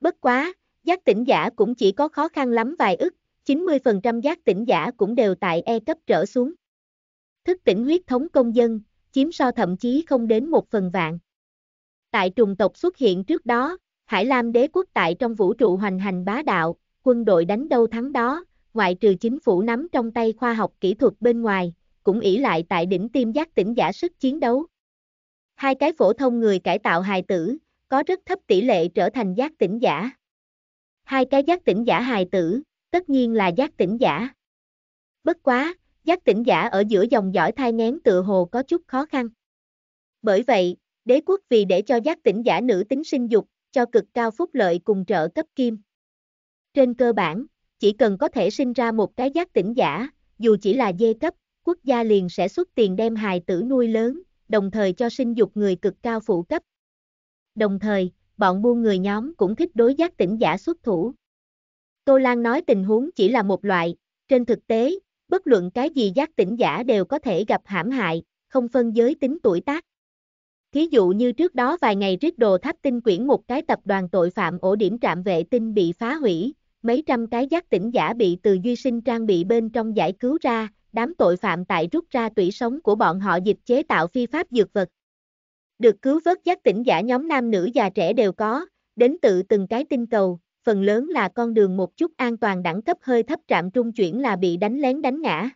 S1: Bất quá, giác tỉnh giả cũng chỉ có khó khăn lắm vài ức, 90% giác tỉnh giả cũng đều tại E cấp trở xuống. Thức tỉnh huyết thống công dân, chiếm so thậm chí không đến một phần vạn. Tại trùng tộc xuất hiện trước đó, Hải Lam đế quốc tại trong vũ trụ hoành hành bá đạo, quân đội đánh đâu thắng đó, ngoại trừ chính phủ nắm trong tay khoa học kỹ thuật bên ngoài, cũng ỷ lại tại đỉnh tiêm giác tỉnh giả sức chiến đấu. Hai cái phổ thông người cải tạo hài tử, có rất thấp tỷ lệ trở thành giác tỉnh giả. Hai cái giác tỉnh giả hài tử, tất nhiên là giác tỉnh giả. Bất quá, giác tỉnh giả ở giữa dòng dõi thai ngén tựa hồ có chút khó khăn. Bởi vậy, đế quốc vì để cho giác tỉnh giả nữ tính sinh dục, cho cực cao phúc lợi cùng trợ cấp kim. Trên cơ bản, chỉ cần có thể sinh ra một cái giác tỉnh giả, dù chỉ là dê cấp, quốc gia liền sẽ xuất tiền đem hài tử nuôi lớn, đồng thời cho sinh dục người cực cao phụ cấp. Đồng thời, bọn buôn người nhóm cũng thích đối giác tỉnh giả xuất thủ. Tô Lan nói tình huống chỉ là một loại, trên thực tế, bất luận cái gì giác tỉnh giả đều có thể gặp hãm hại, không phân giới tính tuổi tác. Thí dụ như trước đó vài ngày rít đồ tháp tinh quyển một cái tập đoàn tội phạm ổ điểm trạm vệ tinh bị phá hủy, mấy trăm cái giác tỉnh giả bị từ duy sinh trang bị bên trong giải cứu ra, đám tội phạm tại rút ra tủy sống của bọn họ dịch chế tạo phi pháp dược vật. Được cứu vớt giác tỉnh giả nhóm nam nữ già trẻ đều có, đến tự từng cái tinh cầu, phần lớn là con đường một chút an toàn đẳng cấp hơi thấp trạm trung chuyển là bị đánh lén đánh ngã.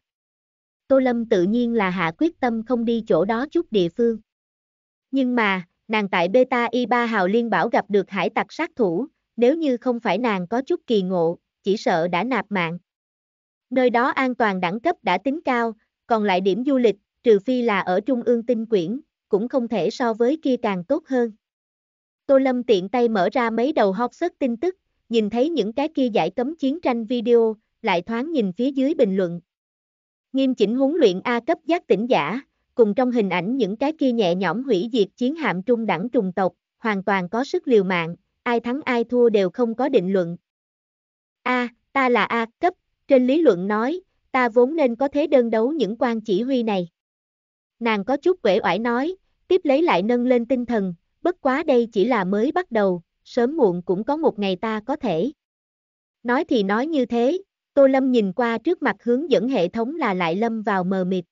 S1: Tô Lâm tự nhiên là hạ quyết tâm không đi chỗ đó chút địa phương. Nhưng mà, nàng tại Beta Y3 Hào Liên Bảo gặp được hải tặc sát thủ, nếu như không phải nàng có chút kỳ ngộ, chỉ sợ đã nạp mạng. Nơi đó an toàn đẳng cấp đã tính cao, còn lại điểm du lịch, trừ phi là ở trung ương tinh quyển, cũng không thể so với kia càng tốt hơn. Tô Lâm tiện tay mở ra mấy đầu hot search tin tức, nhìn thấy những cái kia giải cấm chiến tranh video, lại thoáng nhìn phía dưới bình luận. Nghiêm chỉnh huấn luyện A cấp giác tỉnh giả, cùng trong hình ảnh những cái kia nhẹ nhõm hủy diệt chiến hạm trung đẳng trùng tộc, hoàn toàn có sức liều mạng, ai thắng ai thua đều không có định luận. A, à, ta là A cấp, trên lý luận nói, ta vốn nên có thế đơn đấu những quan chỉ huy này. Nàng có chút quể oải nói, tiếp lấy lại nâng lên tinh thần, bất quá đây chỉ là mới bắt đầu, sớm muộn cũng có một ngày ta có thể. Nói thì nói như thế, Tô Lâm nhìn qua trước mặt hướng dẫn hệ thống là lại lâm vào mờ mịt.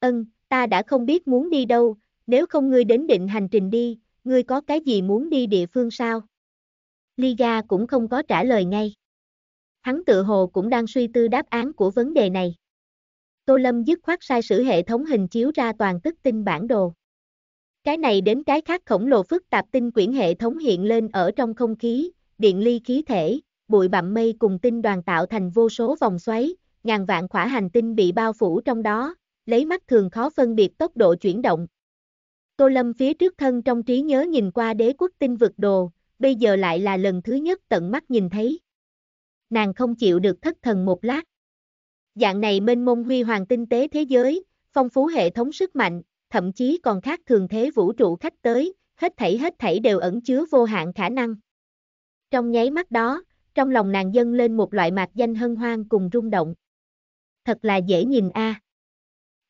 S1: Ân, ta đã không biết muốn đi đâu, nếu không ngươi đến định hành trình đi, ngươi có cái gì muốn đi địa phương sao? Liga cũng không có trả lời ngay. Hắn tự hồ cũng đang suy tư đáp án của vấn đề này. Tô Lâm dứt khoát sai sử hệ thống hình chiếu ra toàn tức tinh bản đồ. Cái này đến cái khác khổng lồ phức tạp tinh quyển hệ thống hiện lên ở trong không khí, điện ly khí thể, bụi bặm mây cùng tinh đoàn tạo thành vô số vòng xoáy, ngàn vạn khỏa hành tinh bị bao phủ trong đó, lấy mắt thường khó phân biệt tốc độ chuyển động, Tô Lâm phía trước thân trong trí nhớ nhìn qua đế quốc tinh vực đồ, bây giờ lại là lần thứ nhất tận mắt nhìn thấy. Nàng không chịu được thất thần một lát. Dạng này mênh mông huy hoàng tinh tế thế giới, phong phú hệ thống sức mạnh, thậm chí còn khác thường thế vũ trụ khách tới, hết thảy hết thảy đều ẩn chứa vô hạn khả năng. Trong nháy mắt đó, trong lòng nàng dâng lên một loại mạc danh hân hoan cùng rung động. Thật là dễ nhìn a. À.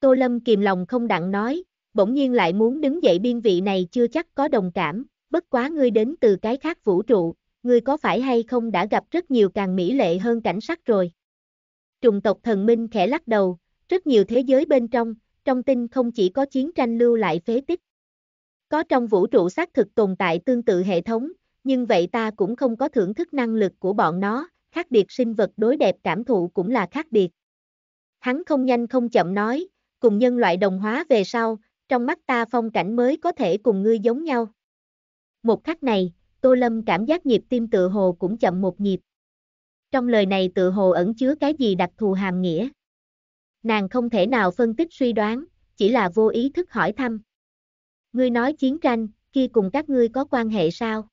S1: Tô Lâm kìm lòng không đặng nói, bỗng nhiên lại muốn đứng dậy biên vị này chưa chắc có đồng cảm, bất quá ngươi đến từ cái khác vũ trụ, ngươi có phải hay không đã gặp rất nhiều càng mỹ lệ hơn cảnh sắc rồi. Trùng tộc thần minh khẽ lắc đầu, rất nhiều thế giới bên trong, trong tinh không chỉ có chiến tranh lưu lại phế tích. Có trong vũ trụ xác thực tồn tại tương tự hệ thống, nhưng vậy ta cũng không có thưởng thức năng lực của bọn nó, khác biệt sinh vật đối đẹp cảm thụ cũng là khác biệt. Hắn không nhanh không chậm nói, cùng nhân loại đồng hóa về sau, trong mắt ta phong cảnh mới có thể cùng ngươi giống nhau. Một khắc này, Tô Lâm cảm giác nhịp tim tự hồ cũng chậm một nhịp. Trong lời này tự hồ ẩn chứa cái gì đặc thù hàm nghĩa. Nàng không thể nào phân tích suy đoán, chỉ là vô ý thức hỏi thăm. Ngươi nói chiến tranh, kia cùng các ngươi có quan hệ sao?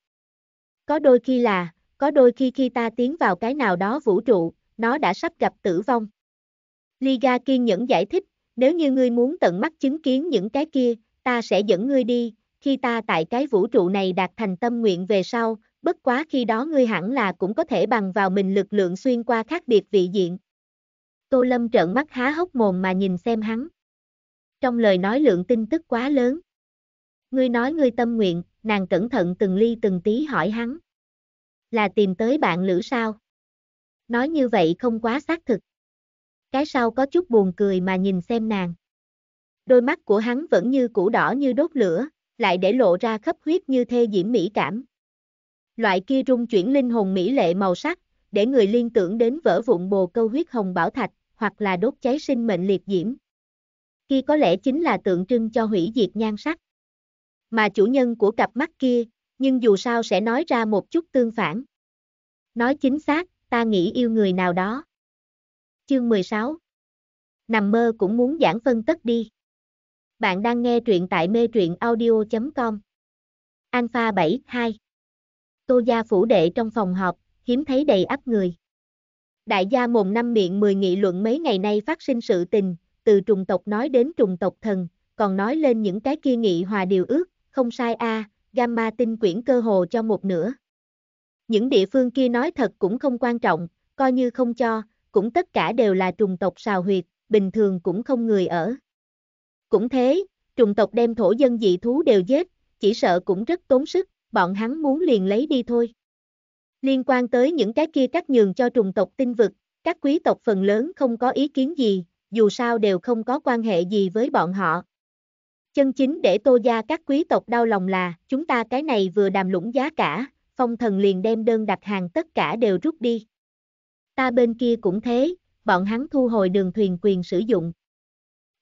S1: Có đôi khi là, có đôi khi khi ta tiến vào cái nào đó vũ trụ, nó đã sắp gặp tử vong. Liga kiên nhẫn giải thích, nếu như ngươi muốn tận mắt chứng kiến những cái kia, ta sẽ dẫn ngươi đi, khi ta tại cái vũ trụ này đạt thành tâm nguyện về sau, bất quá khi đó ngươi hẳn là cũng có thể bằng vào mình lực lượng xuyên qua khác biệt vị diện. Tô Lâm trợn mắt há hốc mồm mà nhìn xem hắn. Trong lời nói lượng tin tức quá lớn. Ngươi nói ngươi tâm nguyện, nàng cẩn thận từng ly từng tí hỏi hắn. Là tìm tới bạn lữ sao? Nói như vậy không quá xác thực cái sau có chút buồn cười mà nhìn xem nàng. Đôi mắt của hắn vẫn như củ đỏ như đốt lửa, lại để lộ ra khắp huyết như thê diễm mỹ cảm. Loại kia rung chuyển linh hồn mỹ lệ màu sắc, để người liên tưởng đến vỡ vụn bồ câu huyết hồng bảo thạch, hoặc là đốt cháy sinh mệnh liệt diễm. Kia có lẽ chính là tượng trưng cho hủy diệt nhan sắc. Mà chủ nhân của cặp mắt kia, nhưng dù sao sẽ nói ra một chút tương phản. Nói chính xác, ta nghĩ yêu người nào đó chương 16. Nằm mơ cũng muốn giảng phân tất đi. Bạn đang nghe truyện tại mê truyện audio.com. Alpha 72. Tô gia phủ đệ trong phòng họp, hiếm thấy đầy ắp người. Đại gia mồm năm miệng mười nghị luận mấy ngày nay phát sinh sự tình, từ trùng tộc nói đến trùng tộc thần, còn nói lên những cái kia nghị hòa điều ước, không sai a, à, gamma tinh quyển cơ hồ cho một nửa. Những địa phương kia nói thật cũng không quan trọng, coi như không cho, cũng tất cả đều là trùng tộc xào huyệt, bình thường cũng không người ở. Cũng thế, trùng tộc đem thổ dân dị thú đều giết, chỉ sợ cũng rất tốn sức, bọn hắn muốn liền lấy đi thôi. Liên quan tới những cái kia cắt nhường cho trùng tộc tinh vực, các quý tộc phần lớn không có ý kiến gì, dù sao đều không có quan hệ gì với bọn họ. Chân chính để tô gia các quý tộc đau lòng là, chúng ta cái này vừa đàm lũng giá cả, phong thần liền đem đơn đặt hàng tất cả đều rút đi ta bên kia cũng thế, bọn hắn thu hồi đường thuyền quyền sử dụng.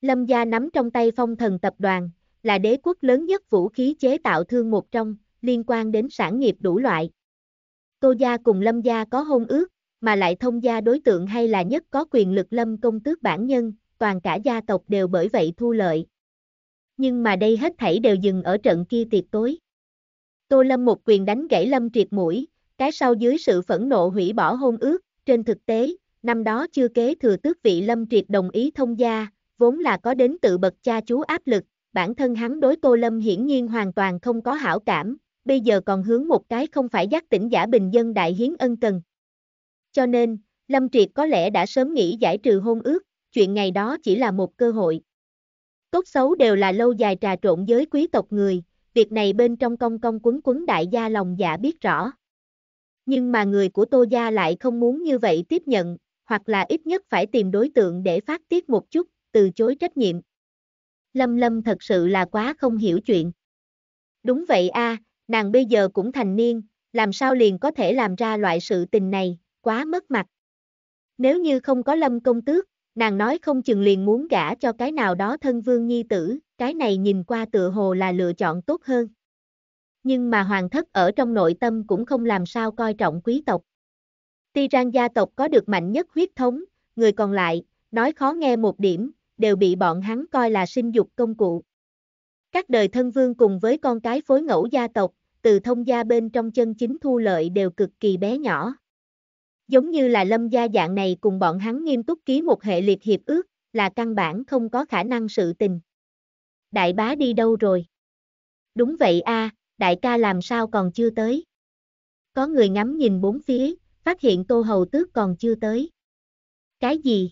S1: Lâm gia nắm trong tay phong thần tập đoàn, là đế quốc lớn nhất vũ khí chế tạo thương một trong, liên quan đến sản nghiệp đủ loại. Tô gia cùng Lâm gia có hôn ước, mà lại thông gia đối tượng hay là nhất có quyền lực Lâm công tước bản nhân, toàn cả gia tộc đều bởi vậy thu lợi. Nhưng mà đây hết thảy đều dừng ở trận kia tiệc tối. Tô Lâm một quyền đánh gãy Lâm triệt mũi, cái sau dưới sự phẫn nộ hủy bỏ hôn ước, trên thực tế, năm đó chưa kế thừa tước vị Lâm Triệt đồng ý thông gia, vốn là có đến tự bậc cha chú áp lực, bản thân hắn đối Tô Lâm hiển nhiên hoàn toàn không có hảo cảm, bây giờ còn hướng một cái không phải giác tỉnh giả bình dân đại hiến ân cần. Cho nên, Lâm Triệt có lẽ đã sớm nghĩ giải trừ hôn ước, chuyện ngày đó chỉ là một cơ hội. Tốt xấu đều là lâu dài trà trộn giới quý tộc người, việc này bên trong công công quấn quấn đại gia lòng giả dạ biết rõ nhưng mà người của Tô Gia lại không muốn như vậy tiếp nhận, hoặc là ít nhất phải tìm đối tượng để phát tiết một chút, từ chối trách nhiệm. Lâm Lâm thật sự là quá không hiểu chuyện. Đúng vậy a, nàng bây giờ cũng thành niên, làm sao liền có thể làm ra loại sự tình này, quá mất mặt. Nếu như không có Lâm công tước, nàng nói không chừng liền muốn gả cho cái nào đó thân vương nhi tử, cái này nhìn qua tựa hồ là lựa chọn tốt hơn nhưng mà hoàng thất ở trong nội tâm cũng không làm sao coi trọng quý tộc. Tiran gia tộc có được mạnh nhất huyết thống, người còn lại, nói khó nghe một điểm, đều bị bọn hắn coi là sinh dục công cụ. Các đời thân vương cùng với con cái phối ngẫu gia tộc, từ thông gia bên trong chân chính thu lợi đều cực kỳ bé nhỏ. Giống như là lâm gia dạng này cùng bọn hắn nghiêm túc ký một hệ liệt hiệp ước, là căn bản không có khả năng sự tình. Đại bá đi đâu rồi? Đúng vậy a, à, đại ca làm sao còn chưa tới. Có người ngắm nhìn bốn phía, phát hiện tô hầu tước còn chưa tới. Cái gì?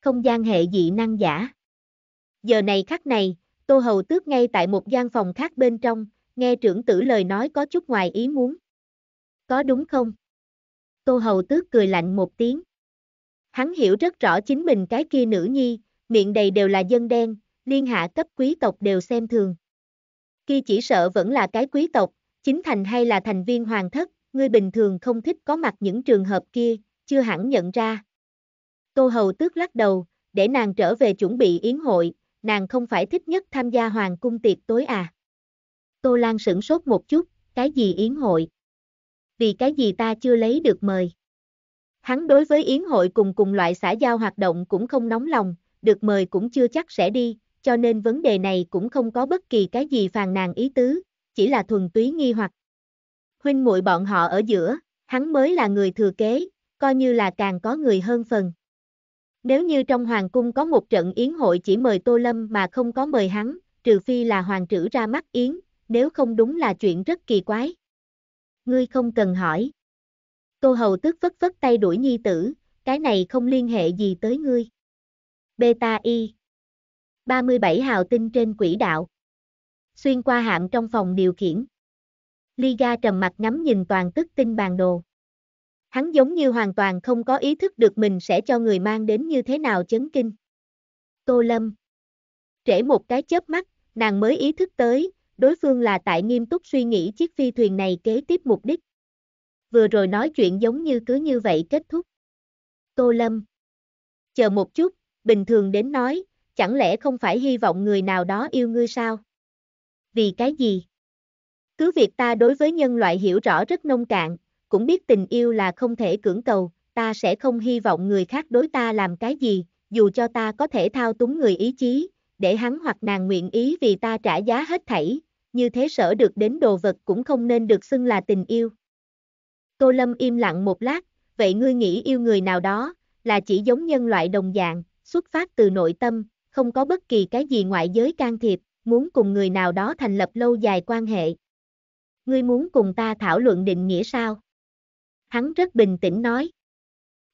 S1: Không gian hệ dị năng giả. Giờ này khắc này, tô hầu tước ngay tại một gian phòng khác bên trong, nghe trưởng tử lời nói có chút ngoài ý muốn. Có đúng không? Tô hầu tước cười lạnh một tiếng. Hắn hiểu rất rõ chính mình cái kia nữ nhi, miệng đầy đều là dân đen, liên hạ cấp quý tộc đều xem thường kia chỉ sợ vẫn là cái quý tộc, chính thành hay là thành viên hoàng thất, ngươi bình thường không thích có mặt những trường hợp kia, chưa hẳn nhận ra. Tô Hầu tước lắc đầu, để nàng trở về chuẩn bị yến hội, nàng không phải thích nhất tham gia hoàng cung tiệc tối à. Tô Lan sửng sốt một chút, cái gì yến hội? Vì cái gì ta chưa lấy được mời? Hắn đối với yến hội cùng cùng loại xã giao hoạt động cũng không nóng lòng, được mời cũng chưa chắc sẽ đi, cho nên vấn đề này cũng không có bất kỳ cái gì phàn nàn ý tứ, chỉ là thuần túy nghi hoặc. Huynh muội bọn họ ở giữa, hắn mới là người thừa kế, coi như là càng có người hơn phần. Nếu như trong hoàng cung có một trận yến hội chỉ mời Tô Lâm mà không có mời hắn, trừ phi là hoàng trữ ra mắt yến, nếu không đúng là chuyện rất kỳ quái. Ngươi không cần hỏi. Tô Hầu tức vất vất tay đuổi nhi tử, cái này không liên hệ gì tới ngươi. Beta y 37 hào tinh trên quỹ đạo. Xuyên qua hạm trong phòng điều khiển. Liga trầm mặt ngắm nhìn toàn tức tinh bàn đồ. Hắn giống như hoàn toàn không có ý thức được mình sẽ cho người mang đến như thế nào chấn kinh. Tô Lâm. Trễ một cái chớp mắt, nàng mới ý thức tới, đối phương là tại nghiêm túc suy nghĩ chiếc phi thuyền này kế tiếp mục đích. Vừa rồi nói chuyện giống như cứ như vậy kết thúc. Tô Lâm. Chờ một chút, bình thường đến nói, chẳng lẽ không phải hy vọng người nào đó yêu ngươi sao? Vì cái gì? Cứ việc ta đối với nhân loại hiểu rõ rất nông cạn, cũng biết tình yêu là không thể cưỡng cầu, ta sẽ không hy vọng người khác đối ta làm cái gì, dù cho ta có thể thao túng người ý chí, để hắn hoặc nàng nguyện ý vì ta trả giá hết thảy, như thế sở được đến đồ vật cũng không nên được xưng là tình yêu. Tô Lâm im lặng một lát, vậy ngươi nghĩ yêu người nào đó, là chỉ giống nhân loại đồng dạng, xuất phát từ nội tâm, không có bất kỳ cái gì ngoại giới can thiệp, muốn cùng người nào đó thành lập lâu dài quan hệ. Ngươi muốn cùng ta thảo luận định nghĩa sao? Hắn rất bình tĩnh nói.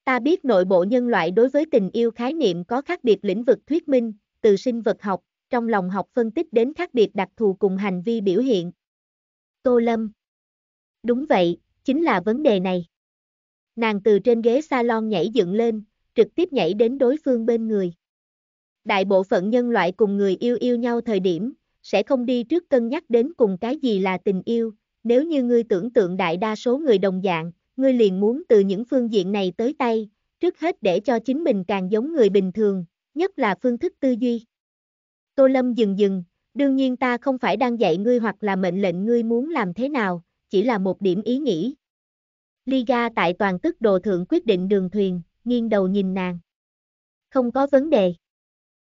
S1: Ta biết nội bộ nhân loại đối với tình yêu khái niệm có khác biệt lĩnh vực thuyết minh, từ sinh vật học, trong lòng học phân tích đến khác biệt đặc thù cùng hành vi biểu hiện. Tô Lâm Đúng vậy, chính là vấn đề này. Nàng từ trên ghế salon nhảy dựng lên, trực tiếp nhảy đến đối phương bên người. Đại bộ phận nhân loại cùng người yêu yêu nhau thời điểm, sẽ không đi trước cân nhắc đến cùng cái gì là tình yêu, nếu như ngươi tưởng tượng đại đa số người đồng dạng, ngươi liền muốn từ những phương diện này tới tay, trước hết để cho chính mình càng giống người bình thường, nhất là phương thức tư duy. Tô Lâm dừng dừng, đương nhiên ta không phải đang dạy ngươi hoặc là mệnh lệnh ngươi muốn làm thế nào, chỉ là một điểm ý nghĩ. Liga tại toàn tức đồ thượng quyết định đường thuyền, nghiêng đầu nhìn nàng. Không có vấn đề.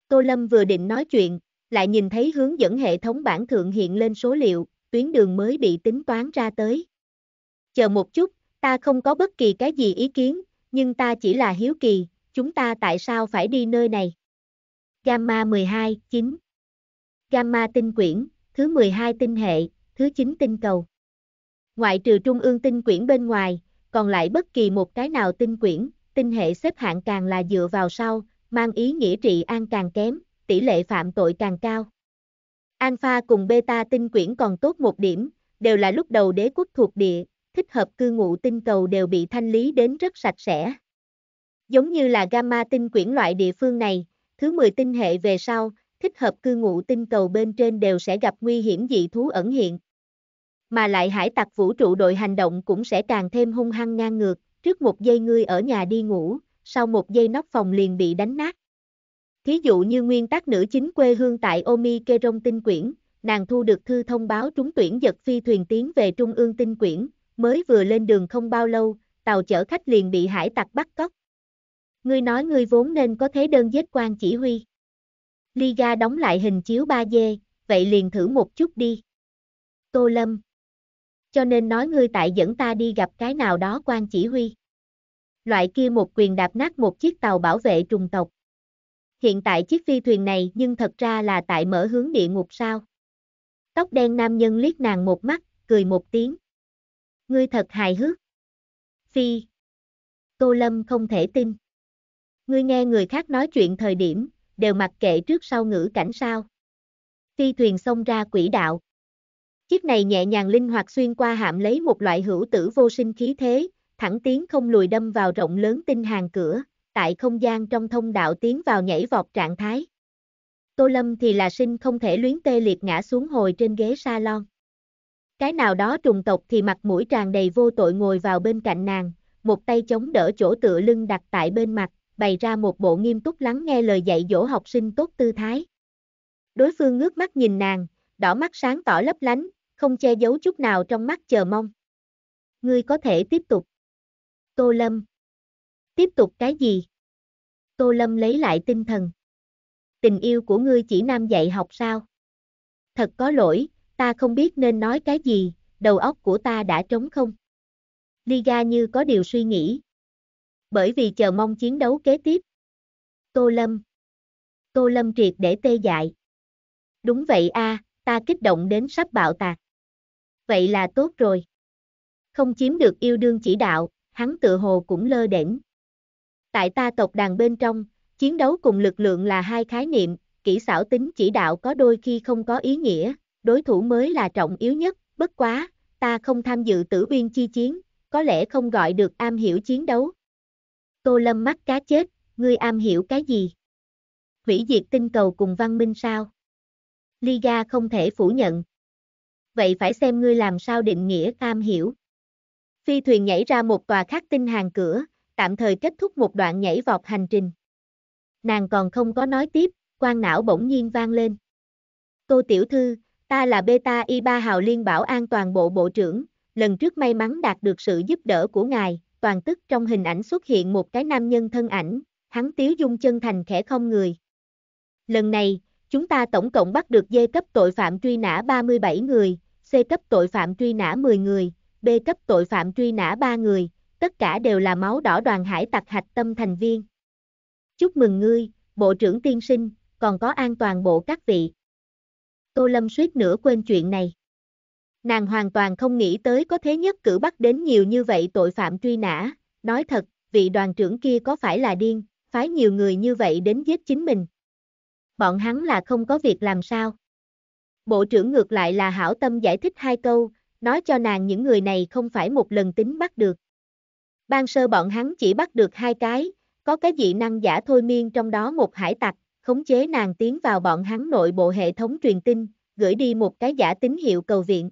S1: Tô Lâm vừa định nói chuyện, lại nhìn thấy hướng dẫn hệ thống bản thượng hiện lên số liệu, tuyến đường mới bị tính toán ra tới. Chờ một chút, ta không có bất kỳ cái gì ý kiến, nhưng ta chỉ là hiếu kỳ, chúng ta tại sao phải đi nơi này? Gamma 12, 9 Gamma tinh quyển, thứ 12 tinh hệ, thứ 9 tinh cầu. Ngoại trừ trung ương tinh quyển bên ngoài, còn lại bất kỳ một cái nào tinh quyển, tinh hệ xếp hạng càng là dựa vào sau, mang ý nghĩa trị an càng kém, tỷ lệ phạm tội càng cao. Alpha cùng Beta tinh quyển còn tốt một điểm, đều là lúc đầu đế quốc thuộc địa, thích hợp cư ngụ tinh cầu đều bị thanh lý đến rất sạch sẽ. Giống như là Gamma tinh quyển loại địa phương này, thứ 10 tinh hệ về sau, thích hợp cư ngụ tinh cầu bên trên đều sẽ gặp nguy hiểm dị thú ẩn hiện. Mà lại hải tặc vũ trụ đội hành động cũng sẽ càng thêm hung hăng ngang ngược, trước một giây ngươi ở nhà đi ngủ, sau một giây nóc phòng liền bị đánh nát. Thí dụ như nguyên tác nữ chính quê hương tại Omi Kerong tinh quyển, nàng thu được thư thông báo trúng tuyển giật phi thuyền tiến về trung ương tinh quyển, mới vừa lên đường không bao lâu, tàu chở khách liền bị hải tặc bắt cóc. Ngươi nói ngươi vốn nên có thế đơn giết quan chỉ huy. Liga đóng lại hình chiếu 3D, vậy liền thử một chút đi. Tô Lâm. Cho nên nói ngươi tại dẫn ta đi gặp cái nào đó quan chỉ huy loại kia một quyền đạp nát một chiếc tàu bảo vệ trùng tộc. Hiện tại chiếc phi thuyền này nhưng thật ra là tại mở hướng địa ngục sao. Tóc đen nam nhân liếc nàng một mắt, cười một tiếng. Ngươi thật hài hước. Phi. Tô Lâm không thể tin. Ngươi nghe người khác nói chuyện thời điểm, đều mặc kệ trước sau ngữ cảnh sao. Phi thuyền xông ra quỹ đạo. Chiếc này nhẹ nhàng linh hoạt xuyên qua hạm lấy một loại hữu tử vô sinh khí thế, thẳng tiến không lùi đâm vào rộng lớn tinh hàng cửa, tại không gian trong thông đạo tiến vào nhảy vọt trạng thái. Tô Lâm thì là sinh không thể luyến tê liệt ngã xuống hồi trên ghế salon. Cái nào đó trùng tộc thì mặt mũi tràn đầy vô tội ngồi vào bên cạnh nàng, một tay chống đỡ chỗ tựa lưng đặt tại bên mặt, bày ra một bộ nghiêm túc lắng nghe lời dạy dỗ học sinh tốt tư thái. Đối phương ngước mắt nhìn nàng, đỏ mắt sáng tỏ lấp lánh, không che giấu chút nào trong mắt chờ mong. Ngươi có thể tiếp tục. Tô Lâm. Tiếp tục cái gì? Tô Lâm lấy lại tinh thần. Tình yêu của ngươi chỉ nam dạy học sao? Thật có lỗi, ta không biết nên nói cái gì, đầu óc của ta đã trống không? Liga như có điều suy nghĩ. Bởi vì chờ mong chiến đấu kế tiếp. Tô Lâm. Tô Lâm triệt để tê dại. Đúng vậy a, ta kích động đến sắp bạo tạc. Vậy là tốt rồi. Không chiếm được yêu đương chỉ đạo, hắn tự hồ cũng lơ đễnh. Tại ta tộc đàn bên trong, chiến đấu cùng lực lượng là hai khái niệm, kỹ xảo tính chỉ đạo có đôi khi không có ý nghĩa, đối thủ mới là trọng yếu nhất, bất quá, ta không tham dự tử uyên chi chiến, có lẽ không gọi được am hiểu chiến đấu. Tô Lâm mắt cá chết, ngươi am hiểu cái gì? Hủy diệt tinh cầu cùng văn minh sao? Liga không thể phủ nhận. Vậy phải xem ngươi làm sao định nghĩa am hiểu. Phi thuyền nhảy ra một tòa khắc tinh hàng cửa, tạm thời kết thúc một đoạn nhảy vọt hành trình. Nàng còn không có nói tiếp, quan não bỗng nhiên vang lên. Cô tiểu thư, ta là Beta Y3 Hào Liên Bảo An toàn bộ bộ trưởng, lần trước may mắn đạt được sự giúp đỡ của ngài, toàn tức trong hình ảnh xuất hiện một cái nam nhân thân ảnh, hắn tiếu dung chân thành khẽ không người. Lần này, chúng ta tổng cộng bắt được dê cấp tội phạm truy nã 37 người, C cấp tội phạm truy nã 10 người, B cấp tội phạm truy nã ba người, tất cả đều là máu đỏ đoàn hải tặc hạch tâm thành viên. Chúc mừng ngươi, Bộ trưởng tiên sinh, còn có an toàn bộ các vị. Tô Lâm suýt nữa quên chuyện này. Nàng hoàn toàn không nghĩ tới có thế nhất cử bắt đến nhiều như vậy tội phạm truy nã, nói thật, vị đoàn trưởng kia có phải là điên, phái nhiều người như vậy đến giết chính mình. Bọn hắn là không có việc làm sao. Bộ trưởng ngược lại là hảo tâm giải thích hai câu, nói cho nàng những người này không phải một lần tính bắt được. Ban sơ bọn hắn chỉ bắt được hai cái, có cái dị năng giả thôi miên trong đó một hải tặc, khống chế nàng tiến vào bọn hắn nội bộ hệ thống truyền tin, gửi đi một cái giả tín hiệu cầu viện.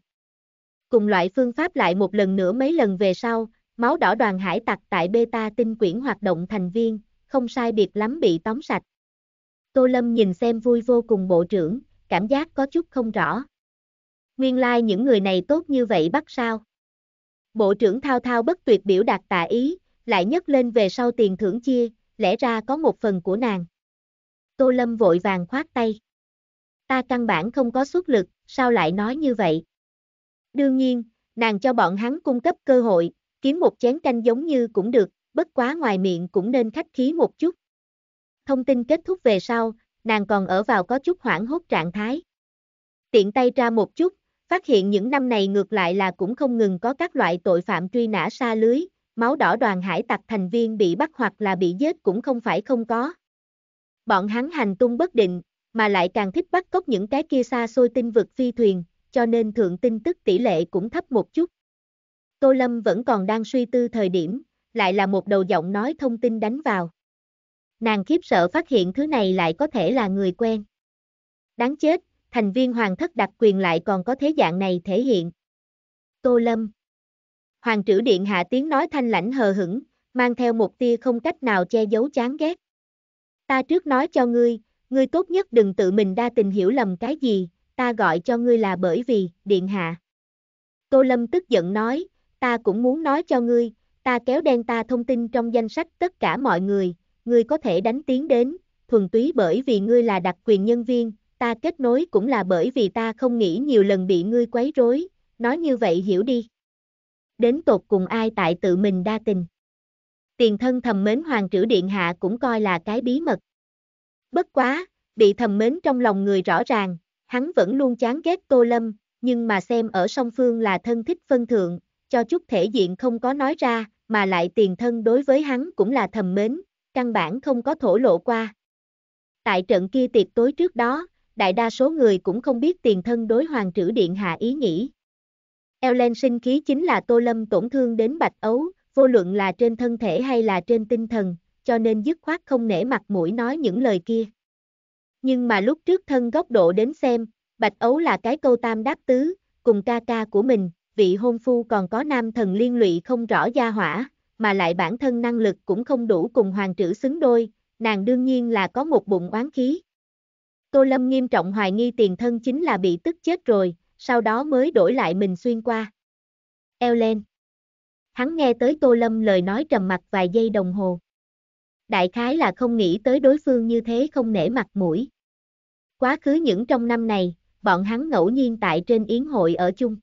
S1: Cùng loại phương pháp lại một lần nữa mấy lần về sau, máu đỏ đoàn hải tặc tại beta tinh quyển hoạt động thành viên, không sai biệt lắm bị tóm sạch. Tô Lâm nhìn xem vui vô cùng bộ trưởng, cảm giác có chút không rõ nguyên lai like những người này tốt như vậy bắt sao. Bộ trưởng thao thao bất tuyệt biểu đạt tạ ý, lại nhấc lên về sau tiền thưởng chia, lẽ ra có một phần của nàng. Tô Lâm vội vàng khoát tay. Ta căn bản không có xuất lực, sao lại nói như vậy? Đương nhiên, nàng cho bọn hắn cung cấp cơ hội, kiếm một chén canh giống như cũng được, bất quá ngoài miệng cũng nên khách khí một chút. Thông tin kết thúc về sau, nàng còn ở vào có chút hoảng hốt trạng thái. Tiện tay ra một chút, Phát hiện những năm này ngược lại là cũng không ngừng có các loại tội phạm truy nã xa lưới, máu đỏ đoàn hải tặc thành viên bị bắt hoặc là bị giết cũng không phải không có. Bọn hắn hành tung bất định, mà lại càng thích bắt cóc những cái kia xa xôi tinh vực phi thuyền, cho nên thượng tin tức tỷ lệ cũng thấp một chút. Tô Lâm vẫn còn đang suy tư thời điểm, lại là một đầu giọng nói thông tin đánh vào. Nàng khiếp sợ phát hiện thứ này lại có thể là người quen. Đáng chết, thành viên hoàng thất đặc quyền lại còn có thế dạng này thể hiện. Tô Lâm Hoàng trữ điện hạ tiếng nói thanh lãnh hờ hững, mang theo một tia không cách nào che giấu chán ghét. Ta trước nói cho ngươi, ngươi tốt nhất đừng tự mình đa tình hiểu lầm cái gì, ta gọi cho ngươi là bởi vì, điện hạ. Tô Lâm tức giận nói, ta cũng muốn nói cho ngươi, ta kéo đen ta thông tin trong danh sách tất cả mọi người, ngươi có thể đánh tiếng đến, thuần túy bởi vì ngươi là đặc quyền nhân viên, ta kết nối cũng là bởi vì ta không nghĩ nhiều lần bị ngươi quấy rối, nói như vậy hiểu đi. Đến tột cùng ai tại tự mình đa tình. Tiền thân thầm mến hoàng trữ điện hạ cũng coi là cái bí mật. Bất quá, bị thầm mến trong lòng người rõ ràng, hắn vẫn luôn chán ghét Tô Lâm, nhưng mà xem ở song phương là thân thích phân thượng, cho chút thể diện không có nói ra, mà lại tiền thân đối với hắn cũng là thầm mến, căn bản không có thổ lộ qua. Tại trận kia tiệc tối trước đó, đại đa số người cũng không biết tiền thân đối Hoàng trữ Điện Hạ ý nghĩ. Ellen sinh khí chính là Tô Lâm tổn thương đến Bạch Ấu, vô luận là trên thân thể hay là trên tinh thần, cho nên dứt khoát không nể mặt mũi nói những lời kia. Nhưng mà lúc trước thân góc độ đến xem, Bạch Ấu là cái câu tam đáp tứ, cùng ca ca của mình, vị hôn phu còn có nam thần liên lụy không rõ gia hỏa, mà lại bản thân năng lực cũng không đủ cùng hoàng trữ xứng đôi, nàng đương nhiên là có một bụng oán khí. Tô Lâm nghiêm trọng hoài nghi tiền thân chính là bị tức chết rồi, sau đó mới đổi lại mình xuyên qua. Eo lên. Hắn nghe tới Tô Lâm lời nói trầm mặt vài giây đồng hồ. Đại khái là không nghĩ tới đối phương như thế không nể mặt mũi. Quá khứ những trong năm này, bọn hắn ngẫu nhiên tại trên yến hội ở chung.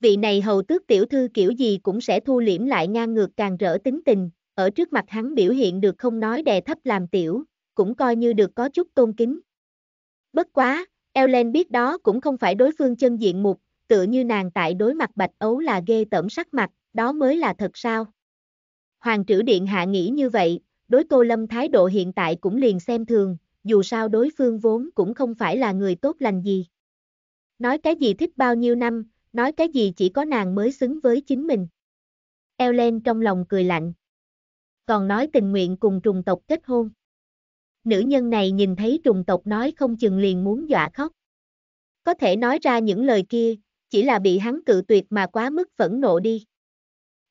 S1: Vị này hầu tước tiểu thư kiểu gì cũng sẽ thu liễm lại ngang ngược càng rỡ tính tình, ở trước mặt hắn biểu hiện được không nói đè thấp làm tiểu, cũng coi như được có chút tôn kính, Bất quá, Ellen biết đó cũng không phải đối phương chân diện mục, tựa như nàng tại đối mặt bạch ấu là ghê tởm sắc mặt, đó mới là thật sao. Hoàng trữ điện hạ nghĩ như vậy, đối cô Lâm thái độ hiện tại cũng liền xem thường, dù sao đối phương vốn cũng không phải là người tốt lành gì. Nói cái gì thích bao nhiêu năm, nói cái gì chỉ có nàng mới xứng với chính mình. Ellen trong lòng cười lạnh. Còn nói tình nguyện cùng trùng tộc kết hôn nữ nhân này nhìn thấy trùng tộc nói không chừng liền muốn dọa khóc. Có thể nói ra những lời kia, chỉ là bị hắn cự tuyệt mà quá mức phẫn nộ đi.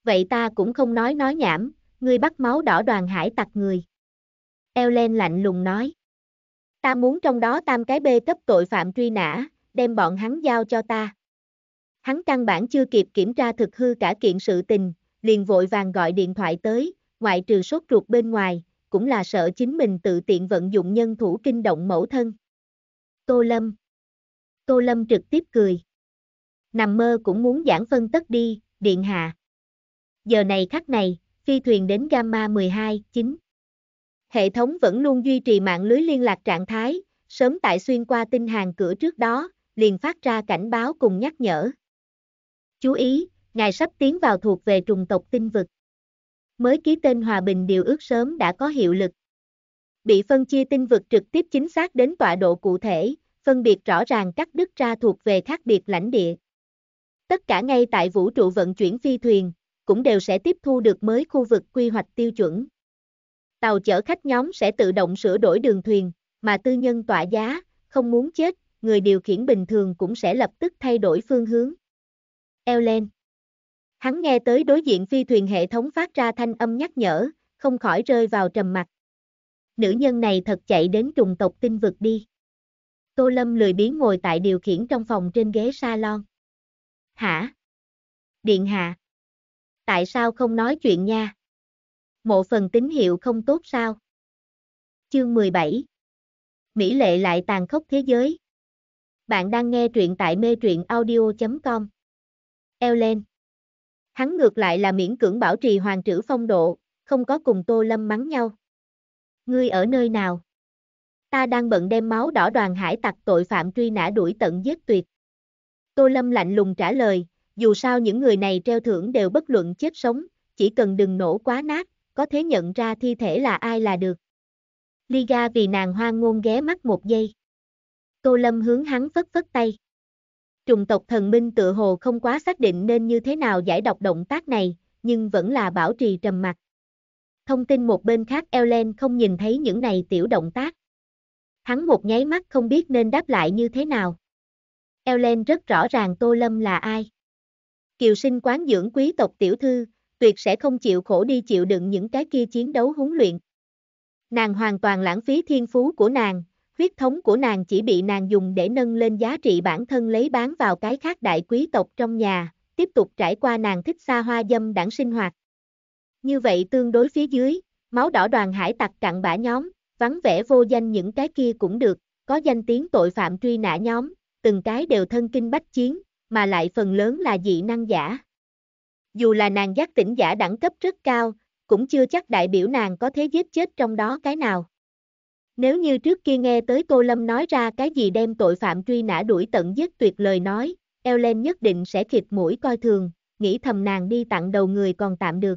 S1: Vậy ta cũng không nói nói nhảm, ngươi bắt máu đỏ đoàn hải tặc người. Ellen lạnh lùng nói. Ta muốn trong đó tam cái bê cấp tội phạm truy nã, đem bọn hắn giao cho ta. Hắn căn bản chưa kịp kiểm tra thực hư cả kiện sự tình, liền vội vàng gọi điện thoại tới, ngoại trừ sốt ruột bên ngoài, cũng là sợ chính mình tự tiện vận dụng nhân thủ kinh động mẫu thân. Tô Lâm Tô Lâm trực tiếp cười. Nằm mơ cũng muốn giảng phân tất đi, điện hạ. Giờ này khắc này, phi thuyền đến Gamma 12, 9. Hệ thống vẫn luôn duy trì mạng lưới liên lạc trạng thái, sớm tại xuyên qua tinh hàng cửa trước đó, liền phát ra cảnh báo cùng nhắc nhở. Chú ý, ngài sắp tiến vào thuộc về trùng tộc tinh vực mới ký tên hòa bình điều ước sớm đã có hiệu lực. Bị phân chia tinh vực trực tiếp chính xác đến tọa độ cụ thể, phân biệt rõ ràng các đức ra thuộc về khác biệt lãnh địa. Tất cả ngay tại vũ trụ vận chuyển phi thuyền, cũng đều sẽ tiếp thu được mới khu vực quy hoạch tiêu chuẩn. Tàu chở khách nhóm sẽ tự động sửa đổi đường thuyền, mà tư nhân tọa giá, không muốn chết, người điều khiển bình thường cũng sẽ lập tức thay đổi phương hướng. Ellen Hắn nghe tới đối diện phi thuyền hệ thống phát ra thanh âm nhắc nhở, không khỏi rơi vào trầm mặt. Nữ nhân này thật chạy đến trùng tộc tinh vực đi. Tô Lâm lười biếng ngồi tại điều khiển trong phòng trên ghế salon. Hả? Điện hạ. Tại sao không nói chuyện nha? Mộ phần tín hiệu không tốt sao? Chương 17 Mỹ lệ lại tàn khốc thế giới. Bạn đang nghe truyện tại mê truyện audio.com. Eo lên. Hắn ngược lại là miễn cưỡng bảo trì hoàng trữ phong độ, không có cùng Tô Lâm mắng nhau. Ngươi ở nơi nào? Ta đang bận đem máu đỏ đoàn hải tặc tội phạm truy nã đuổi tận giết tuyệt. Tô Lâm lạnh lùng trả lời, dù sao những người này treo thưởng đều bất luận chết sống, chỉ cần đừng nổ quá nát, có thế nhận ra thi thể là ai là được. Liga vì nàng hoang ngôn ghé mắt một giây. Tô Lâm hướng hắn phất phất tay. Trùng tộc thần minh tự hồ không quá xác định nên như thế nào giải đọc động tác này, nhưng vẫn là bảo trì trầm mặc. Thông tin một bên khác Ellen không nhìn thấy những này tiểu động tác. Hắn một nháy mắt không biết nên đáp lại như thế nào. Ellen rất rõ ràng Tô Lâm là ai. Kiều sinh quán dưỡng quý tộc tiểu thư, tuyệt sẽ không chịu khổ đi chịu đựng những cái kia chiến đấu huấn luyện. Nàng hoàn toàn lãng phí thiên phú của nàng, huyết thống của nàng chỉ bị nàng dùng để nâng lên giá trị bản thân lấy bán vào cái khác đại quý tộc trong nhà, tiếp tục trải qua nàng thích xa hoa dâm đảng sinh hoạt. Như vậy tương đối phía dưới, máu đỏ đoàn hải tặc cặn bã nhóm, vắng vẻ vô danh những cái kia cũng được, có danh tiếng tội phạm truy nã nhóm, từng cái đều thân kinh bách chiến, mà lại phần lớn là dị năng giả. Dù là nàng giác tỉnh giả đẳng cấp rất cao, cũng chưa chắc đại biểu nàng có thế giết chết trong đó cái nào. Nếu như trước kia nghe tới Tô Lâm nói ra cái gì đem tội phạm truy nã đuổi tận giết tuyệt lời nói, Ellen nhất định sẽ khịt mũi coi thường, nghĩ thầm nàng đi tặng đầu người còn tạm được.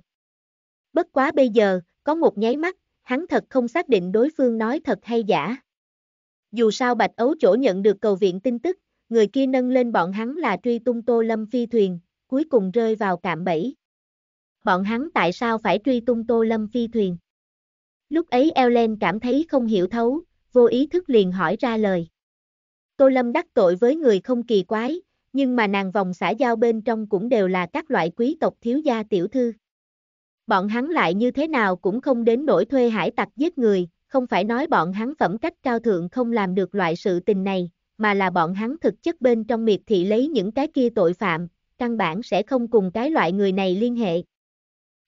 S1: Bất quá bây giờ, có một nháy mắt, hắn thật không xác định đối phương nói thật hay giả. Dù sao Bạch Ấu chỗ nhận được cầu viện tin tức, người kia nâng lên bọn hắn là truy tung Tô Lâm phi thuyền, cuối cùng rơi vào cạm bẫy. Bọn hắn tại sao phải truy tung Tô Lâm phi thuyền? Lúc ấy Ellen cảm thấy không hiểu thấu, vô ý thức liền hỏi ra lời. Tô Lâm đắc tội với người không kỳ quái, nhưng mà nàng vòng xã giao bên trong cũng đều là các loại quý tộc thiếu gia tiểu thư. Bọn hắn lại như thế nào cũng không đến nỗi thuê hải tặc giết người, không phải nói bọn hắn phẩm cách cao thượng không làm được loại sự tình này, mà là bọn hắn thực chất bên trong miệt thị lấy những cái kia tội phạm, căn bản sẽ không cùng cái loại người này liên hệ.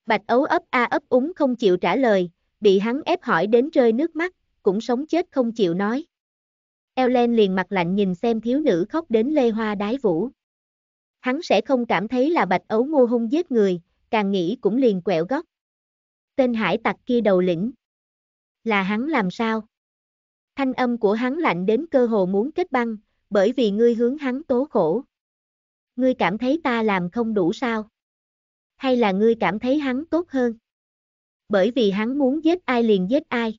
S1: Bạch ấu ấp a ấp úng không chịu trả lời, bị hắn ép hỏi đến rơi nước mắt, cũng sống chết không chịu nói. Ellen liền mặt lạnh nhìn xem thiếu nữ khóc đến lê hoa đái vũ. Hắn sẽ không cảm thấy là bạch ấu ngô hung giết người, càng nghĩ cũng liền quẹo góc. Tên hải tặc kia đầu lĩnh. Là hắn làm sao? Thanh âm của hắn lạnh đến cơ hồ muốn kết băng, bởi vì ngươi hướng hắn tố khổ. Ngươi cảm thấy ta làm không đủ sao? Hay là ngươi cảm thấy hắn tốt hơn? bởi vì hắn muốn giết ai liền giết ai.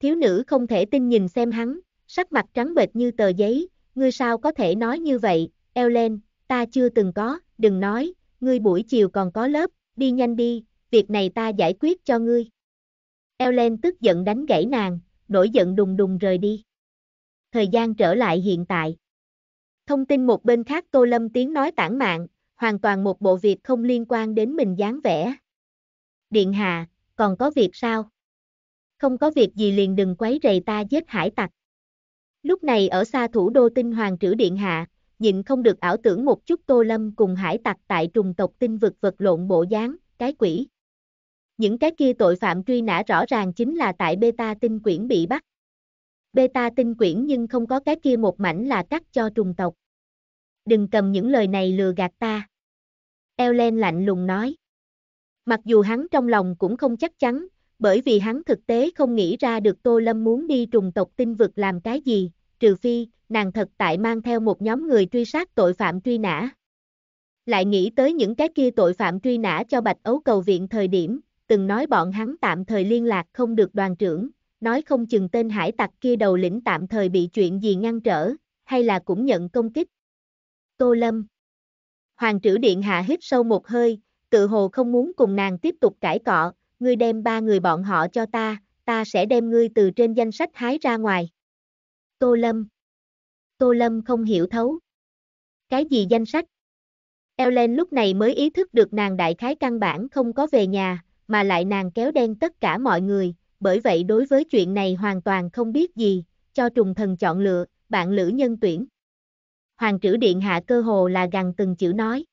S1: Thiếu nữ không thể tin nhìn xem hắn, sắc mặt trắng bệch như tờ giấy, ngươi sao có thể nói như vậy, Ellen, ta chưa từng có, đừng nói, ngươi buổi chiều còn có lớp, đi nhanh đi, việc này ta giải quyết cho ngươi. Ellen tức giận đánh gãy nàng, nổi giận đùng đùng rời đi. Thời gian trở lại hiện tại. Thông tin một bên khác Tô Lâm tiếng nói tản mạng, hoàn toàn một bộ việc không liên quan đến mình dáng vẻ. Điện hạ, còn có việc sao? Không có việc gì liền đừng quấy rầy ta giết hải tặc. Lúc này ở xa thủ đô tinh hoàng trữ điện hạ, nhịn không được ảo tưởng một chút tô lâm cùng hải tặc tại trùng tộc tinh vực vật lộn bộ dáng, cái quỷ. Những cái kia tội phạm truy nã rõ ràng chính là tại beta tinh quyển bị bắt. Beta tinh quyển nhưng không có cái kia một mảnh là cắt cho trùng tộc. Đừng cầm những lời này lừa gạt ta. Ellen lạnh lùng nói. Mặc dù hắn trong lòng cũng không chắc chắn, bởi vì hắn thực tế không nghĩ ra được Tô Lâm muốn đi trùng tộc tinh vực làm cái gì, trừ phi, nàng thật tại mang theo một nhóm người truy sát tội phạm truy nã. Lại nghĩ tới những cái kia tội phạm truy nã cho Bạch Ấu Cầu Viện thời điểm, từng nói bọn hắn tạm thời liên lạc không được đoàn trưởng, nói không chừng tên hải tặc kia đầu lĩnh tạm thời bị chuyện gì ngăn trở, hay là cũng nhận công kích. Tô Lâm Hoàng trữ điện hạ hít sâu một hơi, tự hồ không muốn cùng nàng tiếp tục cãi cọ, ngươi đem ba người bọn họ cho ta, ta sẽ đem ngươi từ trên danh sách hái ra ngoài. Tô Lâm Tô Lâm không hiểu thấu. Cái gì danh sách? Ellen lúc này mới ý thức được nàng đại khái căn bản không có về nhà, mà lại nàng kéo đen tất cả mọi người, bởi vậy đối với chuyện này hoàn toàn không biết gì, cho trùng thần chọn lựa, bạn lữ nhân tuyển. Hoàng trữ điện hạ cơ hồ là gần từng chữ nói.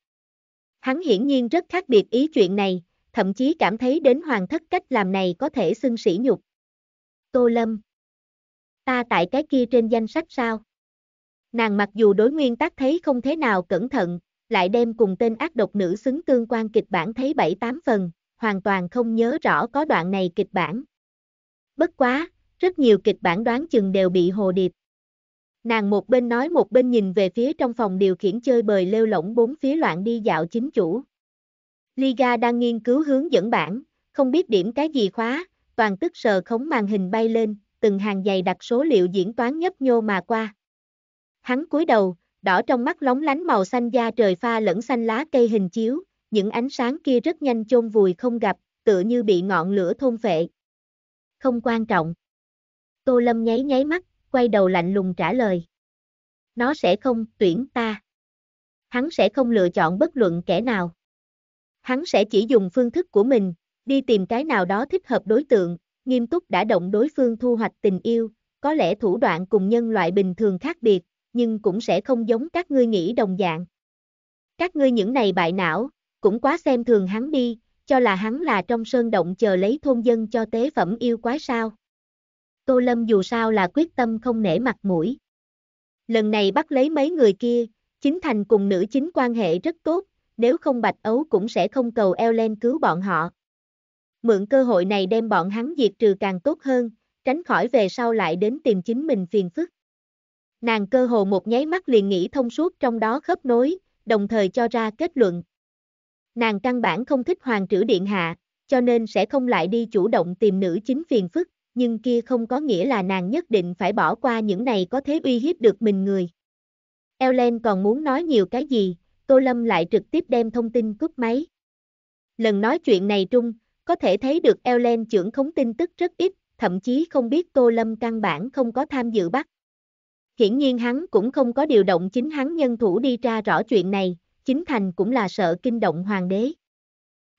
S1: Hắn hiển nhiên rất khác biệt ý chuyện này, thậm chí cảm thấy đến hoàng thất cách làm này có thể xưng sỉ nhục. Tô Lâm Ta tại cái kia trên danh sách sao? Nàng mặc dù đối nguyên tác thấy không thế nào cẩn thận, lại đem cùng tên ác độc nữ xứng tương quan kịch bản thấy 7-8 phần, hoàn toàn không nhớ rõ có đoạn này kịch bản. Bất quá, rất nhiều kịch bản đoán chừng đều bị hồ điệp. Nàng một bên nói một bên nhìn về phía trong phòng điều khiển chơi bời lêu lỏng bốn phía loạn đi dạo chính chủ. Liga đang nghiên cứu hướng dẫn bản, không biết điểm cái gì khóa, toàn tức sờ khống màn hình bay lên, từng hàng dày đặt số liệu diễn toán nhấp nhô mà qua. Hắn cúi đầu, đỏ trong mắt lóng lánh màu xanh da trời pha lẫn xanh lá cây hình chiếu, những ánh sáng kia rất nhanh chôn vùi không gặp, tựa như bị ngọn lửa thôn phệ. Không quan trọng. Tô Lâm nháy nháy mắt, quay đầu lạnh lùng trả lời. Nó sẽ không tuyển ta. Hắn sẽ không lựa chọn bất luận kẻ nào. Hắn sẽ chỉ dùng phương thức của mình, đi tìm cái nào đó thích hợp đối tượng, nghiêm túc đã động đối phương thu hoạch tình yêu, có lẽ thủ đoạn cùng nhân loại bình thường khác biệt, nhưng cũng sẽ không giống các ngươi nghĩ đồng dạng. Các ngươi những này bại não, cũng quá xem thường hắn đi, cho là hắn là trong sơn động chờ lấy thôn dân cho tế phẩm yêu quái sao. Tô Lâm dù sao là quyết tâm không nể mặt mũi. Lần này bắt lấy mấy người kia, chính thành cùng nữ chính quan hệ rất tốt, nếu không Bạch Ấu cũng sẽ không cầu eo lên cứu bọn họ. Mượn cơ hội này đem bọn hắn diệt trừ càng tốt hơn, tránh khỏi về sau lại đến tìm chính mình phiền phức. Nàng cơ hồ một nháy mắt liền nghĩ thông suốt trong đó khớp nối, đồng thời cho ra kết luận. Nàng căn bản không thích hoàng trữ điện hạ, cho nên sẽ không lại đi chủ động tìm nữ chính phiền phức, nhưng kia không có nghĩa là nàng nhất định phải bỏ qua những này có thế uy hiếp được mình người. Ellen còn muốn nói nhiều cái gì, Tô Lâm lại trực tiếp đem thông tin cúp máy. Lần nói chuyện này trung, có thể thấy được Ellen trưởng khống tin tức rất ít, thậm chí không biết Tô Lâm căn bản không có tham dự bắt. Hiển nhiên hắn cũng không có điều động chính hắn nhân thủ đi tra rõ chuyện này, chính thành cũng là sợ kinh động hoàng đế.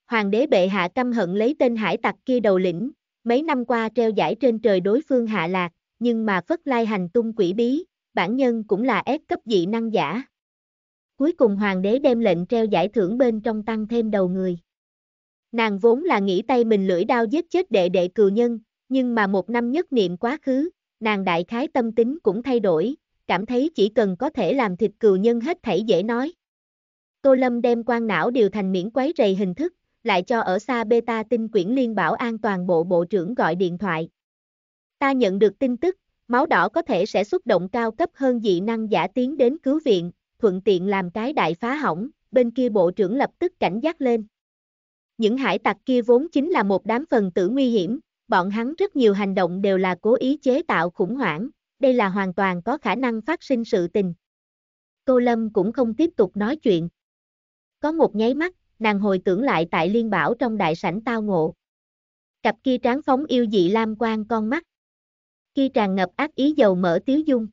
S1: Hoàng đế bệ hạ căm hận lấy tên hải tặc kia đầu lĩnh, Mấy năm qua treo giải trên trời đối phương hạ lạc, nhưng mà Phất Lai hành tung quỷ bí, bản nhân cũng là ép cấp dị năng giả. Cuối cùng hoàng đế đem lệnh treo giải thưởng bên trong tăng thêm đầu người. Nàng vốn là nghĩ tay mình lưỡi đao giết chết đệ đệ cừu nhân, nhưng mà một năm nhất niệm quá khứ, nàng đại khái tâm tính cũng thay đổi, cảm thấy chỉ cần có thể làm thịt cừu nhân hết thảy dễ nói. Tô Lâm đem quan não điều thành miễn quấy rầy hình thức, lại cho ở xa beta tinh quyển liên bảo an toàn bộ bộ trưởng gọi điện thoại. Ta nhận được tin tức, máu đỏ có thể sẽ xuất động cao cấp hơn dị năng giả tiến đến cứu viện, thuận tiện làm cái đại phá hỏng, bên kia bộ trưởng lập tức cảnh giác lên. Những hải tặc kia vốn chính là một đám phần tử nguy hiểm, bọn hắn rất nhiều hành động đều là cố ý chế tạo khủng hoảng, đây là hoàn toàn có khả năng phát sinh sự tình. cô Lâm cũng không tiếp tục nói chuyện. Có một nháy mắt, nàng hồi tưởng lại tại liên bảo trong đại sảnh tao ngộ. Cặp kia tráng phóng yêu dị lam quang con mắt. Kia tràn ngập ác ý dầu mở tiếu dung.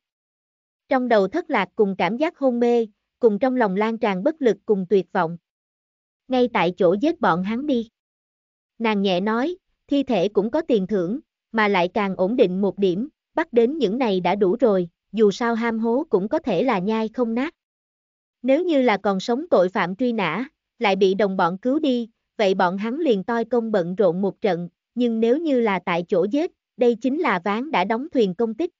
S1: Trong đầu thất lạc cùng cảm giác hôn mê, cùng trong lòng lan tràn bất lực cùng tuyệt vọng. Ngay tại chỗ giết bọn hắn đi. Nàng nhẹ nói, thi thể cũng có tiền thưởng, mà lại càng ổn định một điểm, bắt đến những này đã đủ rồi, dù sao ham hố cũng có thể là nhai không nát. Nếu như là còn sống tội phạm truy nã, lại bị đồng bọn cứu đi, vậy bọn hắn liền toi công bận rộn một trận, nhưng nếu như là tại chỗ giết, đây chính là ván đã đóng thuyền công tích.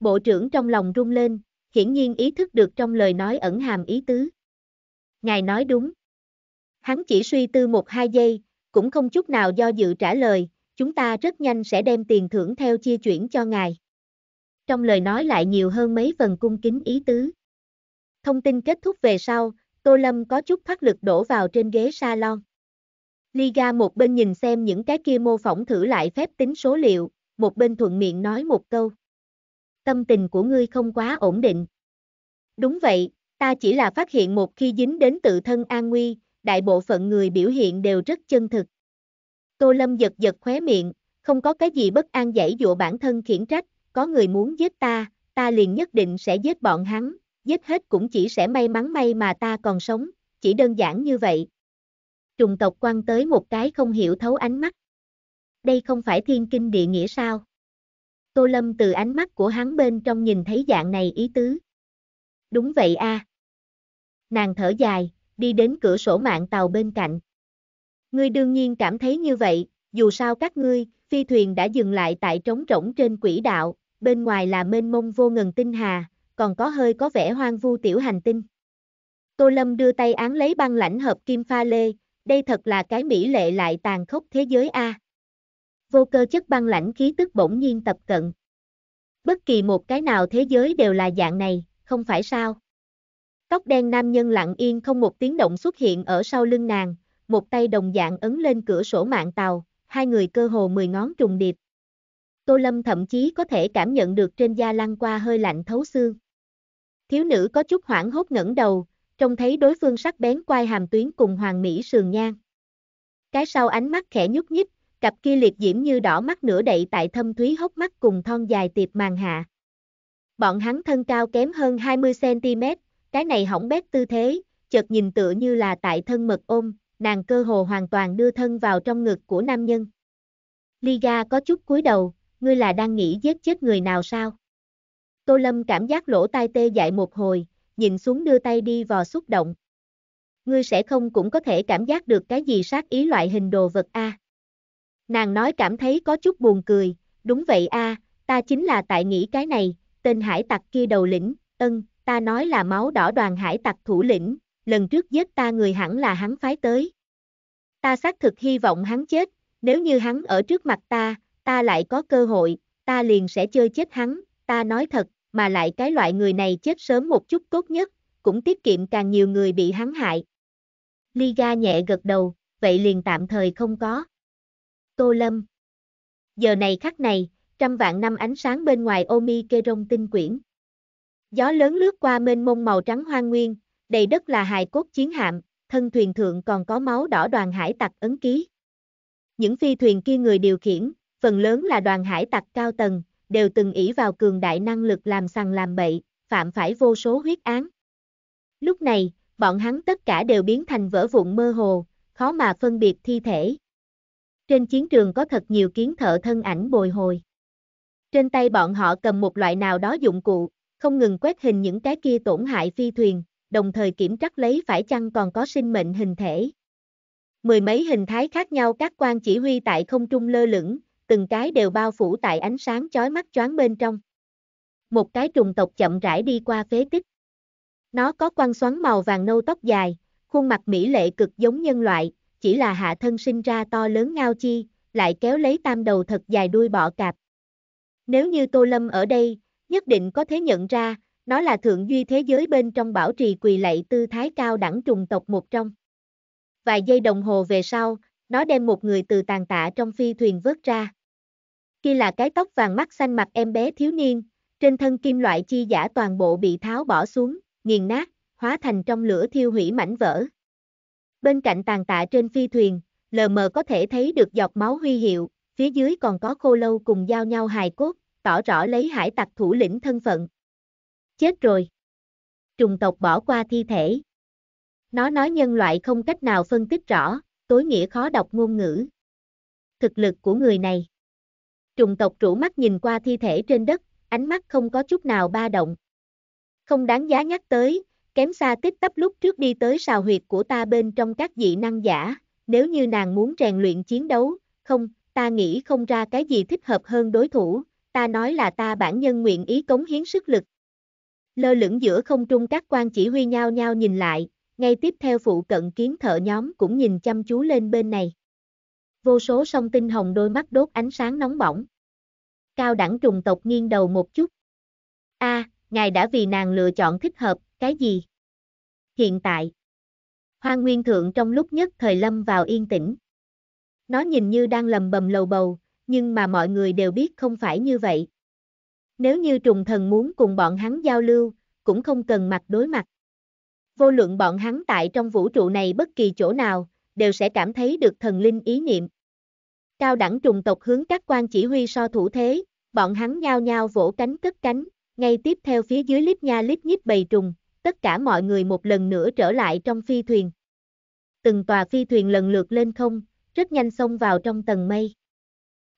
S1: Bộ trưởng trong lòng rung lên, hiển nhiên ý thức được trong lời nói ẩn hàm ý tứ. Ngài nói đúng. Hắn chỉ suy tư một hai giây, cũng không chút nào do dự trả lời, chúng ta rất nhanh sẽ đem tiền thưởng theo chia chuyển cho ngài. Trong lời nói lại nhiều hơn mấy phần cung kính ý tứ. Thông tin kết thúc về sau, Tô Lâm có chút thoát lực đổ vào trên ghế salon. Liga một bên nhìn xem những cái kia mô phỏng thử lại phép tính số liệu, một bên thuận miệng nói một câu. Tâm tình của ngươi không quá ổn định. Đúng vậy, ta chỉ là phát hiện một khi dính đến tự thân an nguy, đại bộ phận người biểu hiện đều rất chân thực. Tô Lâm giật giật khóe miệng, không có cái gì bất an dãy dụa bản thân khiển trách, có người muốn giết ta, ta liền nhất định sẽ giết bọn hắn, giết hết cũng chỉ sẽ may mắn may mà ta còn sống, chỉ đơn giản như vậy. Trùng tộc quan tới một cái không hiểu thấu ánh mắt. Đây không phải thiên kinh địa nghĩa sao? Tô Lâm từ ánh mắt của hắn bên trong nhìn thấy dạng này ý tứ. Đúng vậy a. Nàng thở dài, đi đến cửa sổ mạng tàu bên cạnh. Ngươi đương nhiên cảm thấy như vậy, dù sao các ngươi, phi thuyền đã dừng lại tại trống rỗng trên quỹ đạo, bên ngoài là mênh mông vô ngần tinh hà, còn có hơi có vẻ hoang vu tiểu hành tinh. Tô Lâm đưa tay án lấy băng lãnh hợp kim pha lê, đây thật là cái mỹ lệ lại tàn khốc thế giới A. Vô cơ chất băng lãnh khí tức bỗng nhiên tập cận. Bất kỳ một cái nào thế giới đều là dạng này, không phải sao? Tóc đen nam nhân lặng yên không một tiếng động xuất hiện ở sau lưng nàng, một tay đồng dạng ấn lên cửa sổ mạng tàu, hai người cơ hồ mười ngón trùng điệp, Tô Lâm thậm chí có thể cảm nhận được trên da lăng qua hơi lạnh thấu xương. Thiếu nữ có chút hoảng hốt ngẩng đầu, trông thấy đối phương sắc bén quai hàm tuyến cùng hoàng mỹ sườn nhan. Cái sau ánh mắt khẽ nhúc nhích, cặp kia liệt diễm như đỏ mắt nửa đậy tại thâm thúy hốc mắt cùng thon dài tiệp màn hạ. Bọn hắn thân cao kém hơn 20cm, cái này hỏng bét tư thế, chợt nhìn tựa như là tại thân mật ôm, nàng cơ hồ hoàn toàn đưa thân vào trong ngực của nam nhân. Liga có chút cúi đầu, ngươi là đang nghĩ giết chết người nào sao? Tô Lâm cảm giác lỗ tai tê dại một hồi, nhìn xuống đưa tay đi vò xúc động. Ngươi sẽ không cũng có thể cảm giác được cái gì sát ý loại hình đồ vật a. À? Nàng nói cảm thấy có chút buồn cười, đúng vậy a, à, ta chính là tại nghĩ cái này, tên hải tặc kia đầu lĩnh, ân, ta nói là máu đỏ đoàn hải tặc thủ lĩnh, lần trước giết ta người hẳn là hắn phái tới. Ta xác thực hy vọng hắn chết, nếu như hắn ở trước mặt ta, ta lại có cơ hội, ta liền sẽ chơi chết hắn, ta nói thật, mà lại cái loại người này chết sớm một chút tốt nhất, cũng tiết kiệm càng nhiều người bị hắn hại. Liga nhẹ gật đầu, vậy liền tạm thời không có. Tô Lâm Giờ này khắc này, trăm vạn năm ánh sáng bên ngoài Omi Keron tinh quyển. Gió lớn lướt qua mênh mông màu trắng hoang nguyên, đầy đất là hài cốt chiến hạm, thân thuyền thượng còn có máu đỏ đoàn hải tặc ấn ký. Những phi thuyền kia người điều khiển, phần lớn là đoàn hải tặc cao tầng, đều từng ỷ vào cường đại năng lực làm sằng làm bậy, phạm phải vô số huyết án. Lúc này, bọn hắn tất cả đều biến thành vỡ vụn mơ hồ, khó mà phân biệt thi thể. Trên chiến trường có thật nhiều kiến thợ thân ảnh bồi hồi. Trên tay bọn họ cầm một loại nào đó dụng cụ, không ngừng quét hình những cái kia tổn hại phi thuyền, đồng thời kiểm trắc lấy phải chăng còn có sinh mệnh hình thể. Mười mấy hình thái khác nhau các quan chỉ huy tại không trung lơ lửng, từng cái đều bao phủ tại ánh sáng chói mắt choáng bên trong. Một cái trùng tộc chậm rãi đi qua phế tích. Nó có quăng xoắn màu vàng nâu tóc dài, khuôn mặt mỹ lệ cực giống nhân loại, chỉ là hạ thân sinh ra to lớn ngao chi, lại kéo lấy tam đầu thật dài đuôi bọ cạp. Nếu như Tô Lâm ở đây, nhất định có thể nhận ra, nó là thượng duy thế giới bên trong bảo trì quỳ lạy tư thái cao đẳng trùng tộc một trong. Vài giây đồng hồ về sau, nó đem một người từ tàn tạ trong phi thuyền vớt ra kia là cái tóc vàng mắt xanh mặt em bé thiếu niên, trên thân kim loại chi giả toàn bộ bị tháo bỏ xuống, nghiền nát, hóa thành trong lửa thiêu hủy mảnh vỡ. Bên cạnh tàn tạ trên phi thuyền, lờ mờ có thể thấy được giọt máu huy hiệu, phía dưới còn có khô lâu cùng giao nhau hài cốt, tỏ rõ lấy hải tặc thủ lĩnh thân phận. Chết rồi. Trùng tộc bỏ qua thi thể. Nó nói nhân loại không cách nào phân tích rõ, tối nghĩa khó đọc ngôn ngữ. Thực lực của người này trùng tộc rủ mắt nhìn qua thi thể trên đất, ánh mắt không có chút nào ba động. Không đáng giá nhắc tới, kém xa tích tấp lúc trước đi tới sào huyệt của ta bên trong các dị năng giả, nếu như nàng muốn rèn luyện chiến đấu, không, ta nghĩ không ra cái gì thích hợp hơn đối thủ, ta nói là ta bản nhân nguyện ý cống hiến sức lực. Lơ lửng giữa không trung các quan chỉ huy nhau nhau nhìn lại, ngay tiếp theo phụ cận kiến thợ nhóm cũng nhìn chăm chú lên bên này vô số sông tinh hồng đôi mắt đốt ánh sáng nóng bỏng. Cao đẳng trùng tộc nghiêng đầu một chút. A, à, ngài đã vì nàng lựa chọn thích hợp, cái gì? Hiện tại, Hoa Nguyên Thượng trong lúc nhất thời lâm vào yên tĩnh. Nó nhìn như đang lầm bầm lầu bầu, nhưng mà mọi người đều biết không phải như vậy. Nếu như trùng thần muốn cùng bọn hắn giao lưu, cũng không cần mặt đối mặt. Vô luận bọn hắn tại trong vũ trụ này bất kỳ chỗ nào, đều sẽ cảm thấy được thần linh ý niệm. Cao đẳng trùng tộc hướng các quan chỉ huy so thủ thế, bọn hắn nhao nhao vỗ cánh cất cánh, ngay tiếp theo phía dưới lít nha lít nhíp bầy trùng, tất cả mọi người một lần nữa trở lại trong phi thuyền. Từng tòa phi thuyền lần lượt lên không, rất nhanh xông vào trong tầng mây.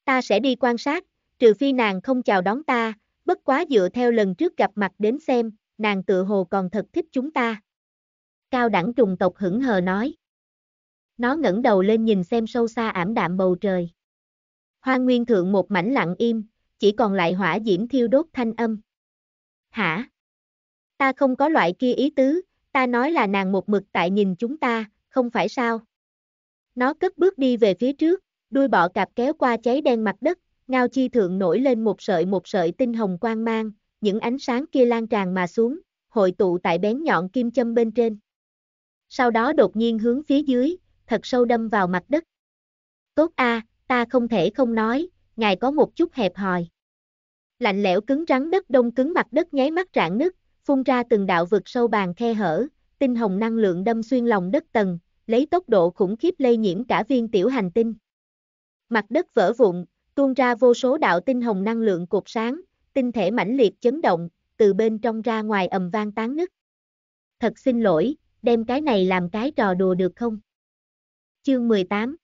S1: Ta sẽ đi quan sát, trừ phi nàng không chào đón ta, bất quá dựa theo lần trước gặp mặt đến xem, nàng tự hồ còn thật thích chúng ta. Cao đẳng trùng tộc hững hờ nói. Nó ngẩng đầu lên nhìn xem sâu xa ảm đạm bầu trời. hoa nguyên thượng một mảnh lặng im, chỉ còn lại hỏa diễm thiêu đốt thanh âm. Hả? Ta không có loại kia ý tứ, ta nói là nàng một mực tại nhìn chúng ta, không phải sao? Nó cất bước đi về phía trước, đuôi bọ cạp kéo qua cháy đen mặt đất, ngao chi thượng nổi lên một sợi một sợi tinh hồng quang mang, những ánh sáng kia lan tràn mà xuống, hội tụ tại bén nhọn kim châm bên trên. Sau đó đột nhiên hướng phía dưới, thật sâu đâm vào mặt đất. Tốt a, ta không thể không nói, ngài có một chút hẹp hòi. Lạnh lẽo cứng rắn đất đông cứng mặt đất nháy mắt rạn nứt, phun ra từng đạo vực sâu bàn khe hở, tinh hồng năng lượng đâm xuyên lòng đất tầng, lấy tốc độ khủng khiếp lây nhiễm cả viên tiểu hành tinh. Mặt đất vỡ vụn, tuôn ra vô số đạo tinh hồng năng lượng cột sáng, tinh thể mãnh liệt chấn động, từ bên trong ra ngoài ầm vang tán nứt. Thật xin lỗi, đem cái này làm cái trò đùa được không? Chương 18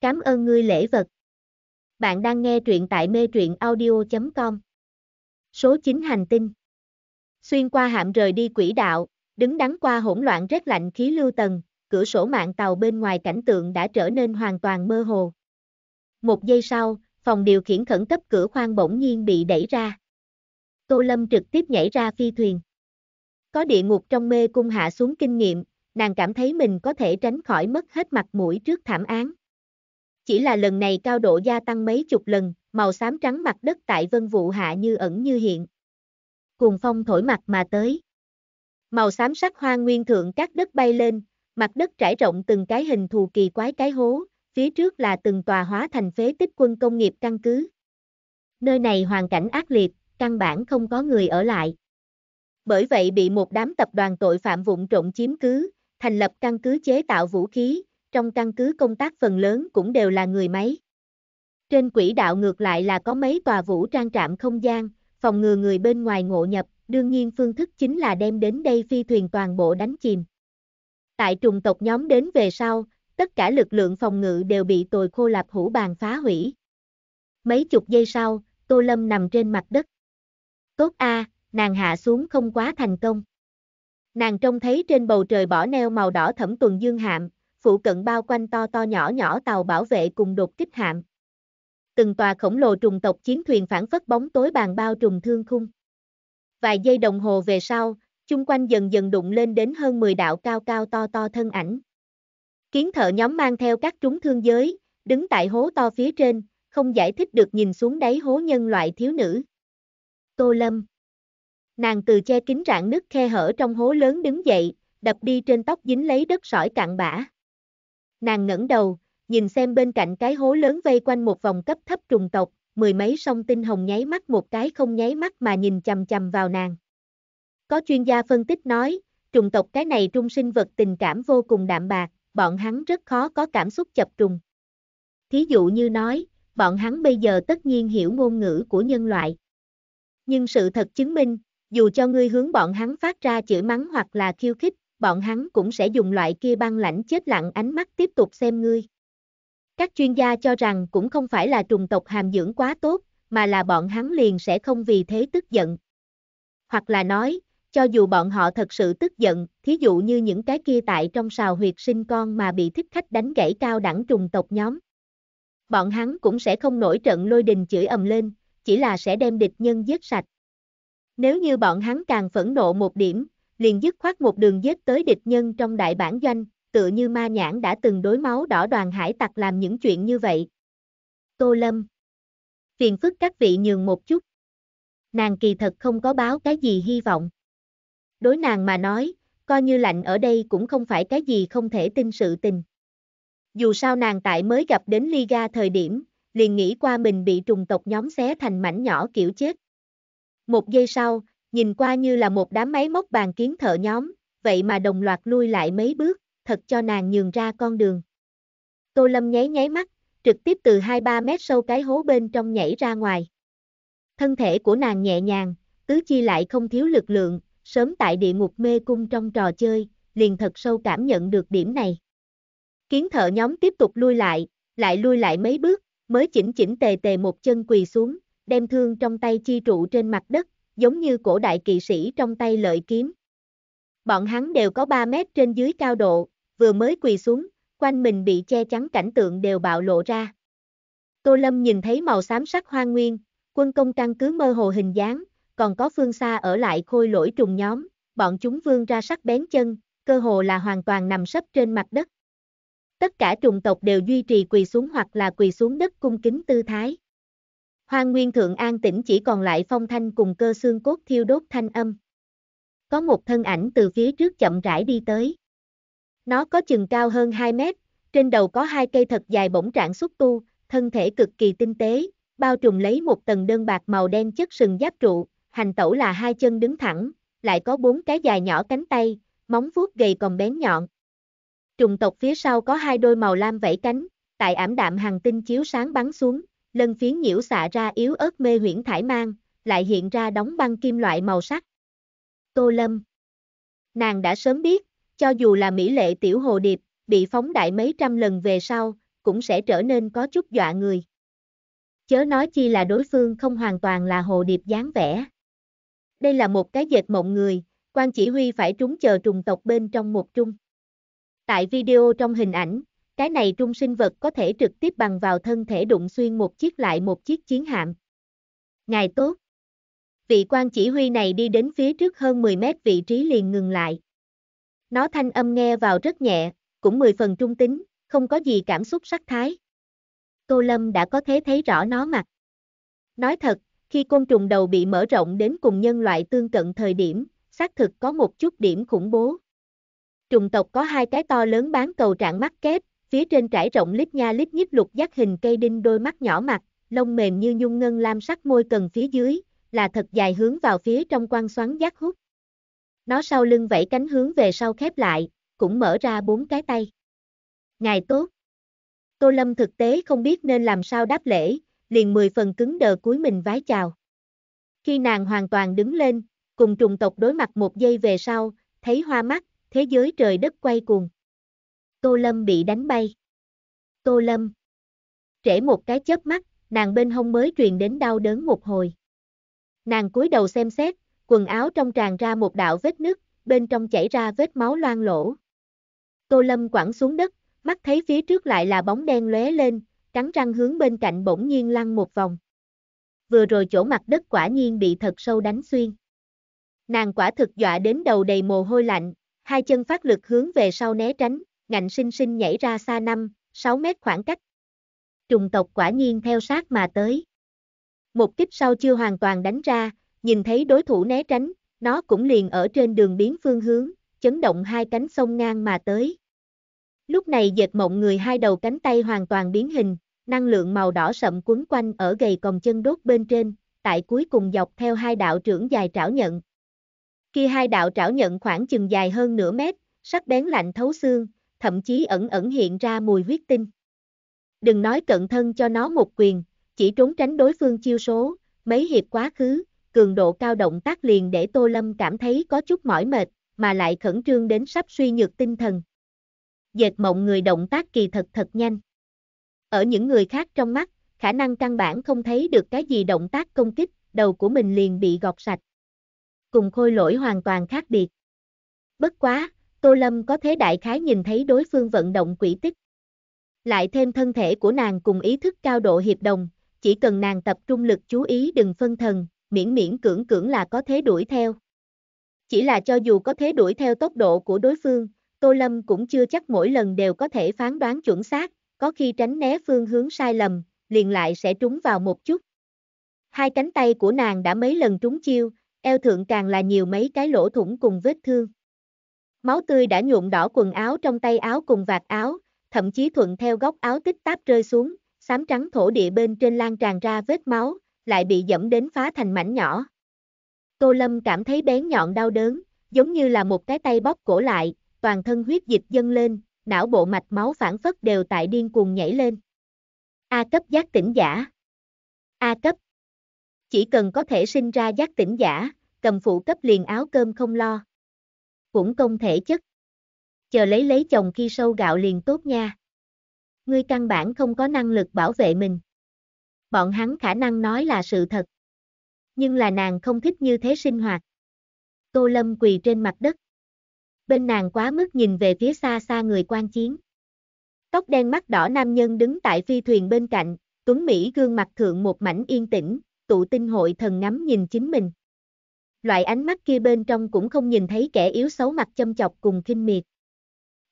S1: Cảm ơn ngươi lễ vật. Bạn đang nghe truyện tại mê truyện audio.com Số 9 hành tinh Xuyên qua hạm rời đi quỹ đạo, đứng đắn qua hỗn loạn rét lạnh khí lưu tầng, cửa sổ mạng tàu bên ngoài cảnh tượng đã trở nên hoàn toàn mơ hồ. Một giây sau, phòng điều khiển khẩn cấp cửa khoang bỗng nhiên bị đẩy ra. Tô Lâm trực tiếp nhảy ra phi thuyền. Có địa ngục trong mê cung hạ xuống kinh nghiệm, nàng cảm thấy mình có thể tránh khỏi mất hết mặt mũi trước thảm án. Chỉ là lần này cao độ gia tăng mấy chục lần, màu xám trắng mặt đất tại vân vụ hạ như ẩn như hiện. Cùng phong thổi mặt mà tới. Màu xám sắc hoa nguyên thượng các đất bay lên, mặt đất trải rộng từng cái hình thù kỳ quái cái hố, phía trước là từng tòa hóa thành phế tích quân công nghiệp căn cứ. Nơi này hoàn cảnh ác liệt, căn bản không có người ở lại. Bởi vậy bị một đám tập đoàn tội phạm vụng trộm chiếm cứ, thành lập căn cứ chế tạo vũ khí, trong căn cứ công tác phần lớn cũng đều là người máy. Trên quỹ đạo ngược lại là có mấy tòa vũ trang trạm không gian, phòng ngừa người bên ngoài ngộ nhập, đương nhiên phương thức chính là đem đến đây phi thuyền toàn bộ đánh chìm. Tại trùng tộc nhóm đến về sau, tất cả lực lượng phòng ngự đều bị tồi khô lạp hủ bàn phá hủy. Mấy chục giây sau, Tô Lâm nằm trên mặt đất. Tốt A, nàng hạ xuống không quá thành công. Nàng trông thấy trên bầu trời bỏ neo màu đỏ thẫm tuần dương hạm, phụ cận bao quanh to to nhỏ nhỏ tàu bảo vệ cùng đột kích hạm. Từng tòa khổng lồ trùng tộc chiến thuyền phản phất bóng tối bàn bao trùng thương khung. Vài giây đồng hồ về sau, chung quanh dần dần đụng lên đến hơn 10 đạo cao cao to to thân ảnh. Kiến thợ nhóm mang theo các trúng thương giới, đứng tại hố to phía trên, không giải thích được nhìn xuống đáy hố nhân loại thiếu nữ. Tô Lâm Nàng từ che kính rạn nứt khe hở trong hố lớn đứng dậy, đập đi trên tóc dính lấy đất sỏi cạn bã. Nàng ngẩng đầu, nhìn xem bên cạnh cái hố lớn vây quanh một vòng cấp thấp trùng tộc, mười mấy song tinh hồng nháy mắt một cái không nháy mắt mà nhìn chầm chầm vào nàng. Có chuyên gia phân tích nói, trùng tộc cái này trung sinh vật tình cảm vô cùng đạm bạc, bọn hắn rất khó có cảm xúc chập trùng. Thí dụ như nói, bọn hắn bây giờ tất nhiên hiểu ngôn ngữ của nhân loại. Nhưng sự thật chứng minh, dù cho ngươi hướng bọn hắn phát ra chửi mắng hoặc là khiêu khích, bọn hắn cũng sẽ dùng loại kia băng lãnh chết lặng ánh mắt tiếp tục xem ngươi. Các chuyên gia cho rằng cũng không phải là trùng tộc hàm dưỡng quá tốt, mà là bọn hắn liền sẽ không vì thế tức giận. Hoặc là nói, cho dù bọn họ thật sự tức giận, thí dụ như những cái kia tại trong sào huyệt sinh con mà bị thích khách đánh gãy cao đẳng trùng tộc nhóm. Bọn hắn cũng sẽ không nổi trận lôi đình chửi ầm lên, chỉ là sẽ đem địch nhân giết sạch. Nếu như bọn hắn càng phẫn nộ một điểm, liền dứt khoát một đường giết tới địch nhân trong đại bản doanh, tựa như ma nhãn đã từng đối máu đỏ đoàn hải tặc làm những chuyện như vậy. Tô Lâm Phiền phức các vị nhường một chút. Nàng kỳ thật không có báo cái gì hy vọng. Đối nàng mà nói, coi như lạnh ở đây cũng không phải cái gì không thể tin sự tình. Dù sao nàng tại mới gặp đến Liga thời điểm, liền nghĩ qua mình bị trùng tộc nhóm xé thành mảnh nhỏ kiểu chết. Một giây sau, nhìn qua như là một đám máy móc bàn kiến thợ nhóm, vậy mà đồng loạt lui lại mấy bước, thật cho nàng nhường ra con đường. Tô Lâm nháy nháy mắt, trực tiếp từ 2-3 mét sâu cái hố bên trong nhảy ra ngoài. Thân thể của nàng nhẹ nhàng, tứ chi lại không thiếu lực lượng, sớm tại địa ngục mê cung trong trò chơi, liền thật sâu cảm nhận được điểm này. Kiến thợ nhóm tiếp tục lui lại, lại lui lại mấy bước, mới chỉnh chỉnh tề tề một chân quỳ xuống, đem thương trong tay chi trụ trên mặt đất, giống như cổ đại kỵ sĩ trong tay lợi kiếm. Bọn hắn đều có 3 mét trên dưới cao độ, vừa mới quỳ xuống, quanh mình bị che chắn cảnh tượng đều bạo lộ ra. Tô Lâm nhìn thấy màu xám sắc hoang nguyên, quân công căn cứ mơ hồ hình dáng, còn có phương xa ở lại khôi lỗi trùng nhóm, bọn chúng vươn ra sắc bén chân, cơ hồ là hoàn toàn nằm sấp trên mặt đất. Tất cả trùng tộc đều duy trì quỳ xuống hoặc là quỳ xuống đất cung kính tư thái. Hoang nguyên thượng an tĩnh chỉ còn lại phong thanh cùng cơ xương cốt thiêu đốt thanh âm. Có một thân ảnh từ phía trước chậm rãi đi tới. Nó có chừng cao hơn 2 mét, trên đầu có hai cây thật dài bổng trạng xúc tu, thân thể cực kỳ tinh tế, bao trùm lấy một tầng đơn bạc màu đen chất sừng giáp trụ, hành tẩu là hai chân đứng thẳng, lại có bốn cái dài nhỏ cánh tay, móng vuốt gầy còn bén nhọn. Trùng tộc phía sau có hai đôi màu lam vẫy cánh, tại ảm đạm hàng tinh chiếu sáng bắn xuống, lân phiến nhiễu xạ ra yếu ớt mê huyễn thải mang, lại hiện ra đóng băng kim loại màu sắc. Tô Lâm Nàng đã sớm biết, cho dù là mỹ lệ tiểu hồ điệp, bị phóng đại mấy trăm lần về sau, cũng sẽ trở nên có chút dọa người. Chớ nói chi là đối phương không hoàn toàn là hồ điệp dáng vẻ. Đây là một cái dệt mộng người, quan chỉ huy phải trúng chờ trùng tộc bên trong một trung. Tại video trong hình ảnh, cái này trung sinh vật có thể trực tiếp bằng vào thân thể đụng xuyên một chiếc lại một chiếc chiến hạm. Ngài tốt. Vị quan chỉ huy này đi đến phía trước hơn 10 mét vị trí liền ngừng lại. Nó thanh âm nghe vào rất nhẹ, cũng mười phần trung tính, không có gì cảm xúc sắc thái. Tô Lâm đã có thể thấy rõ nó mặt. Nói thật, khi côn trùng đầu bị mở rộng đến cùng nhân loại tương cận thời điểm, xác thực có một chút điểm khủng bố. Trùng tộc có hai cái to lớn bán cầu trạng mắt kép, phía trên trải rộng lít nha lít nhíp lục giác hình cây đinh đôi mắt nhỏ mặt, lông mềm như nhung ngân lam sắc môi cần phía dưới, là thật dài hướng vào phía trong quan xoắn giác hút. Nó sau lưng vẫy cánh hướng về sau khép lại, cũng mở ra bốn cái tay. Ngài tốt. Tô Lâm thực tế không biết nên làm sao đáp lễ, liền mười phần cứng đờ cuối mình vái chào. Khi nàng hoàn toàn đứng lên, cùng trùng tộc đối mặt một giây về sau, thấy hoa mắt, thế giới trời đất quay cuồng. Tô Lâm bị đánh bay. Tô Lâm. Trễ một cái chớp mắt, nàng bên hông mới truyền đến đau đớn một hồi. Nàng cúi đầu xem xét, quần áo trong tràn ra một đạo vết nứt, bên trong chảy ra vết máu loang lỗ. Tô Lâm quẳng xuống đất, mắt thấy phía trước lại là bóng đen lóe lên, cắn răng hướng bên cạnh bỗng nhiên lăn một vòng. Vừa rồi chỗ mặt đất quả nhiên bị thật sâu đánh xuyên. Nàng quả thực dọa đến đầu đầy mồ hôi lạnh, hai chân phát lực hướng về sau né tránh, ngạnh sinh sinh nhảy ra xa năm, 6 mét khoảng cách. Trùng tộc quả nhiên theo sát mà tới. Một kích sau chưa hoàn toàn đánh ra, nhìn thấy đối thủ né tránh, nó cũng liền ở trên đường biến phương hướng, chấn động hai cánh sông ngang mà tới. Lúc này dệt mộng người hai đầu cánh tay hoàn toàn biến hình, năng lượng màu đỏ sậm quấn quanh ở gầy còng chân đốt bên trên, tại cuối cùng dọc theo hai đạo trưởng dài trảo nhận. Khi hai đạo trảo nhận khoảng chừng dài hơn nửa mét, sắc bén lạnh thấu xương, thậm chí ẩn ẩn hiện ra mùi huyết tinh. Đừng nói cận thân cho nó một quyền, chỉ trốn tránh đối phương chiêu số, mấy hiệp quá khứ, cường độ cao động tác liền để Tô Lâm cảm thấy có chút mỏi mệt, mà lại khẩn trương đến sắp suy nhược tinh thần. Dệt mộng người động tác kỳ thật thật nhanh. Ở những người khác trong mắt, khả năng căn bản không thấy được cái gì động tác công kích, đầu của mình liền bị gọt sạch. Cùng khôi lỗi hoàn toàn khác biệt. Bất quá, Tô Lâm có thế đại khái nhìn thấy đối phương vận động quỷ tích. Lại thêm thân thể của nàng cùng ý thức cao độ hiệp đồng, chỉ cần nàng tập trung lực chú ý đừng phân thần, miễn miễn cưỡng cưỡng là có thế đuổi theo. Chỉ là cho dù có thế đuổi theo tốc độ của đối phương, Tô Lâm cũng chưa chắc mỗi lần đều có thể phán đoán chuẩn xác, có khi tránh né phương hướng sai lầm, liền lại sẽ trúng vào một chút. Hai cánh tay của nàng đã mấy lần trúng chiêu, eo thượng càng là nhiều mấy cái lỗ thủng cùng vết thương. Máu tươi đã nhuộm đỏ quần áo trong tay áo cùng vạt áo, thậm chí thuận theo góc áo tích táp rơi xuống, xám trắng thổ địa bên trên lan tràn ra vết máu, lại bị dẫm đến phá thành mảnh nhỏ. Tô Lâm cảm thấy bén nhọn đau đớn, giống như là một cái tay bóp cổ lại, toàn thân huyết dịch dâng lên, não bộ mạch máu phản phất đều tại điên cuồng nhảy lên. A cấp giác tỉnh giả. A cấp. Chỉ cần có thể sinh ra giác tỉnh giả, cầm phụ cấp liền áo cơm không lo cũng công thể chất. Chờ lấy lấy chồng khi sâu gạo liền tốt nha. Ngươi căn bản không có năng lực bảo vệ mình. Bọn hắn khả năng nói là sự thật. Nhưng là nàng không thích như thế sinh hoạt. Tô Lâm quỳ trên mặt đất. Bên nàng quá mức nhìn về phía xa xa người quan chiến. Tóc đen mắt đỏ nam nhân đứng tại phi thuyền bên cạnh, Tuấn Mỹ gương mặt thượng một mảnh yên tĩnh, tụ tinh hội thần ngắm nhìn chính mình loại ánh mắt kia bên trong cũng không nhìn thấy kẻ yếu xấu mặt châm chọc cùng kinh miệt.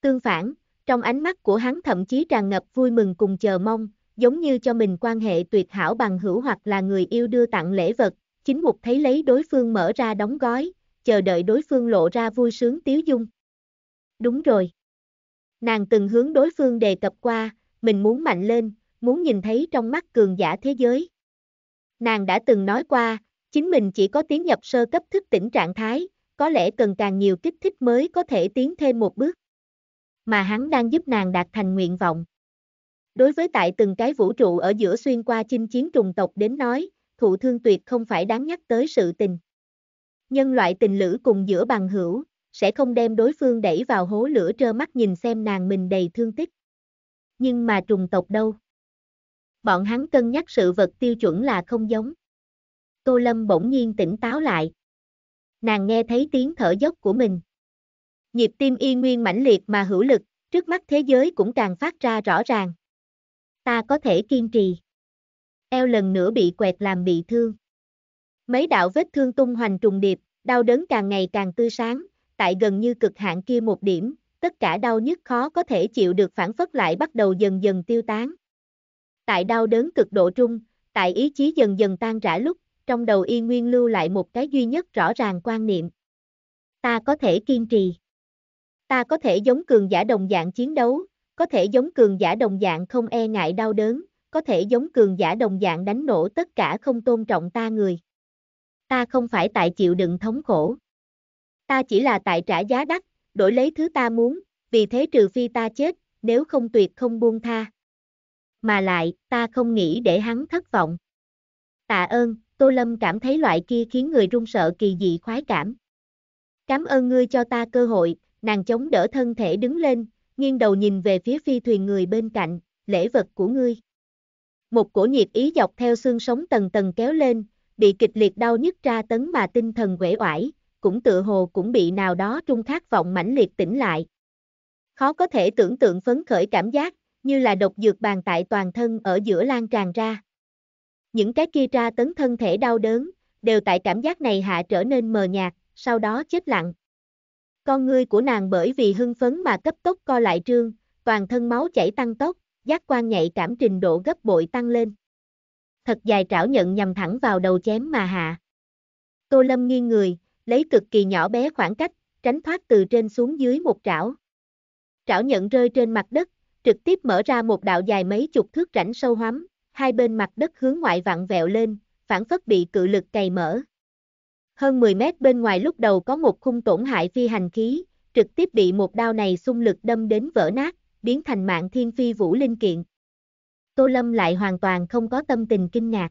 S1: Tương phản, trong ánh mắt của hắn thậm chí tràn ngập vui mừng cùng chờ mong, giống như cho mình quan hệ tuyệt hảo bằng hữu hoặc là người yêu đưa tặng lễ vật, chính mục thấy lấy đối phương mở ra đóng gói, chờ đợi đối phương lộ ra vui sướng tiếu dung. Đúng rồi. Nàng từng hướng đối phương đề cập qua, mình muốn mạnh lên, muốn nhìn thấy trong mắt cường giả thế giới. Nàng đã từng nói qua, chính mình chỉ có tiến nhập sơ cấp thức tỉnh trạng thái, có lẽ cần càng nhiều kích thích mới có thể tiến thêm một bước. Mà hắn đang giúp nàng đạt thành nguyện vọng. Đối với tại từng cái vũ trụ ở giữa xuyên qua chinh chiến trùng tộc đến nói, thụ thương tuyệt không phải đáng nhắc tới sự tình. Nhân loại tình lữ cùng giữa bằng hữu, sẽ không đem đối phương đẩy vào hố lửa trơ mắt nhìn xem nàng mình đầy thương tích. Nhưng mà trùng tộc đâu? Bọn hắn cân nhắc sự vật tiêu chuẩn là không giống. Tô Lâm bỗng nhiên tỉnh táo lại. Nàng nghe thấy tiếng thở dốc của mình. Nhịp tim y nguyên mãnh liệt mà hữu lực, trước mắt thế giới cũng càng phát ra rõ ràng. Ta có thể kiên trì. Eo lần nữa bị quẹt làm bị thương. Mấy đạo vết thương tung hoành trùng điệp, đau đớn càng ngày càng tươi sáng, tại gần như cực hạn kia một điểm, tất cả đau nhức khó có thể chịu được phản phất lại bắt đầu dần dần tiêu tán. Tại đau đớn cực độ trung, tại ý chí dần dần tan rã lúc, trong đầu y nguyên lưu lại một cái duy nhất rõ ràng quan niệm. Ta có thể kiên trì. Ta có thể giống cường giả đồng dạng chiến đấu, có thể giống cường giả đồng dạng không e ngại đau đớn, có thể giống cường giả đồng dạng đánh nổ tất cả không tôn trọng ta người. Ta không phải tại chịu đựng thống khổ. Ta chỉ là tại trả giá đắt, đổi lấy thứ ta muốn, vì thế trừ phi ta chết, nếu không tuyệt không buông tha. Mà lại, ta không nghĩ để hắn thất vọng. Tạ ơn, Tô Lâm cảm thấy loại kia khiến người run sợ kỳ dị khoái cảm. Cảm ơn ngươi cho ta cơ hội, nàng chống đỡ thân thể đứng lên, nghiêng đầu nhìn về phía phi thuyền người bên cạnh, lễ vật của ngươi. Một cổ nhiệt ý dọc theo xương sống tầng tầng kéo lên, bị kịch liệt đau nhức tra tấn mà tinh thần quể oải, cũng tự hồ cũng bị nào đó trung khát vọng mãnh liệt tỉnh lại. Khó có thể tưởng tượng phấn khởi cảm giác, như là độc dược bàn tại toàn thân ở giữa lan tràn ra. Những cái kia tra tấn thân thể đau đớn, đều tại cảm giác này hạ trở nên mờ nhạt, sau đó chết lặng. Con ngươi của nàng bởi vì hưng phấn mà cấp tốc co lại trương, toàn thân máu chảy tăng tốc, giác quan nhạy cảm trình độ gấp bội tăng lên. Thật dài trảo nhận nhằm thẳng vào đầu chém mà hạ. Tô Lâm nghiêng người, lấy cực kỳ nhỏ bé khoảng cách, tránh thoát từ trên xuống dưới một trảo. Trảo nhận rơi trên mặt đất, trực tiếp mở ra một đạo dài mấy chục thước rãnh sâu hoắm, hai bên mặt đất hướng ngoại vặn vẹo lên, phản phất bị cự lực cày mở. Hơn 10 mét bên ngoài lúc đầu có một khung tổn hại phi hành khí, trực tiếp bị một đao này xung lực đâm đến vỡ nát, biến thành mạng thiên phi vũ linh kiện. Tô Lâm lại hoàn toàn không có tâm tình kinh ngạc.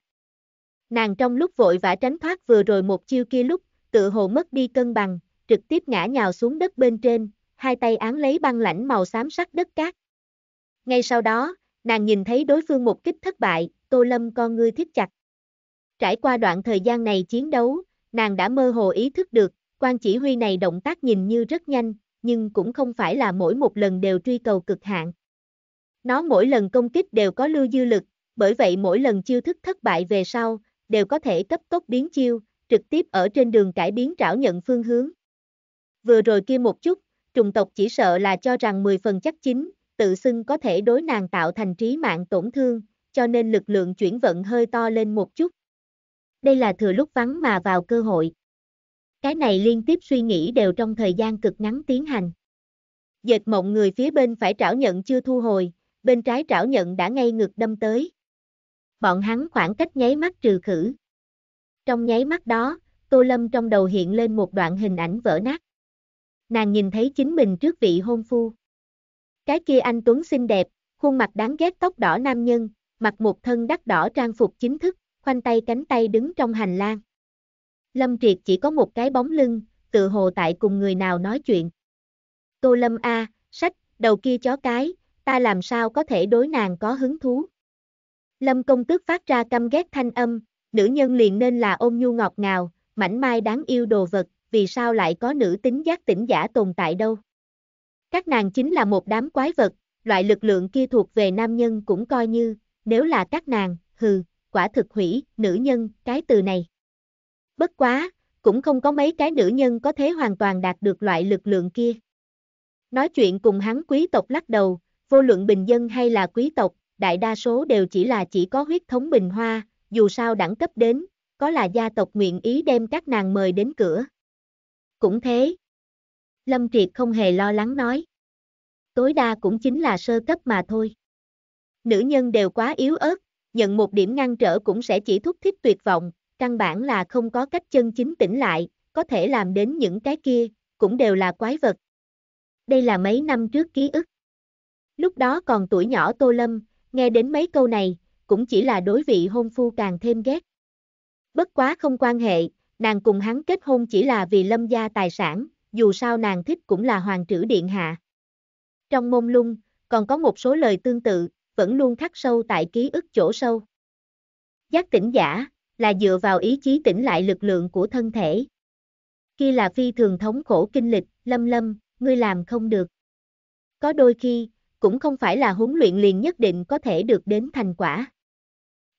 S1: Nàng trong lúc vội vã tránh thoát vừa rồi một chiêu kia lúc, tự hồ mất đi cân bằng, trực tiếp ngã nhào xuống đất bên trên, hai tay án lấy băng lãnh màu xám sắc đất cát. Ngay sau đó, Nàng nhìn thấy đối phương một kích thất bại, Tô Lâm con ngươi thiết chặt. Trải qua đoạn thời gian này chiến đấu, nàng đã mơ hồ ý thức được, quan chỉ huy này động tác nhìn như rất nhanh, nhưng cũng không phải là mỗi một lần đều truy cầu cực hạn. Nó mỗi lần công kích đều có lưu dư lực, bởi vậy mỗi lần chiêu thức thất bại về sau, đều có thể cấp tốc biến chiêu, trực tiếp ở trên đường cải biến trảo nhận phương hướng. Vừa rồi kia một chút, trùng tộc chỉ sợ là cho rằng 10 phần chắc chính, tự xưng có thể đối nàng tạo thành trí mạng tổn thương, cho nên lực lượng chuyển vận hơi to lên một chút. Đây là thừa lúc vắng mà vào cơ hội. Cái này liên tiếp suy nghĩ đều trong thời gian cực ngắn tiến hành. Dệt mộng người phía bên phải trảo nhận chưa thu hồi, bên trái trảo nhận đã ngay ngược đâm tới. Bọn hắn khoảng cách nháy mắt trừ khử. Trong nháy mắt đó, Tô Lâm trong đầu hiện lên một đoạn hình ảnh vỡ nát. Nàng nhìn thấy chính mình trước vị hôn phu. Cái kia anh Tuấn xinh đẹp, khuôn mặt đáng ghét tóc đỏ nam nhân, mặc một thân đắt đỏ trang phục chính thức, khoanh tay cánh tay đứng trong hành lang. Lâm Triệt chỉ có một cái bóng lưng, tự hồ tại cùng người nào nói chuyện. Tô Lâm A, sách, đầu kia chó cái, ta làm sao có thể đối nàng có hứng thú. Lâm công tước phát ra căm ghét thanh âm, nữ nhân liền nên là ôm nhu ngọt ngào, mảnh mai đáng yêu đồ vật, vì sao lại có nữ tính giác tỉnh giả tồn tại đâu. Các nàng chính là một đám quái vật, loại lực lượng kia thuộc về nam nhân cũng coi như, nếu là các nàng, hừ, quả thực hủy, nữ nhân, cái từ này. Bất quá, cũng không có mấy cái nữ nhân có thể hoàn toàn đạt được loại lực lượng kia. Nói chuyện cùng hắn quý tộc lắc đầu, vô luận bình dân hay là quý tộc, đại đa số đều chỉ là chỉ có huyết thống bình hoa, dù sao đẳng cấp đến, có là gia tộc nguyện ý đem các nàng mời đến cửa. Cũng thế, Lâm Triệt không hề lo lắng nói. Tối đa cũng chính là sơ cấp mà thôi. Nữ nhân đều quá yếu ớt, nhận một điểm ngăn trở cũng sẽ chỉ thúc thích tuyệt vọng, căn bản là không có cách chân chính tỉnh lại, có thể làm đến những cái kia, cũng đều là quái vật. Đây là mấy năm trước ký ức. Lúc đó còn tuổi nhỏ Tô Lâm, nghe đến mấy câu này, cũng chỉ là đối vị hôn phu càng thêm ghét. Bất quá không quan hệ, nàng cùng hắn kết hôn chỉ là vì lâm gia tài sản, dù sao nàng thích cũng là hoàng trữ điện hạ. Trong mông lung, còn có một số lời tương tự, vẫn luôn khắc sâu tại ký ức chỗ sâu. Giác tỉnh giả, là dựa vào ý chí tỉnh lại lực lượng của thân thể. Khi là phi thường thống khổ kinh lịch, lâm lâm, ngươi làm không được. Có đôi khi, cũng không phải là huấn luyện liền nhất định có thể được đến thành quả.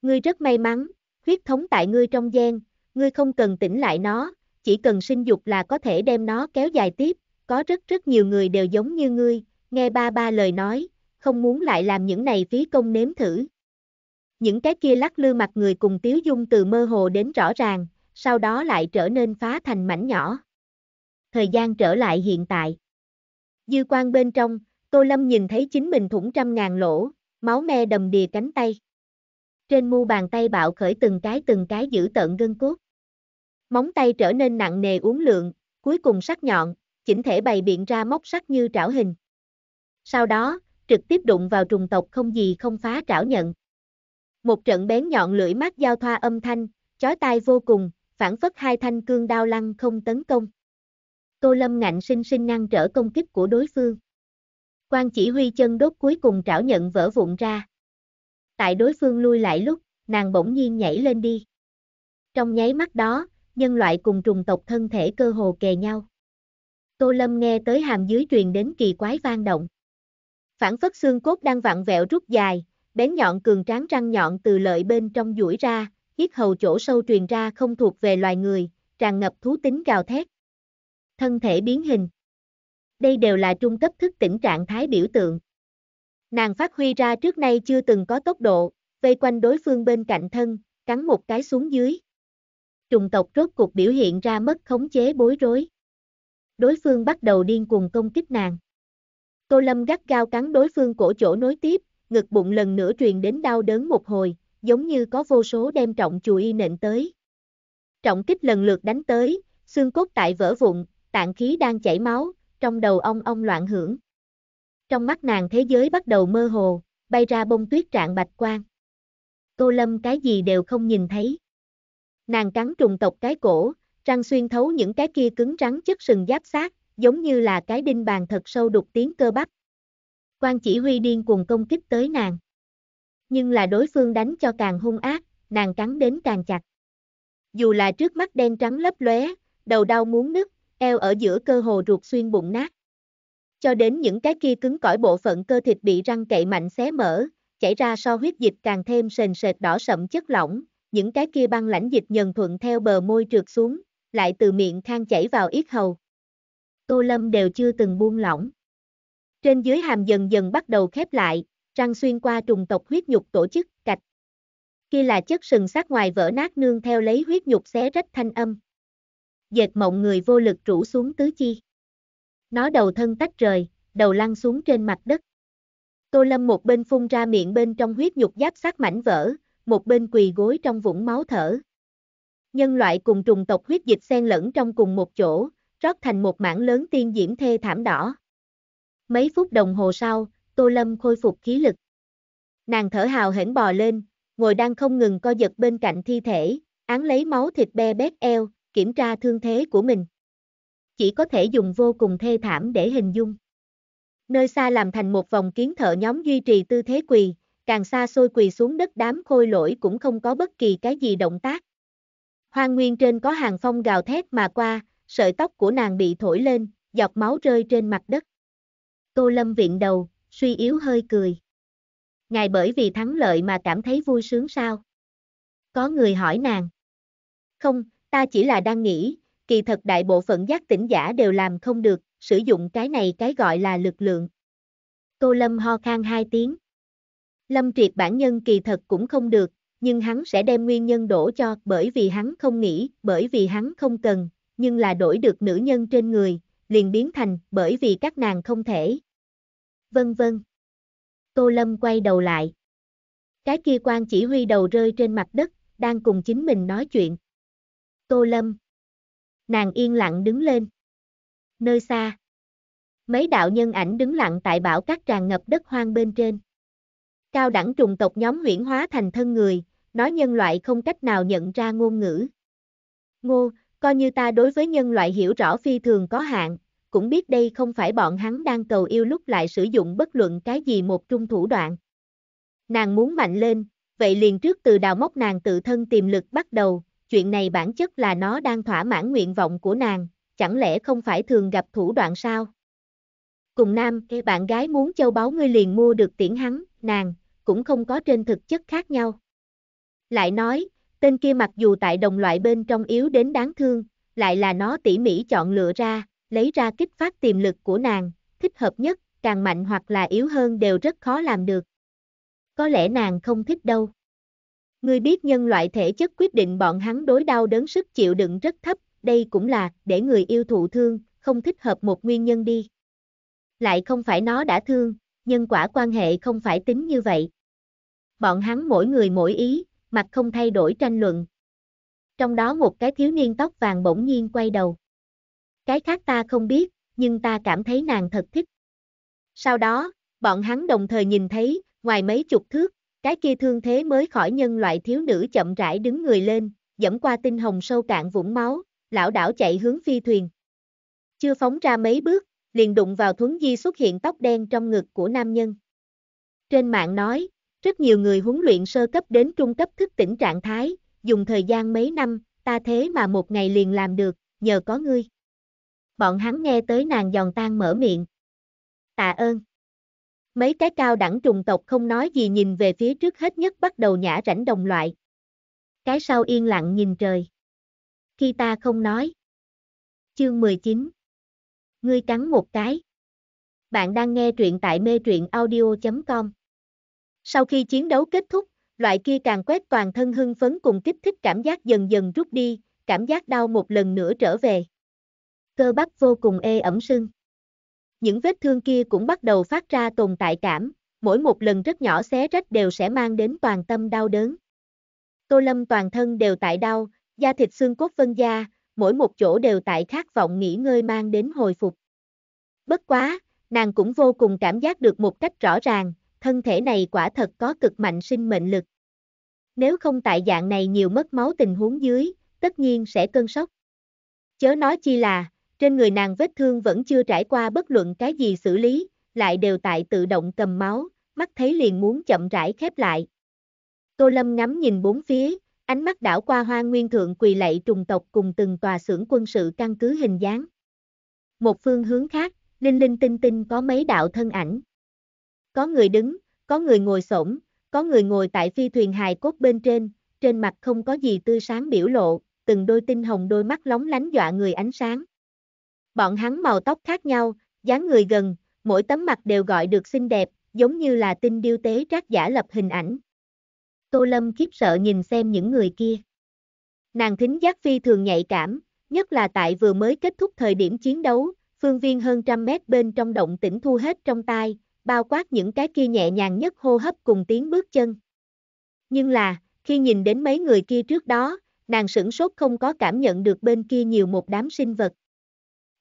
S1: Ngươi rất may mắn, huyết thống tại ngươi trong gen, ngươi không cần tỉnh lại nó, chỉ cần sinh dục là có thể đem nó kéo dài tiếp, có rất rất nhiều người đều giống như ngươi, nghe ba ba lời nói, không muốn lại làm những này phí công nếm thử. Những cái kia lắc lư mặt người cùng Tiếu Dung từ mơ hồ đến rõ ràng, sau đó lại trở nên phá thành mảnh nhỏ. Thời gian trở lại hiện tại. Dư quan bên trong, Tô Lâm nhìn thấy chính mình thủng trăm ngàn lỗ, máu me đầm đìa cánh tay. Trên mu bàn tay bạo khởi từng cái từng cái giữ tận gân cốt. Móng tay trở nên nặng nề uốn lượn, cuối cùng sắc nhọn, chỉnh thể bày biện ra móc sắc như trảo hình. Sau đó, trực tiếp đụng vào trùng tộc không gì không phá trảo nhận. Một trận bén nhọn lưỡi mắt giao thoa âm thanh, chói tai vô cùng, phản phất hai thanh cương đao lăng không tấn công. Tô Lâm ngạnh sinh sinh ngăn trở công kích của đối phương. Quan chỉ huy chân đốt cuối cùng trảo nhận vỡ vụn ra. Tại đối phương lui lại lúc, nàng bỗng nhiên nhảy lên đi. Trong nháy mắt đó, nhân loại cùng trùng tộc thân thể cơ hồ kề nhau. Tô Lâm nghe tới hàm dưới truyền đến kỳ quái vang động. Phản phất xương cốt đang vặn vẹo rút dài, bén nhọn cường tráng răng nhọn từ lợi bên trong duỗi ra, hít hầu chỗ sâu truyền ra không thuộc về loài người, tràn ngập thú tính gào thét. Thân thể biến hình. Đây đều là trung cấp thức tỉnh trạng thái biểu tượng. Nàng phát huy ra trước nay chưa từng có tốc độ, vây quanh đối phương bên cạnh thân, cắn một cái xuống dưới trùng tộc rốt cuộc biểu hiện ra mất khống chế bối rối. Đối phương bắt đầu điên cuồng công kích nàng. Tô Lâm gắt gao cắn đối phương cổ chỗ nối tiếp, ngực bụng lần nữa truyền đến đau đớn một hồi, giống như có vô số đem trọng chùi y nện tới. Trọng kích lần lượt đánh tới, xương cốt tại vỡ vụn, tạng khí đang chảy máu, trong đầu ông ông loạn hưởng. Trong mắt nàng thế giới bắt đầu mơ hồ, bay ra bông tuyết trạng bạch quang. Tô Lâm cái gì đều không nhìn thấy nàng cắn trùng tộc cái cổ, răng xuyên thấu những cái kia cứng rắn chất sừng giáp sát, giống như là cái đinh bàn thật sâu đục tiếng cơ bắp. Quan chỉ huy điên cuồng công kích tới nàng. Nhưng là đối phương đánh cho càng hung ác, nàng cắn đến càng chặt. Dù là trước mắt đen trắng lấp lóe, đầu đau muốn nứt, eo ở giữa cơ hồ ruột xuyên bụng nát. Cho đến những cái kia cứng cỏi bộ phận cơ thịt bị răng cậy mạnh xé mở, chảy ra so huyết dịch càng thêm sền sệt đỏ sậm chất lỏng, những cái kia băng lãnh dịch nhần thuận theo bờ môi trượt xuống, lại từ miệng khang chảy vào ít hầu. Tô Lâm đều chưa từng buông lỏng. Trên dưới hàm dần dần bắt đầu khép lại, răng xuyên qua trùng tộc huyết nhục tổ chức, cạch. Kia là chất sừng sát ngoài vỡ nát nương theo lấy huyết nhục xé rách thanh âm. Dệt mộng người vô lực rủ xuống tứ chi. Nó đầu thân tách rời, đầu lăn xuống trên mặt đất. Tô Lâm một bên phun ra miệng bên trong huyết nhục giáp sát mảnh vỡ, một bên quỳ gối trong vũng máu thở. Nhân loại cùng trùng tộc huyết dịch xen lẫn trong cùng một chỗ, rót thành một mảng lớn tiên diễm thê thảm đỏ. Mấy phút đồng hồ sau, Tô Lâm khôi phục khí lực. Nàng thở hào hển bò lên, ngồi đang không ngừng co giật bên cạnh thi thể, án lấy máu thịt be bét eo, kiểm tra thương thế của mình. Chỉ có thể dùng vô cùng thê thảm để hình dung. Nơi xa làm thành một vòng kiến thợ nhóm duy trì tư thế quỳ, càng xa xôi quỳ xuống đất đám khôi lỗi cũng không có bất kỳ cái gì động tác. Hoang nguyên trên có hàng phong gào thét mà qua, sợi tóc của nàng bị thổi lên, giọt máu rơi trên mặt đất. Tô Lâm viện đầu, suy yếu hơi cười. Ngài bởi vì thắng lợi mà cảm thấy vui sướng sao? Có người hỏi nàng. Không, ta chỉ là đang nghĩ, kỳ thật đại bộ phận giác tỉnh giả đều làm không được, sử dụng cái này cái gọi là lực lượng. Tô Lâm ho khan hai tiếng. Lâm Triệt bản nhân kỳ thật cũng không được, nhưng hắn sẽ đem nguyên nhân đổ cho bởi vì hắn không nghĩ, bởi vì hắn không cần, nhưng là đổi được nữ nhân trên người, liền biến thành bởi vì các nàng không thể. Vân vân. Tô Lâm quay đầu lại. Cái kia quan chỉ huy đầu rơi trên mặt đất, đang cùng chính mình nói chuyện. Tô Lâm. Nàng yên lặng đứng lên. Nơi xa. Mấy đạo nhân ảnh đứng lặng tại bảo các tràn ngập đất hoang bên trên cao đẳng trùng tộc nhóm huyển hóa thành thân người, nói nhân loại không cách nào nhận ra ngôn ngữ. Ngô, coi như ta đối với nhân loại hiểu rõ phi thường có hạn, cũng biết đây không phải bọn hắn đang cầu yêu lúc lại sử dụng bất luận cái gì một trung thủ đoạn. Nàng muốn mạnh lên, vậy liền trước từ đào móc nàng tự thân tìm lực bắt đầu, chuyện này bản chất là nó đang thỏa mãn nguyện vọng của nàng, chẳng lẽ không phải thường gặp thủ đoạn sao? Cùng nam, bạn gái muốn châu báu ngươi liền mua được tiễn hắn, nàng, cũng không có trên thực chất khác nhau. Lại nói, tên kia mặc dù tại đồng loại bên trong yếu đến đáng thương, lại là nó tỉ mỉ chọn lựa ra, lấy ra kích phát tiềm lực của nàng, thích hợp nhất, càng mạnh hoặc là yếu hơn đều rất khó làm được. Có lẽ nàng không thích đâu. Ngươi biết nhân loại thể chất quyết định bọn hắn đối đau đớn sức chịu đựng rất thấp, đây cũng là để người yêu thụ thương, không thích hợp một nguyên nhân đi. Lại không phải nó đã thương, nhân quả quan hệ không phải tính như vậy bọn hắn mỗi người mỗi ý, mặt không thay đổi tranh luận. Trong đó một cái thiếu niên tóc vàng bỗng nhiên quay đầu. Cái khác ta không biết, nhưng ta cảm thấy nàng thật thích. Sau đó, bọn hắn đồng thời nhìn thấy, ngoài mấy chục thước, cái kia thương thế mới khỏi nhân loại thiếu nữ chậm rãi đứng người lên, dẫm qua tinh hồng sâu cạn vũng máu, lão đảo chạy hướng phi thuyền. Chưa phóng ra mấy bước, liền đụng vào thuấn di xuất hiện tóc đen trong ngực của nam nhân. Trên mạng nói, rất nhiều người huấn luyện sơ cấp đến trung cấp thức tỉnh trạng thái, dùng thời gian mấy năm, ta thế mà một ngày liền làm được, nhờ có ngươi. Bọn hắn nghe tới nàng giòn tan mở miệng. Tạ ơn. Mấy cái cao đẳng trùng tộc không nói gì nhìn về phía trước hết nhất bắt đầu nhả rảnh đồng loại. Cái sau yên lặng nhìn trời. Khi ta không nói. Chương 19 Ngươi cắn một cái. Bạn đang nghe truyện tại mê truyện audio.com sau khi chiến đấu kết thúc, loại kia càng quét toàn thân hưng phấn cùng kích thích cảm giác dần dần rút đi, cảm giác đau một lần nữa trở về. Cơ bắp vô cùng ê ẩm sưng. Những vết thương kia cũng bắt đầu phát ra tồn tại cảm, mỗi một lần rất nhỏ xé rách đều sẽ mang đến toàn tâm đau đớn. Tô Lâm toàn thân đều tại đau, da thịt xương cốt vân da, mỗi một chỗ đều tại khát vọng nghỉ ngơi mang đến hồi phục. Bất quá, nàng cũng vô cùng cảm giác được một cách rõ ràng, thân thể này quả thật có cực mạnh sinh mệnh lực. Nếu không tại dạng này nhiều mất máu tình huống dưới, tất nhiên sẽ cơn sốc. Chớ nói chi là, trên người nàng vết thương vẫn chưa trải qua bất luận cái gì xử lý, lại đều tại tự động cầm máu, mắt thấy liền muốn chậm rãi khép lại. Tô Lâm ngắm nhìn bốn phía, ánh mắt đảo qua hoa nguyên thượng quỳ lạy trùng tộc cùng từng tòa xưởng quân sự căn cứ hình dáng. Một phương hướng khác, linh linh tinh tinh có mấy đạo thân ảnh, có người đứng, có người ngồi xổm, có người ngồi tại phi thuyền hài cốt bên trên, trên mặt không có gì tươi sáng biểu lộ, từng đôi tinh hồng đôi mắt lóng lánh dọa người ánh sáng. Bọn hắn màu tóc khác nhau, dáng người gần, mỗi tấm mặt đều gọi được xinh đẹp, giống như là tinh điêu tế trác giả lập hình ảnh. Tô Lâm khiếp sợ nhìn xem những người kia. Nàng thính giác phi thường nhạy cảm, nhất là tại vừa mới kết thúc thời điểm chiến đấu, phương viên hơn trăm mét bên trong động tĩnh thu hết trong tai, bao quát những cái kia nhẹ nhàng nhất hô hấp cùng tiếng bước chân. Nhưng là, khi nhìn đến mấy người kia trước đó, nàng sửng sốt không có cảm nhận được bên kia nhiều một đám sinh vật.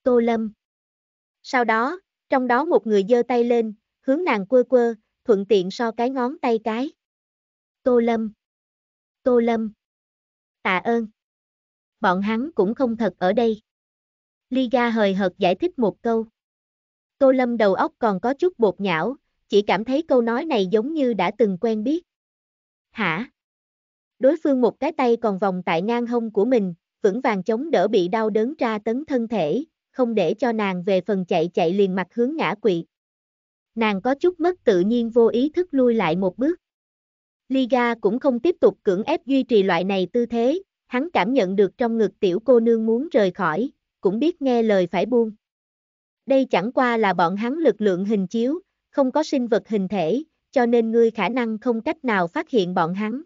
S1: Tô Lâm. Sau đó, trong đó một người giơ tay lên, hướng nàng quơ quơ, thuận tiện so cái ngón tay cái. Tô Lâm. Tô Lâm. Tạ ơn. Bọn hắn cũng không thật ở đây. Liga hời hợt giải thích một câu. Tô Lâm đầu óc còn có chút bột nhão, chỉ cảm thấy câu nói này giống như đã từng quen biết. Hả? Đối phương một cái tay còn vòng tại ngang hông của mình, vững vàng chống đỡ bị đau đớn tra tấn thân thể, không để cho nàng về phần chạy chạy liền mặt hướng ngã quỵ. Nàng có chút mất tự nhiên vô ý thức lui lại một bước. Liga cũng không tiếp tục cưỡng ép duy trì loại này tư thế, hắn cảm nhận được trong ngực tiểu cô nương muốn rời khỏi, cũng biết nghe lời phải buông đây chẳng qua là bọn hắn lực lượng hình chiếu, không có sinh vật hình thể, cho nên ngươi khả năng không cách nào phát hiện bọn hắn.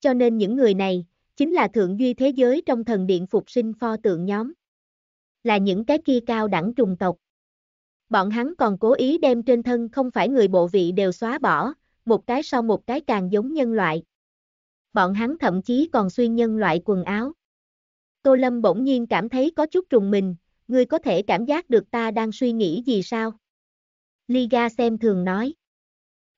S1: Cho nên những người này, chính là thượng duy thế giới trong thần điện phục sinh pho tượng nhóm. Là những cái kia cao đẳng trùng tộc. Bọn hắn còn cố ý đem trên thân không phải người bộ vị đều xóa bỏ, một cái sau một cái càng giống nhân loại. Bọn hắn thậm chí còn xuyên nhân loại quần áo. Tô Lâm bỗng nhiên cảm thấy có chút trùng mình, ngươi có thể cảm giác được ta đang suy nghĩ gì sao? Liga xem thường nói.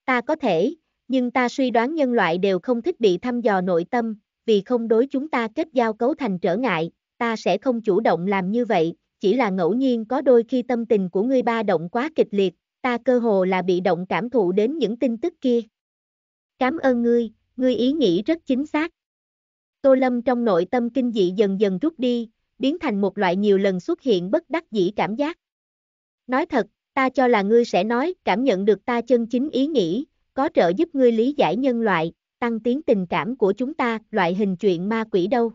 S1: Ta có thể, nhưng ta suy đoán nhân loại đều không thích bị thăm dò nội tâm, vì không đối chúng ta kết giao cấu thành trở ngại, ta sẽ không chủ động làm như vậy, chỉ là ngẫu nhiên có đôi khi tâm tình của ngươi ba động quá kịch liệt, ta cơ hồ là bị động cảm thụ đến những tin tức kia. Cảm ơn ngươi, ngươi ý nghĩ rất chính xác. Tô Lâm trong nội tâm kinh dị dần dần rút đi, biến thành một loại nhiều lần xuất hiện bất đắc dĩ cảm giác. Nói thật, ta cho là ngươi sẽ nói, cảm nhận được ta chân chính ý nghĩ, có trợ giúp ngươi lý giải nhân loại, tăng tiến tình cảm của chúng ta, loại hình chuyện ma quỷ đâu.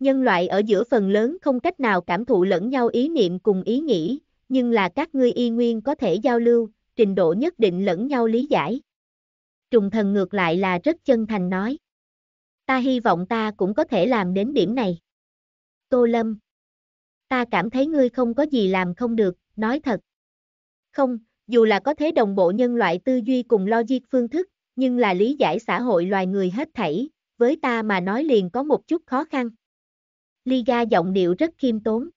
S1: Nhân loại ở giữa phần lớn không cách nào cảm thụ lẫn nhau ý niệm cùng ý nghĩ, nhưng là các ngươi y nguyên có thể giao lưu, trình độ nhất định lẫn nhau lý giải. Trùng thần ngược lại là rất chân thành nói. Ta hy vọng ta cũng có thể làm đến điểm này. Tô Lâm. Ta cảm thấy ngươi không có gì làm không được, nói thật. Không, dù là có thế đồng bộ nhân loại tư duy cùng logic phương thức, nhưng là lý giải xã hội loài người hết thảy, với ta mà nói liền có một chút khó khăn. Ly Liga giọng điệu rất khiêm tốn.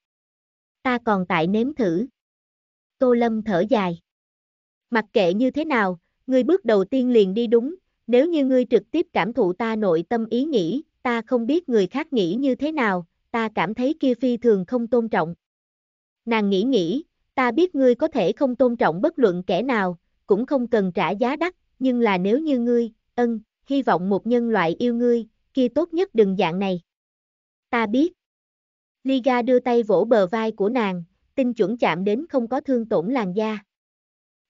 S1: Ta còn tại nếm thử. Tô Lâm thở dài. Mặc kệ như thế nào, ngươi bước đầu tiên liền đi đúng, nếu như ngươi trực tiếp cảm thụ ta nội tâm ý nghĩ, ta không biết người khác nghĩ như thế nào, ta cảm thấy kia phi thường không tôn trọng. Nàng nghĩ nghĩ, ta biết ngươi có thể không tôn trọng bất luận kẻ nào, cũng không cần trả giá đắt, nhưng là nếu như ngươi, ân, hy vọng một nhân loại yêu ngươi, kia tốt nhất đừng dạng này. Ta biết. Liga đưa tay vỗ bờ vai của nàng, tinh chuẩn chạm đến không có thương tổn làn da.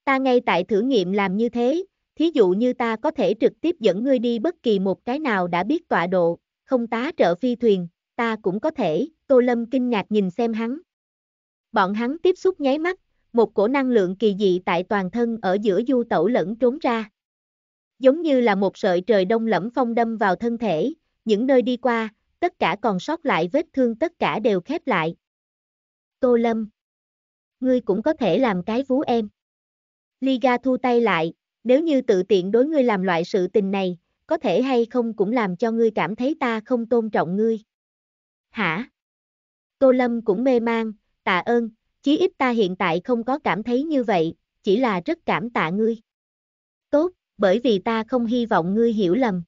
S1: Ta ngay tại thử nghiệm làm như thế, thí dụ như ta có thể trực tiếp dẫn ngươi đi bất kỳ một cái nào đã biết tọa độ, không tá trợ phi thuyền, ta cũng có thể, Tô Lâm kinh ngạc nhìn xem hắn. Bọn hắn tiếp xúc nháy mắt, một cổ năng lượng kỳ dị tại toàn thân ở giữa du tẩu lẫn trốn ra. Giống như là một sợi trời đông lẫm phong đâm vào thân thể, những nơi đi qua, tất cả còn sót lại vết thương tất cả đều khép lại. Tô Lâm, ngươi cũng có thể làm cái vú em. Liga thu tay lại, nếu như tự tiện đối ngươi làm loại sự tình này, có thể hay không cũng làm cho ngươi cảm thấy ta không tôn trọng ngươi hả? Tô Lâm cũng mê mang, tạ ơn, chí ít ta hiện tại không có cảm thấy như vậy, chỉ là rất cảm tạ ngươi. Tốt, bởi vì ta không hy vọng ngươi hiểu lầm.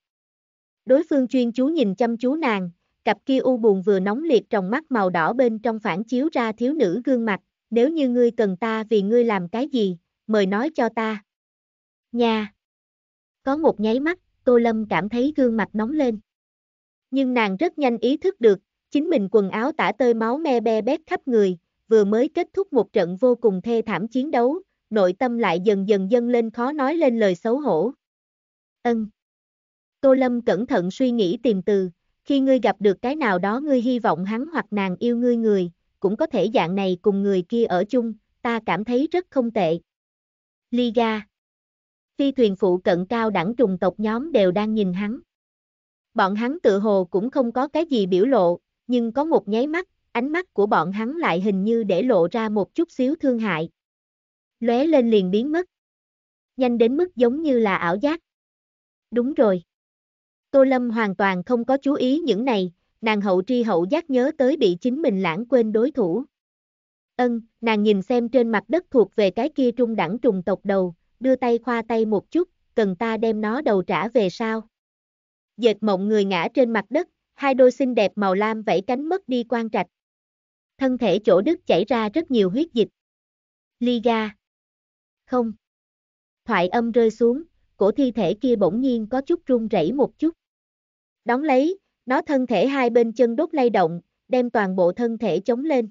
S1: Đối phương chuyên chú nhìn chăm chú nàng, cặp kia u buồn vừa nóng liệt trong mắt màu đỏ bên trong phản chiếu ra thiếu nữ gương mặt, nếu như ngươi cần ta vì ngươi làm cái gì, mời nói cho ta. Nha! Có một nháy mắt, Tô Lâm cảm thấy gương mặt nóng lên. Nhưng nàng rất nhanh ý thức được, Chính mình quần áo tả tơi máu me be bét khắp người, vừa mới kết thúc một trận vô cùng thê thảm chiến đấu, nội tâm lại dần dần dâng lên khó nói lên lời xấu hổ. Ân. Tô Lâm cẩn thận suy nghĩ tìm từ, khi ngươi gặp được cái nào đó ngươi hy vọng hắn hoặc nàng yêu ngươi người, cũng có thể dạng này cùng người kia ở chung, ta cảm thấy rất không tệ. Liga Phi thuyền phụ cận cao đẳng trùng tộc nhóm đều đang nhìn hắn. Bọn hắn tự hồ cũng không có cái gì biểu lộ, nhưng có một nháy mắt, ánh mắt của bọn hắn lại hình như để lộ ra một chút xíu thương hại. Lóe lên liền biến mất. Nhanh đến mức giống như là ảo giác. Đúng rồi. Tô Lâm hoàn toàn không có chú ý những này, nàng hậu tri hậu giác nhớ tới bị chính mình lãng quên đối thủ. Ân, nàng nhìn xem trên mặt đất thuộc về cái kia trung đẳng trùng tộc đầu, đưa tay khoa tay một chút, cần ta đem nó đầu trả về sao? Dệt mộng người ngã trên mặt đất, hai đôi xinh đẹp màu lam vẫy cánh mất đi quan trạch. Thân thể chỗ đứt chảy ra rất nhiều huyết dịch. Liga. Không. Thoại âm rơi xuống, cổ thi thể kia bỗng nhiên có chút run rẩy một chút. Đóng lấy, nó thân thể hai bên chân đốt lay động, đem toàn bộ thân thể chống lên.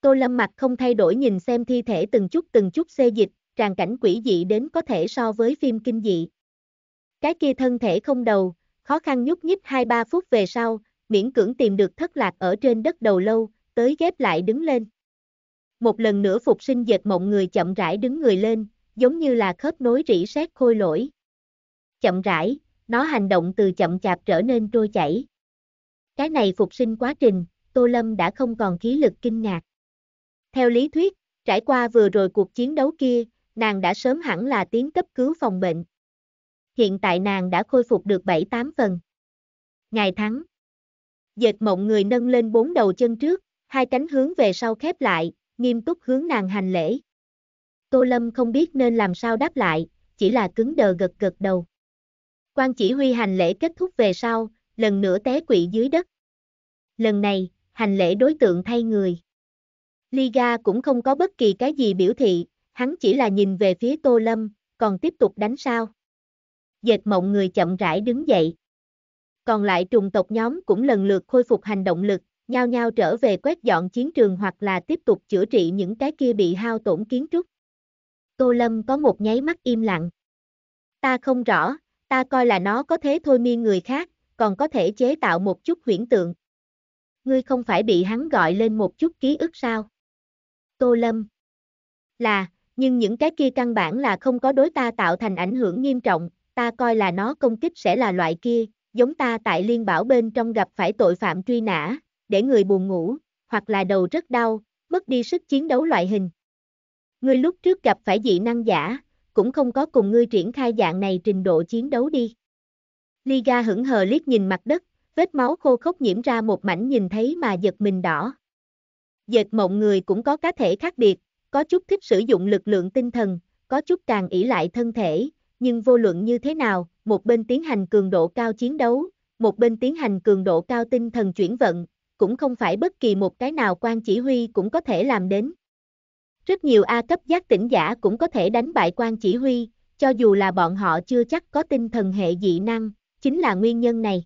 S1: Tô Lâm mặt không thay đổi nhìn xem thi thể từng chút từng chút xê dịch, tràn cảnh quỷ dị đến có thể so với phim kinh dị. Cái kia thân thể không đầu, khó khăn nhúc nhích 2-3 phút về sau, miễn cưỡng tìm được thất lạc ở trên đất đầu lâu, tới ghép lại đứng lên. Một lần nữa phục sinh dệt mộng người chậm rãi đứng người lên, giống như là khớp nối rỉ sét khôi lỗi. Chậm rãi, nó hành động từ chậm chạp trở nên trôi chảy. Cái này phục sinh quá trình, Tô Lâm đã không còn khí lực kinh ngạc. Theo lý thuyết, trải qua vừa rồi cuộc chiến đấu kia, nàng đã sớm hẳn là tiến cấp cứu phòng bệnh hiện tại nàng đã khôi phục được 7-8 phần. Ngài thắng. Dệt mộng người nâng lên bốn đầu chân trước, hai cánh hướng về sau khép lại, nghiêm túc hướng nàng hành lễ. Tô Lâm không biết nên làm sao đáp lại, chỉ là cứng đờ gật gật đầu. Quan chỉ huy hành lễ kết thúc về sau, lần nữa té quỵ dưới đất. Lần này, hành lễ đối tượng thay người. Liga cũng không có bất kỳ cái gì biểu thị, hắn chỉ là nhìn về phía Tô Lâm, còn tiếp tục đánh sao dệt mộng người chậm rãi đứng dậy. Còn lại trùng tộc nhóm cũng lần lượt khôi phục hành động lực, nhao nhao trở về quét dọn chiến trường hoặc là tiếp tục chữa trị những cái kia bị hao tổn kiến trúc. Tô Lâm có một nháy mắt im lặng. Ta không rõ, ta coi là nó có thế thôi miên người khác, còn có thể chế tạo một chút huyễn tượng. Ngươi không phải bị hắn gọi lên một chút ký ức sao? Tô Lâm Là, nhưng những cái kia căn bản là không có đối ta tạo thành ảnh hưởng nghiêm trọng, ta coi là nó công kích sẽ là loại kia, giống ta tại liên bảo bên trong gặp phải tội phạm truy nã, để người buồn ngủ, hoặc là đầu rất đau, mất đi sức chiến đấu loại hình. Ngươi lúc trước gặp phải dị năng giả, cũng không có cùng ngươi triển khai dạng này trình độ chiến đấu đi. Liga hững hờ liếc nhìn mặt đất, vết máu khô khốc nhiễm ra một mảnh nhìn thấy mà giật mình đỏ. Dệt mộng người cũng có cá thể khác biệt, có chút thích sử dụng lực lượng tinh thần, có chút càng ỷ lại thân thể, nhưng vô luận như thế nào, một bên tiến hành cường độ cao chiến đấu, một bên tiến hành cường độ cao tinh thần chuyển vận, cũng không phải bất kỳ một cái nào quan chỉ huy cũng có thể làm đến. Rất nhiều A cấp giác tỉnh giả cũng có thể đánh bại quan chỉ huy, cho dù là bọn họ chưa chắc có tinh thần hệ dị năng, chính là nguyên nhân này.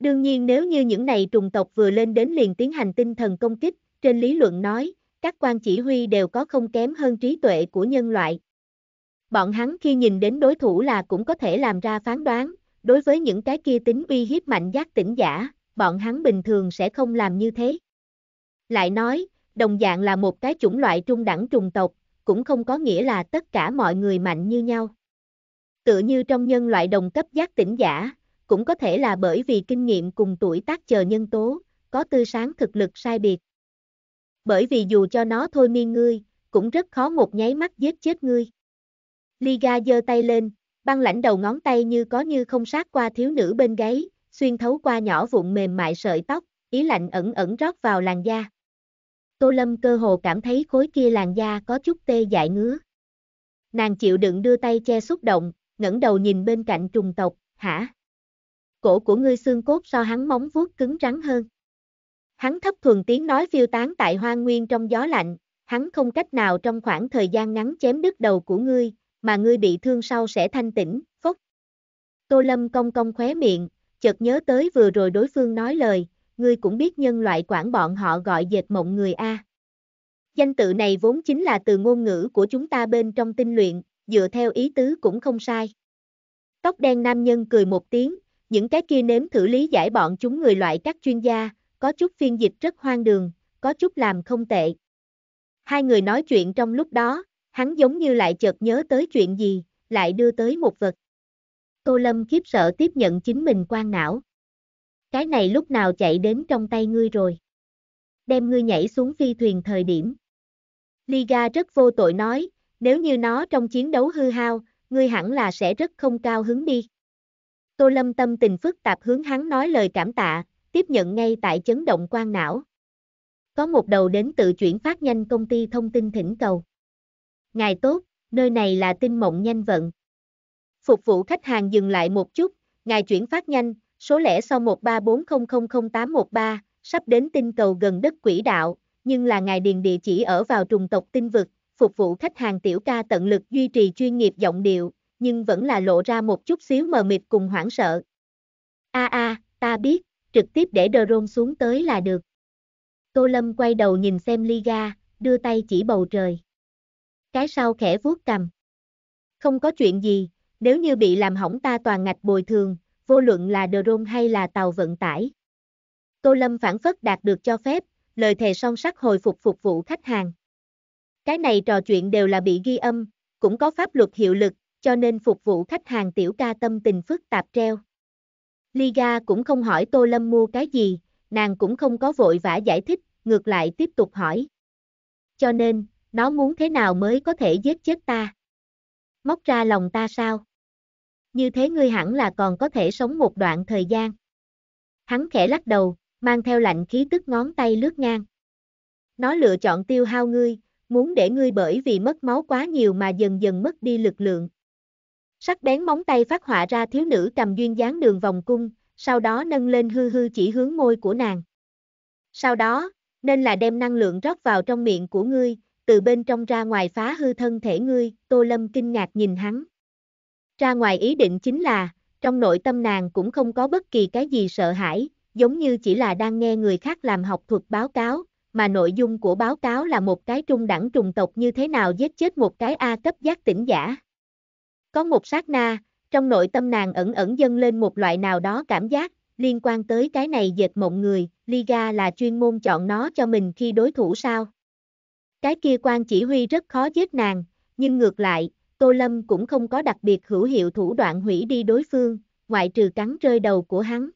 S1: Đương nhiên nếu như những này trùng tộc vừa lên đến liền tiến hành tinh thần công kích, trên lý luận nói, các quan chỉ huy đều có không kém hơn trí tuệ của nhân loại, bọn hắn khi nhìn đến đối thủ là cũng có thể làm ra phán đoán, đối với những cái kia tính uy hiếp mạnh giác tỉnh giả, bọn hắn bình thường sẽ không làm như thế. Lại nói, đồng dạng là một cái chủng loại trung đẳng trùng tộc, cũng không có nghĩa là tất cả mọi người mạnh như nhau. Tựa như trong nhân loại đồng cấp giác tỉnh giả, cũng có thể là bởi vì kinh nghiệm cùng tuổi tác chờ nhân tố, có tư sáng thực lực sai biệt. Bởi vì dù cho nó thôi miên ngươi, cũng rất khó một nháy mắt giết chết ngươi. Liga giơ tay lên, băng lãnh đầu ngón tay như có như không sát qua thiếu nữ bên gáy, xuyên thấu qua nhỏ vụn mềm mại sợi tóc, ý lạnh ẩn ẩn rót vào làn da. Tô Lâm cơ hồ cảm thấy khối kia làn da có chút tê dại ngứa. Nàng chịu đựng đưa tay che xúc động, ngẩng đầu nhìn bên cạnh trùng tộc, hả? Cổ của ngươi xương cốt so hắn móng vuốt cứng rắn hơn. Hắn thấp thuần tiếng nói phiêu tán tại Hoa nguyên trong gió lạnh, hắn không cách nào trong khoảng thời gian ngắn chém đứt đầu của ngươi, mà ngươi bị thương sau sẽ thanh tỉnh, Phúc. Tô Lâm công công khóe miệng, chợt nhớ tới vừa rồi đối phương nói lời, ngươi cũng biết nhân loại quản bọn họ gọi dệt mộng người A. Danh tự này vốn chính là từ ngôn ngữ của chúng ta bên trong tinh luyện, dựa theo ý tứ cũng không sai. Tóc đen nam nhân cười một tiếng, những cái kia nếm thử lý giải bọn chúng người loại các chuyên gia, có chút phiên dịch rất hoang đường, có chút làm không tệ. Hai người nói chuyện trong lúc đó, Hắn giống như lại chợt nhớ tới chuyện gì, lại đưa tới một vật. Tô Lâm khiếp sợ tiếp nhận chính mình quan não. Cái này lúc nào chạy đến trong tay ngươi rồi. Đem ngươi nhảy xuống phi thuyền thời điểm. Liga rất vô tội nói, nếu như nó trong chiến đấu hư hao, ngươi hẳn là sẽ rất không cao hứng đi. Tô Lâm tâm tình phức tạp hướng hắn nói lời cảm tạ, tiếp nhận ngay tại chấn động quan não. Có một đầu đến tự chuyển phát nhanh công ty thông tin thỉnh cầu ngài tốt, nơi này là tinh mộng nhanh vận. Phục vụ khách hàng dừng lại một chút, ngài chuyển phát nhanh, số lẻ sau 1340000813, sắp đến tinh cầu gần đất quỹ đạo, nhưng là ngài điền địa chỉ ở vào trùng tộc tinh vực, phục vụ khách hàng tiểu ca tận lực duy trì chuyên nghiệp giọng điệu, nhưng vẫn là lộ ra một chút xíu mờ mịt cùng hoảng sợ. A a, ta biết, trực tiếp để drone xuống tới là được. Tô Lâm quay đầu nhìn xem Liga, đưa tay chỉ bầu trời cái sau khẽ vuốt cầm. Không có chuyện gì, nếu như bị làm hỏng ta toàn ngạch bồi thường, vô luận là drone hay là tàu vận tải. Tô Lâm phản phất đạt được cho phép, lời thề song sắc hồi phục phục vụ khách hàng. Cái này trò chuyện đều là bị ghi âm, cũng có pháp luật hiệu lực, cho nên phục vụ khách hàng tiểu ca tâm tình phức tạp treo. Liga cũng không hỏi Tô Lâm mua cái gì, nàng cũng không có vội vã giải thích, ngược lại tiếp tục hỏi. Cho nên, nó muốn thế nào mới có thể giết chết ta? Móc ra lòng ta sao? Như thế ngươi hẳn là còn có thể sống một đoạn thời gian. Hắn khẽ lắc đầu, mang theo lạnh khí tức ngón tay lướt ngang. Nó lựa chọn tiêu hao ngươi, muốn để ngươi bởi vì mất máu quá nhiều mà dần dần mất đi lực lượng. Sắc bén móng tay phát họa ra thiếu nữ cầm duyên dáng đường vòng cung, sau đó nâng lên hư hư chỉ hướng môi của nàng. Sau đó, nên là đem năng lượng rót vào trong miệng của ngươi, từ bên trong ra ngoài phá hư thân thể ngươi, Tô Lâm kinh ngạc nhìn hắn. Ra ngoài ý định chính là, trong nội tâm nàng cũng không có bất kỳ cái gì sợ hãi, giống như chỉ là đang nghe người khác làm học thuật báo cáo, mà nội dung của báo cáo là một cái trung đẳng trùng tộc như thế nào giết chết một cái A cấp giác tỉnh giả. Có một sát na, trong nội tâm nàng ẩn ẩn dâng lên một loại nào đó cảm giác, liên quan tới cái này dệt mộng người, Liga là chuyên môn chọn nó cho mình khi đối thủ sao? Cái kia quan chỉ huy rất khó giết nàng, nhưng ngược lại, Tô Lâm cũng không có đặc biệt hữu hiệu thủ đoạn hủy đi đối phương, ngoại trừ cắn rơi đầu của hắn.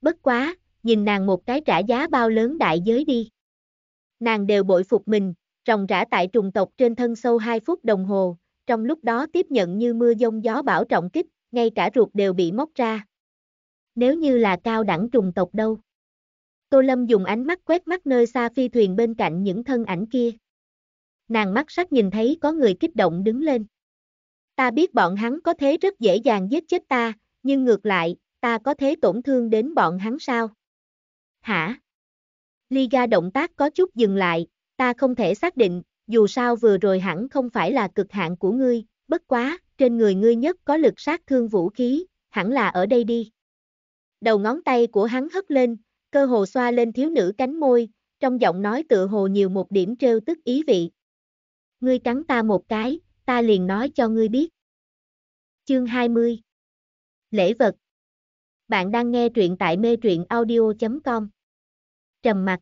S1: Bất quá, nhìn nàng một cái trả giá bao lớn đại giới đi. Nàng đều bội phục mình, ròng rã tại trùng tộc trên thân sâu 2 phút đồng hồ, trong lúc đó tiếp nhận như mưa giông gió bão trọng kích, ngay cả ruột đều bị móc ra. Nếu như là cao đẳng trùng tộc đâu? Tô Lâm dùng ánh mắt quét mắt nơi xa phi thuyền bên cạnh những thân ảnh kia. Nàng mắt sắc nhìn thấy có người kích động đứng lên. Ta biết bọn hắn có thế rất dễ dàng giết chết ta, nhưng ngược lại, ta có thế tổn thương đến bọn hắn sao? Hả? Liga động tác có chút dừng lại, ta không thể xác định, dù sao vừa rồi hẳn không phải là cực hạn của ngươi, bất quá, trên người ngươi nhất có lực sát thương vũ khí, hẳn là ở đây đi. Đầu ngón tay của hắn hất lên, cơ hồ xoa lên thiếu nữ cánh môi, trong giọng nói tựa hồ nhiều một điểm trêu tức ý vị. Ngươi cắn ta một cái, ta liền nói cho ngươi biết. Chương 20 Lễ vật Bạn đang nghe truyện tại mê truyện audio.com Trầm mặt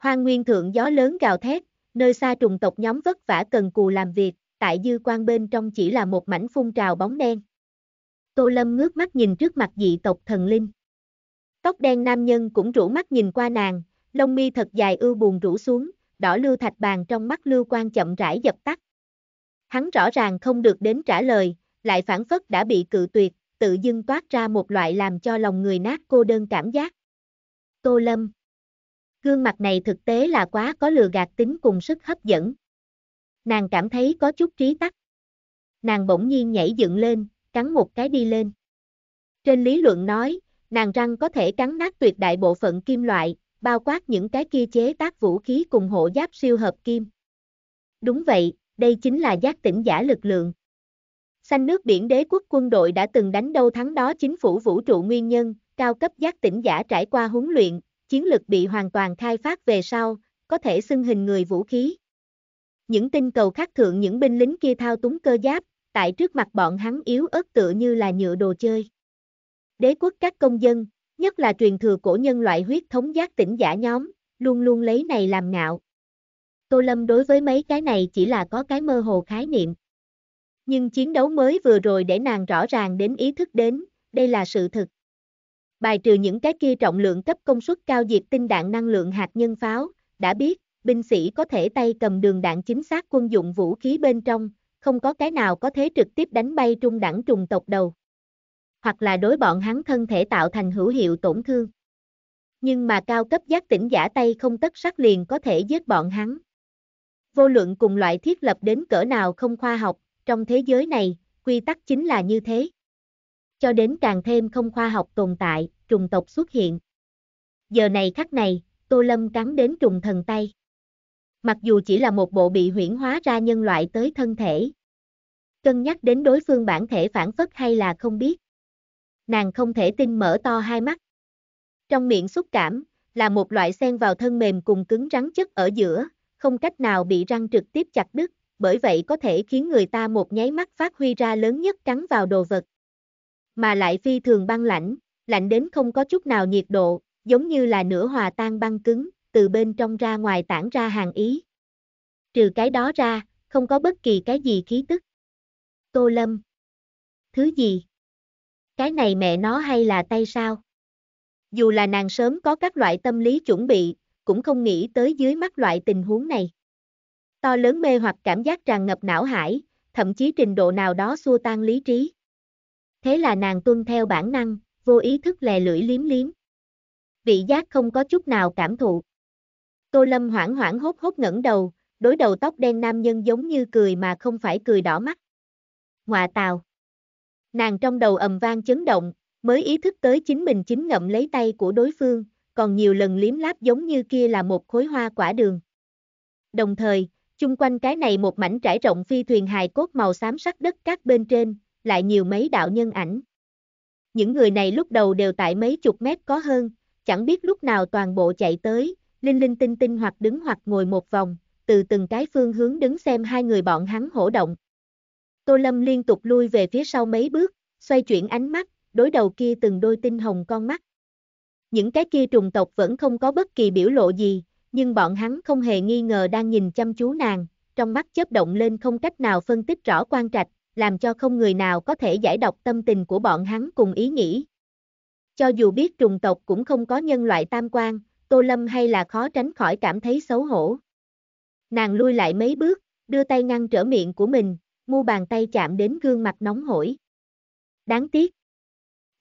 S1: Hoang nguyên thượng gió lớn gào thét, nơi xa trùng tộc nhóm vất vả cần cù làm việc, tại dư quan bên trong chỉ là một mảnh phun trào bóng đen. Tô Lâm ngước mắt nhìn trước mặt dị tộc thần linh. Tóc đen nam nhân cũng rủ mắt nhìn qua nàng, lông mi thật dài ưu buồn rủ xuống, đỏ lưu thạch bàn trong mắt lưu quan chậm rãi dập tắt. Hắn rõ ràng không được đến trả lời, lại phản phất đã bị cự tuyệt, tự dưng toát ra một loại làm cho lòng người nát cô đơn cảm giác. Tô Lâm Gương mặt này thực tế là quá có lừa gạt tính cùng sức hấp dẫn. Nàng cảm thấy có chút trí tắc. Nàng bỗng nhiên nhảy dựng lên, cắn một cái đi lên. Trên lý luận nói, nàng răng có thể cắn nát tuyệt đại bộ phận kim loại, bao quát những cái kia chế tác vũ khí cùng hộ giáp siêu hợp kim. Đúng vậy, đây chính là giác tỉnh giả lực lượng. Xanh nước biển đế quốc quân đội đã từng đánh đâu thắng đó chính phủ vũ trụ nguyên nhân, cao cấp giác tỉnh giả trải qua huấn luyện, chiến lực bị hoàn toàn khai phát về sau, có thể xưng hình người vũ khí. Những tinh cầu khắc thượng những binh lính kia thao túng cơ giáp, tại trước mặt bọn hắn yếu ớt tựa như là nhựa đồ chơi đế quốc các công dân, nhất là truyền thừa cổ nhân loại huyết thống giác tỉnh giả nhóm, luôn luôn lấy này làm ngạo. Tô Lâm đối với mấy cái này chỉ là có cái mơ hồ khái niệm. Nhưng chiến đấu mới vừa rồi để nàng rõ ràng đến ý thức đến, đây là sự thực. Bài trừ những cái kia trọng lượng cấp công suất cao diệt tinh đạn năng lượng hạt nhân pháo, đã biết, binh sĩ có thể tay cầm đường đạn chính xác quân dụng vũ khí bên trong, không có cái nào có thế trực tiếp đánh bay trung đẳng trùng tộc đầu hoặc là đối bọn hắn thân thể tạo thành hữu hiệu tổn thương. Nhưng mà cao cấp giác tỉnh giả tay không tất sắc liền có thể giết bọn hắn. Vô luận cùng loại thiết lập đến cỡ nào không khoa học, trong thế giới này, quy tắc chính là như thế. Cho đến càng thêm không khoa học tồn tại, trùng tộc xuất hiện. Giờ này khắc này, Tô Lâm cắn đến trùng thần tay. Mặc dù chỉ là một bộ bị huyển hóa ra nhân loại tới thân thể. Cân nhắc đến đối phương bản thể phản phất hay là không biết nàng không thể tin mở to hai mắt. Trong miệng xúc cảm, là một loại xen vào thân mềm cùng cứng rắn chất ở giữa, không cách nào bị răng trực tiếp chặt đứt, bởi vậy có thể khiến người ta một nháy mắt phát huy ra lớn nhất cắn vào đồ vật. Mà lại phi thường băng lạnh, lạnh đến không có chút nào nhiệt độ, giống như là nửa hòa tan băng cứng, từ bên trong ra ngoài tản ra hàng ý. Trừ cái đó ra, không có bất kỳ cái gì khí tức. Tô Lâm Thứ gì? Cái này mẹ nó hay là tay sao? Dù là nàng sớm có các loại tâm lý chuẩn bị, cũng không nghĩ tới dưới mắt loại tình huống này. To lớn mê hoặc cảm giác tràn ngập não hải, thậm chí trình độ nào đó xua tan lý trí. Thế là nàng tuân theo bản năng, vô ý thức lè lưỡi liếm liếm. Vị giác không có chút nào cảm thụ. Tô Lâm hoảng hoảng hốt hốt ngẩng đầu, đối đầu tóc đen nam nhân giống như cười mà không phải cười đỏ mắt. Ngoà tàu. Nàng trong đầu ầm vang chấn động, mới ý thức tới chính mình chính ngậm lấy tay của đối phương, còn nhiều lần liếm láp giống như kia là một khối hoa quả đường. Đồng thời, chung quanh cái này một mảnh trải rộng phi thuyền hài cốt màu xám sắc đất các bên trên, lại nhiều mấy đạo nhân ảnh. Những người này lúc đầu đều tại mấy chục mét có hơn, chẳng biết lúc nào toàn bộ chạy tới, linh linh tinh tinh hoặc đứng hoặc ngồi một vòng, từ từng cái phương hướng đứng xem hai người bọn hắn hổ động. Tô Lâm liên tục lui về phía sau mấy bước, xoay chuyển ánh mắt, đối đầu kia từng đôi tinh hồng con mắt. Những cái kia trùng tộc vẫn không có bất kỳ biểu lộ gì, nhưng bọn hắn không hề nghi ngờ đang nhìn chăm chú nàng, trong mắt chớp động lên không cách nào phân tích rõ quan trạch, làm cho không người nào có thể giải đọc tâm tình của bọn hắn cùng ý nghĩ. Cho dù biết trùng tộc cũng không có nhân loại tam quan, Tô Lâm hay là khó tránh khỏi cảm thấy xấu hổ. Nàng lui lại mấy bước, đưa tay ngăn trở miệng của mình, mu bàn tay chạm đến gương mặt nóng hổi. Đáng tiếc.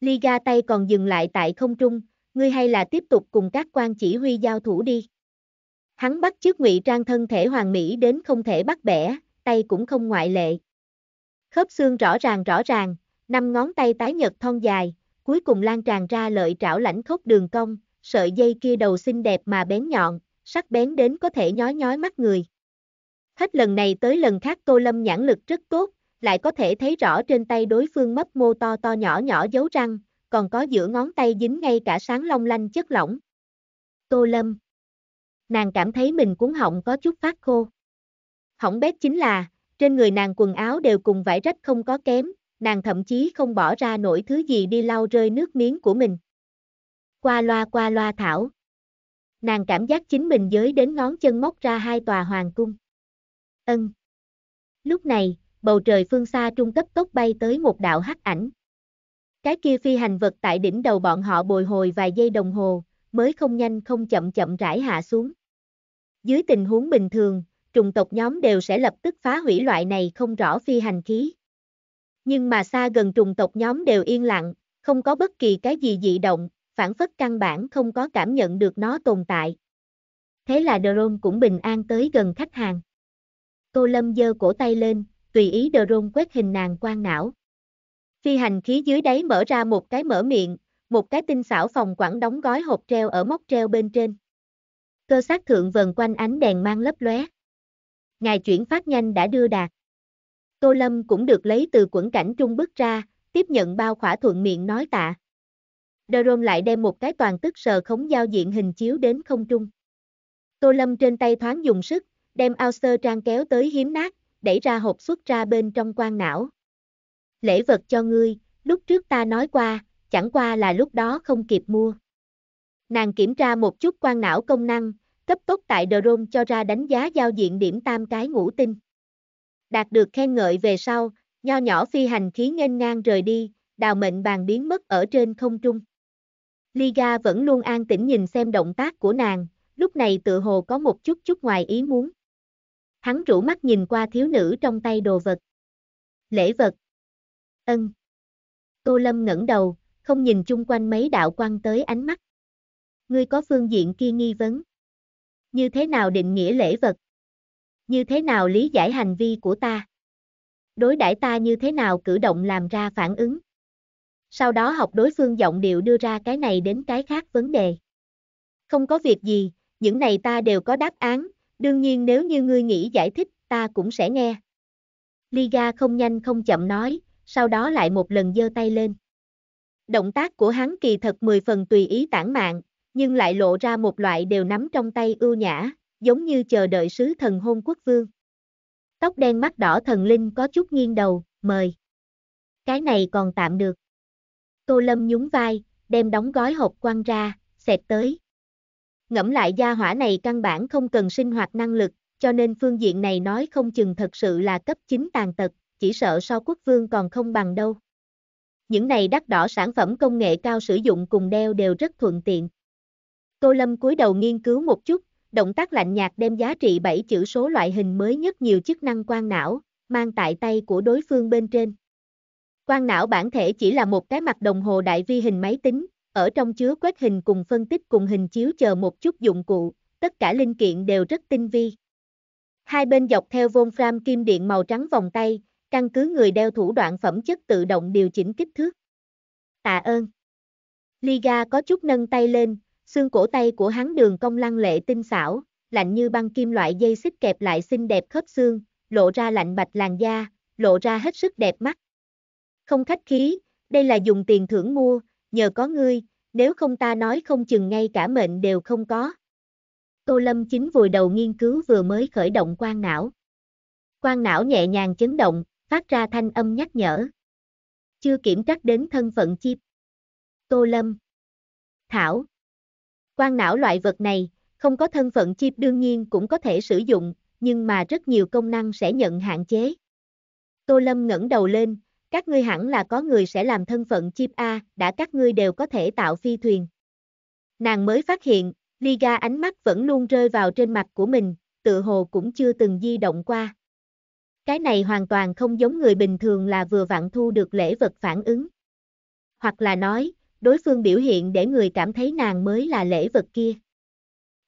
S1: Liga tay còn dừng lại tại không trung, ngươi hay là tiếp tục cùng các quan chỉ huy giao thủ đi. Hắn bắt trước ngụy trang thân thể hoàng mỹ đến không thể bắt bẻ, tay cũng không ngoại lệ. Khớp xương rõ ràng rõ ràng, năm ngón tay tái nhật thon dài, cuối cùng lan tràn ra lợi trảo lãnh khốc đường cong, sợi dây kia đầu xinh đẹp mà bén nhọn, sắc bén đến có thể nhói nhói mắt người. Hết lần này tới lần khác Tô Lâm nhãn lực rất tốt, lại có thể thấy rõ trên tay đối phương mấp mô to to nhỏ nhỏ dấu răng, còn có giữa ngón tay dính ngay cả sáng long lanh chất lỏng. Tô Lâm Nàng cảm thấy mình cuốn họng có chút phát khô. Hỏng bét chính là, trên người nàng quần áo đều cùng vải rách không có kém, nàng thậm chí không bỏ ra nổi thứ gì đi lau rơi nước miếng của mình. Qua loa qua loa thảo. Nàng cảm giác chính mình giới đến ngón chân móc ra hai tòa hoàng cung. Ân. Lúc này, bầu trời phương xa trung cấp tốc bay tới một đạo hắc ảnh. Cái kia phi hành vật tại đỉnh đầu bọn họ bồi hồi vài giây đồng hồ, mới không nhanh không chậm chậm rãi hạ xuống. Dưới tình huống bình thường, trùng tộc nhóm đều sẽ lập tức phá hủy loại này không rõ phi hành khí. Nhưng mà xa gần trùng tộc nhóm đều yên lặng, không có bất kỳ cái gì dị động, phản phất căn bản không có cảm nhận được nó tồn tại. Thế là drone cũng bình an tới gần khách hàng. Tô Lâm giơ cổ tay lên, tùy ý drone quét hình nàng quan não. Phi hành khí dưới đáy mở ra một cái mở miệng, một cái tinh xảo phòng quảng đóng gói hộp treo ở móc treo bên trên. Cơ sát thượng vần quanh ánh đèn mang lấp lóe. Ngài chuyển phát nhanh đã đưa đạt. Tô Lâm cũng được lấy từ quẩn cảnh trung bước ra, tiếp nhận bao khỏa thuận miệng nói tạ. Drone lại đem một cái toàn tức sờ khống giao diện hình chiếu đến không trung. Tô Lâm trên tay thoáng dùng sức, đem Auster Trang kéo tới hiếm nát, đẩy ra hộp xuất ra bên trong quan não. Lễ vật cho ngươi, lúc trước ta nói qua, chẳng qua là lúc đó không kịp mua. Nàng kiểm tra một chút quan não công năng, cấp tốc tại drone cho ra đánh giá giao diện điểm tam cái ngũ tinh. Đạt được khen ngợi về sau, nho nhỏ phi hành khí nghênh ngang rời đi, đào mệnh bàn biến mất ở trên không trung. Liga vẫn luôn an tĩnh nhìn xem động tác của nàng, lúc này tự hồ có một chút chút ngoài ý muốn. Hắn rủ mắt nhìn qua thiếu nữ trong tay đồ vật. Lễ vật. Ân. Tô Lâm ngẩng đầu, không nhìn chung quanh mấy đạo quan tới ánh mắt. Ngươi có phương diện kia nghi vấn. Như thế nào định nghĩa lễ vật? Như thế nào lý giải hành vi của ta? Đối đãi ta như thế nào cử động làm ra phản ứng? Sau đó học đối phương giọng điệu đưa ra cái này đến cái khác vấn đề. Không có việc gì, những này ta đều có đáp án, Đương nhiên nếu như ngươi nghĩ giải thích, ta cũng sẽ nghe. Liga không nhanh không chậm nói, sau đó lại một lần giơ tay lên. Động tác của hắn kỳ thật mười phần tùy ý tản mạng, nhưng lại lộ ra một loại đều nắm trong tay ưu nhã, giống như chờ đợi sứ thần hôn quốc vương. Tóc đen mắt đỏ thần linh có chút nghiêng đầu, mời. Cái này còn tạm được. Tô Lâm nhún vai, đem đóng gói hộp quăng ra, xẹt tới. Ngẫm lại gia hỏa này căn bản không cần sinh hoạt năng lực, cho nên phương diện này nói không chừng thật sự là cấp 9 tàn tật, chỉ sợ so quốc vương còn không bằng đâu. Những này đắt đỏ sản phẩm công nghệ cao sử dụng cùng đeo đều rất thuận tiện. Tô Lâm cúi đầu nghiên cứu một chút, động tác lạnh nhạt đem giá trị 7 chữ số loại hình mới nhất nhiều chức năng quan não, mang tại tay của đối phương bên trên. Quan não bản thể chỉ là một cái mặt đồng hồ đại vi hình máy tính, ở trong chứa quét hình cùng phân tích cùng hình chiếu chờ một chút dụng cụ, tất cả linh kiện đều rất tinh vi. Hai bên dọc theo Wolfram kim điện màu trắng vòng tay, căn cứ người đeo thủ đoạn phẩm chất tự động điều chỉnh kích thước. Tạ ơn. Liga có chút nâng tay lên, xương cổ tay của hắn đường cong lăng lệ tinh xảo, lạnh như băng kim loại dây xích kẹp lại xinh đẹp khớp xương, lộ ra lạnh bạch làn da, lộ ra hết sức đẹp mắt. Không khách khí, đây là dùng tiền thưởng mua, nhờ có ngươi, nếu không ta nói không chừng ngay cả mệnh đều không có. Tô Lâm chính vùi đầu nghiên cứu vừa mới khởi động quan não. Quan não nhẹ nhàng chấn động, phát ra thanh âm nhắc nhở. Chưa kiểm trắc đến thân phận chip. Tô Lâm. Thảo. Quan não loại vật này, không có thân phận chip đương nhiên cũng có thể sử dụng, nhưng mà rất nhiều công năng sẽ nhận hạn chế. Tô Lâm ngẩng đầu lên, các ngươi hẳn là có người sẽ làm thân phận chip A, đã các ngươi đều có thể tạo phi thuyền. Nàng mới phát hiện, Liga ánh mắt vẫn luôn rơi vào trên mặt của mình, tự hồ cũng chưa từng di động qua. Cái này hoàn toàn không giống người bình thường là vừa vặn thu được lễ vật phản ứng. Hoặc là nói, đối phương biểu hiện để người cảm thấy nàng mới là lễ vật kia.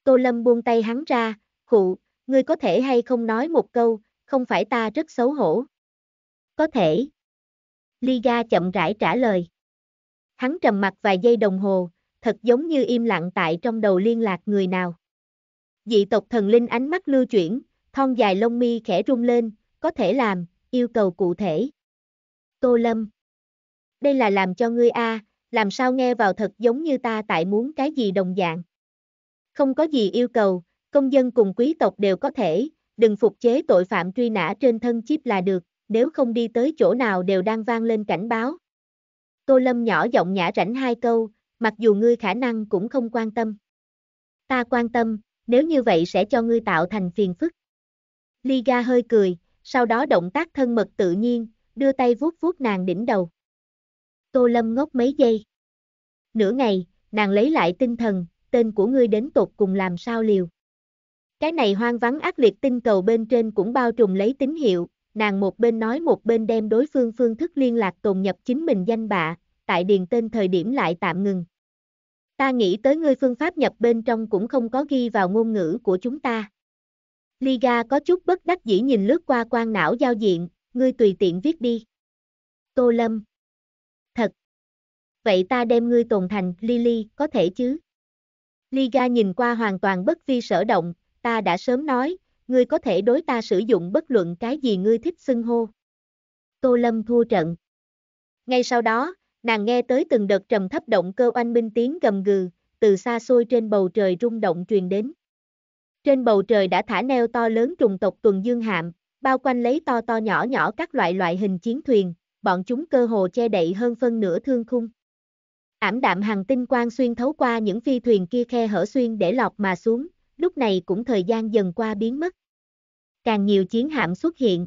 S1: Tô Lâm buông tay hắn ra, khụ, ngươi có thể hay không nói một câu, không phải ta rất xấu hổ. Có thể. Liga chậm rãi trả lời. Hắn trầm mặt vài giây đồng hồ, thật giống như im lặng tại trong đầu liên lạc người nào. Dị tộc thần linh ánh mắt lưu chuyển, thon dài lông mi khẽ rung lên, có thể làm, yêu cầu cụ thể. Tô Lâm. Đây là làm cho ngươi a, làm sao nghe vào thật giống như ta tại muốn cái gì đồng dạng. Không có gì yêu cầu, công dân cùng quý tộc đều có thể, đừng phục chế tội phạm truy nã trên thân chip là được nếu không đi tới chỗ nào đều đang vang lên cảnh báo. Tô Lâm nhỏ giọng nhã rảnh hai câu, mặc dù ngươi khả năng cũng không quan tâm. Ta quan tâm, nếu như vậy sẽ cho ngươi tạo thành phiền phức. Liga hơi cười, sau đó động tác thân mật tự nhiên, đưa tay vuốt vuốt nàng đỉnh đầu. Tô Lâm ngốc mấy giây. Nửa ngày, nàng lấy lại tinh thần, tên của ngươi đến tột cùng làm sao liều. Cái này hoang vắng ác liệt tinh cầu bên trên cũng bao trùm lấy tín hiệu, nàng một bên nói một bên đem đối phương phương thức liên lạc tồn nhập chính mình danh bạ, tại điền tên thời điểm lại tạm ngừng. Ta nghĩ tới ngươi phương pháp nhập bên trong cũng không có ghi vào ngôn ngữ của chúng ta. Liga có chút bất đắc dĩ nhìn lướt qua quan não giao diện, ngươi tùy tiện viết đi. Tô Lâm. Thật. Vậy ta đem ngươi tồn thành Lily, có thể chứ? Liga nhìn qua hoàn toàn bất vi sở động, ta đã sớm nói, ngươi có thể đối ta sử dụng bất luận cái gì ngươi thích xưng hô. Tô Lâm thua trận. Ngay sau đó, nàng nghe tới từng đợt trầm thấp động cơ oanh minh tiếng gầm gừ, từ xa xôi trên bầu trời rung động truyền đến. Trên bầu trời đã thả neo to lớn trùng tộc tuần dương hạm, bao quanh lấy to to nhỏ nhỏ các loại loại hình chiến thuyền, bọn chúng cơ hồ che đậy hơn phân nửa thương khung. Ảm đạm hàng tinh quang xuyên thấu qua những phi thuyền kia khe hở xuyên để lọc mà xuống, lúc này cũng thời gian dần qua biến mất. Càng nhiều chiến hạm xuất hiện.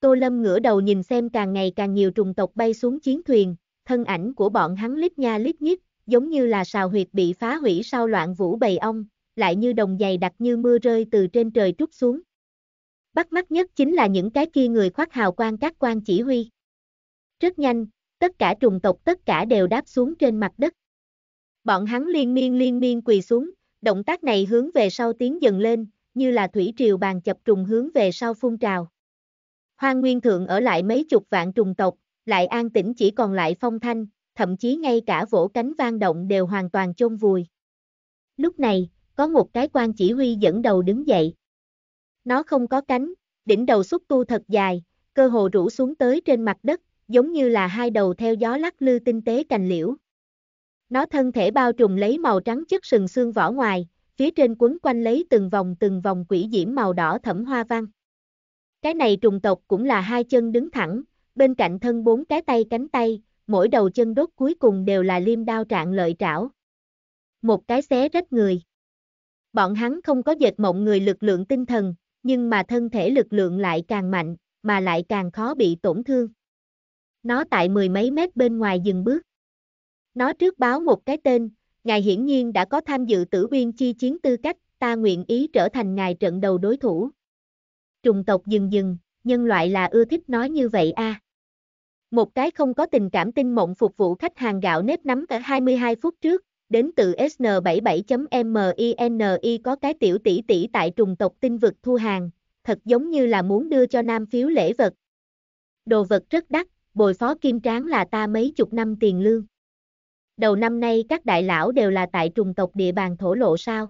S1: Tô Lâm ngửa đầu nhìn xem càng ngày càng nhiều trùng tộc bay xuống chiến thuyền, thân ảnh của bọn hắn lít nha lít nhít, giống như là sào huyệt bị phá hủy sau loạn vũ bầy ong, lại như đồng giày đặc như mưa rơi từ trên trời trút xuống. Bắt mắt nhất chính là những cái kia người khoác hào quang các quan chỉ huy. Rất nhanh, tất cả trùng tộc tất cả đều đáp xuống trên mặt đất. Bọn hắn liên miên liên miên quỳ xuống, Động tác này hướng về sau tiến dần lên, như là thủy triều bàn chập trùng hướng về sau phun trào. Hoang Nguyên Thượng ở lại mấy chục vạn trùng tộc, lại an tĩnh chỉ còn lại phong thanh, thậm chí ngay cả vỗ cánh vang động đều hoàn toàn chôn vùi. Lúc này, có một cái quan chỉ huy dẫn đầu đứng dậy. Nó không có cánh, đỉnh đầu xúc tu thật dài, cơ hồ rủ xuống tới trên mặt đất, giống như là hai đầu theo gió lắc lư tinh tế cành liễu. Nó thân thể bao trùm lấy màu trắng chất sừng xương vỏ ngoài, phía trên quấn quanh lấy từng vòng từng vòng quỷ diễm màu đỏ thẫm hoa văn. Cái này trùng tộc cũng là hai chân đứng thẳng, bên cạnh thân bốn cái tay cánh tay, mỗi đầu chân đốt cuối cùng đều là liêm đao trạng lợi trảo. Một cái xé rách người. Bọn hắn không có dệt mộng người lực lượng tinh thần, nhưng mà thân thể lực lượng lại càng mạnh, mà lại càng khó bị tổn thương. Nó tại mười mấy mét bên ngoài dừng bước. Nó trước báo một cái tên, ngài hiển nhiên đã có tham dự tử uyên chi chiến tư cách, ta nguyện ý trở thành ngài trận đầu đối thủ. Trùng tộc dừng dừng, nhân loại là ưa thích nói như vậy a. À. Một cái không có tình cảm tinh mộng phục vụ khách hàng gạo nếp nắm cả 22 phút trước, đến từ SN77.MINI có cái tiểu tỷ tỷ tại trùng tộc tinh vực thu hàng, thật giống như là muốn đưa cho nam phiếu lễ vật. Đồ vật rất đắt, bồi phó kim tráng là ta mấy chục năm tiền lương đầu năm nay các đại lão đều là tại trùng tộc địa bàn thổ lộ sao?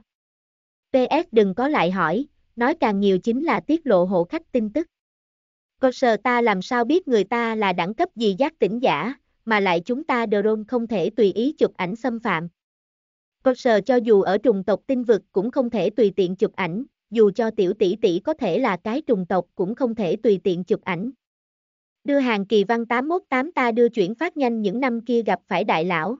S1: PS đừng có lại hỏi, nói càng nhiều chính là tiết lộ hộ khách tin tức. Cơ sở ta làm sao biết người ta là đẳng cấp gì giác tỉnh giả, mà lại chúng ta drone không thể tùy ý chụp ảnh xâm phạm. Cơ sở cho dù ở trùng tộc tinh vực cũng không thể tùy tiện chụp ảnh, dù cho tiểu tỷ tỷ có thể là cái trùng tộc cũng không thể tùy tiện chụp ảnh. Đưa hàng kỳ văn 818 ta đưa chuyển phát nhanh những năm kia gặp phải đại lão.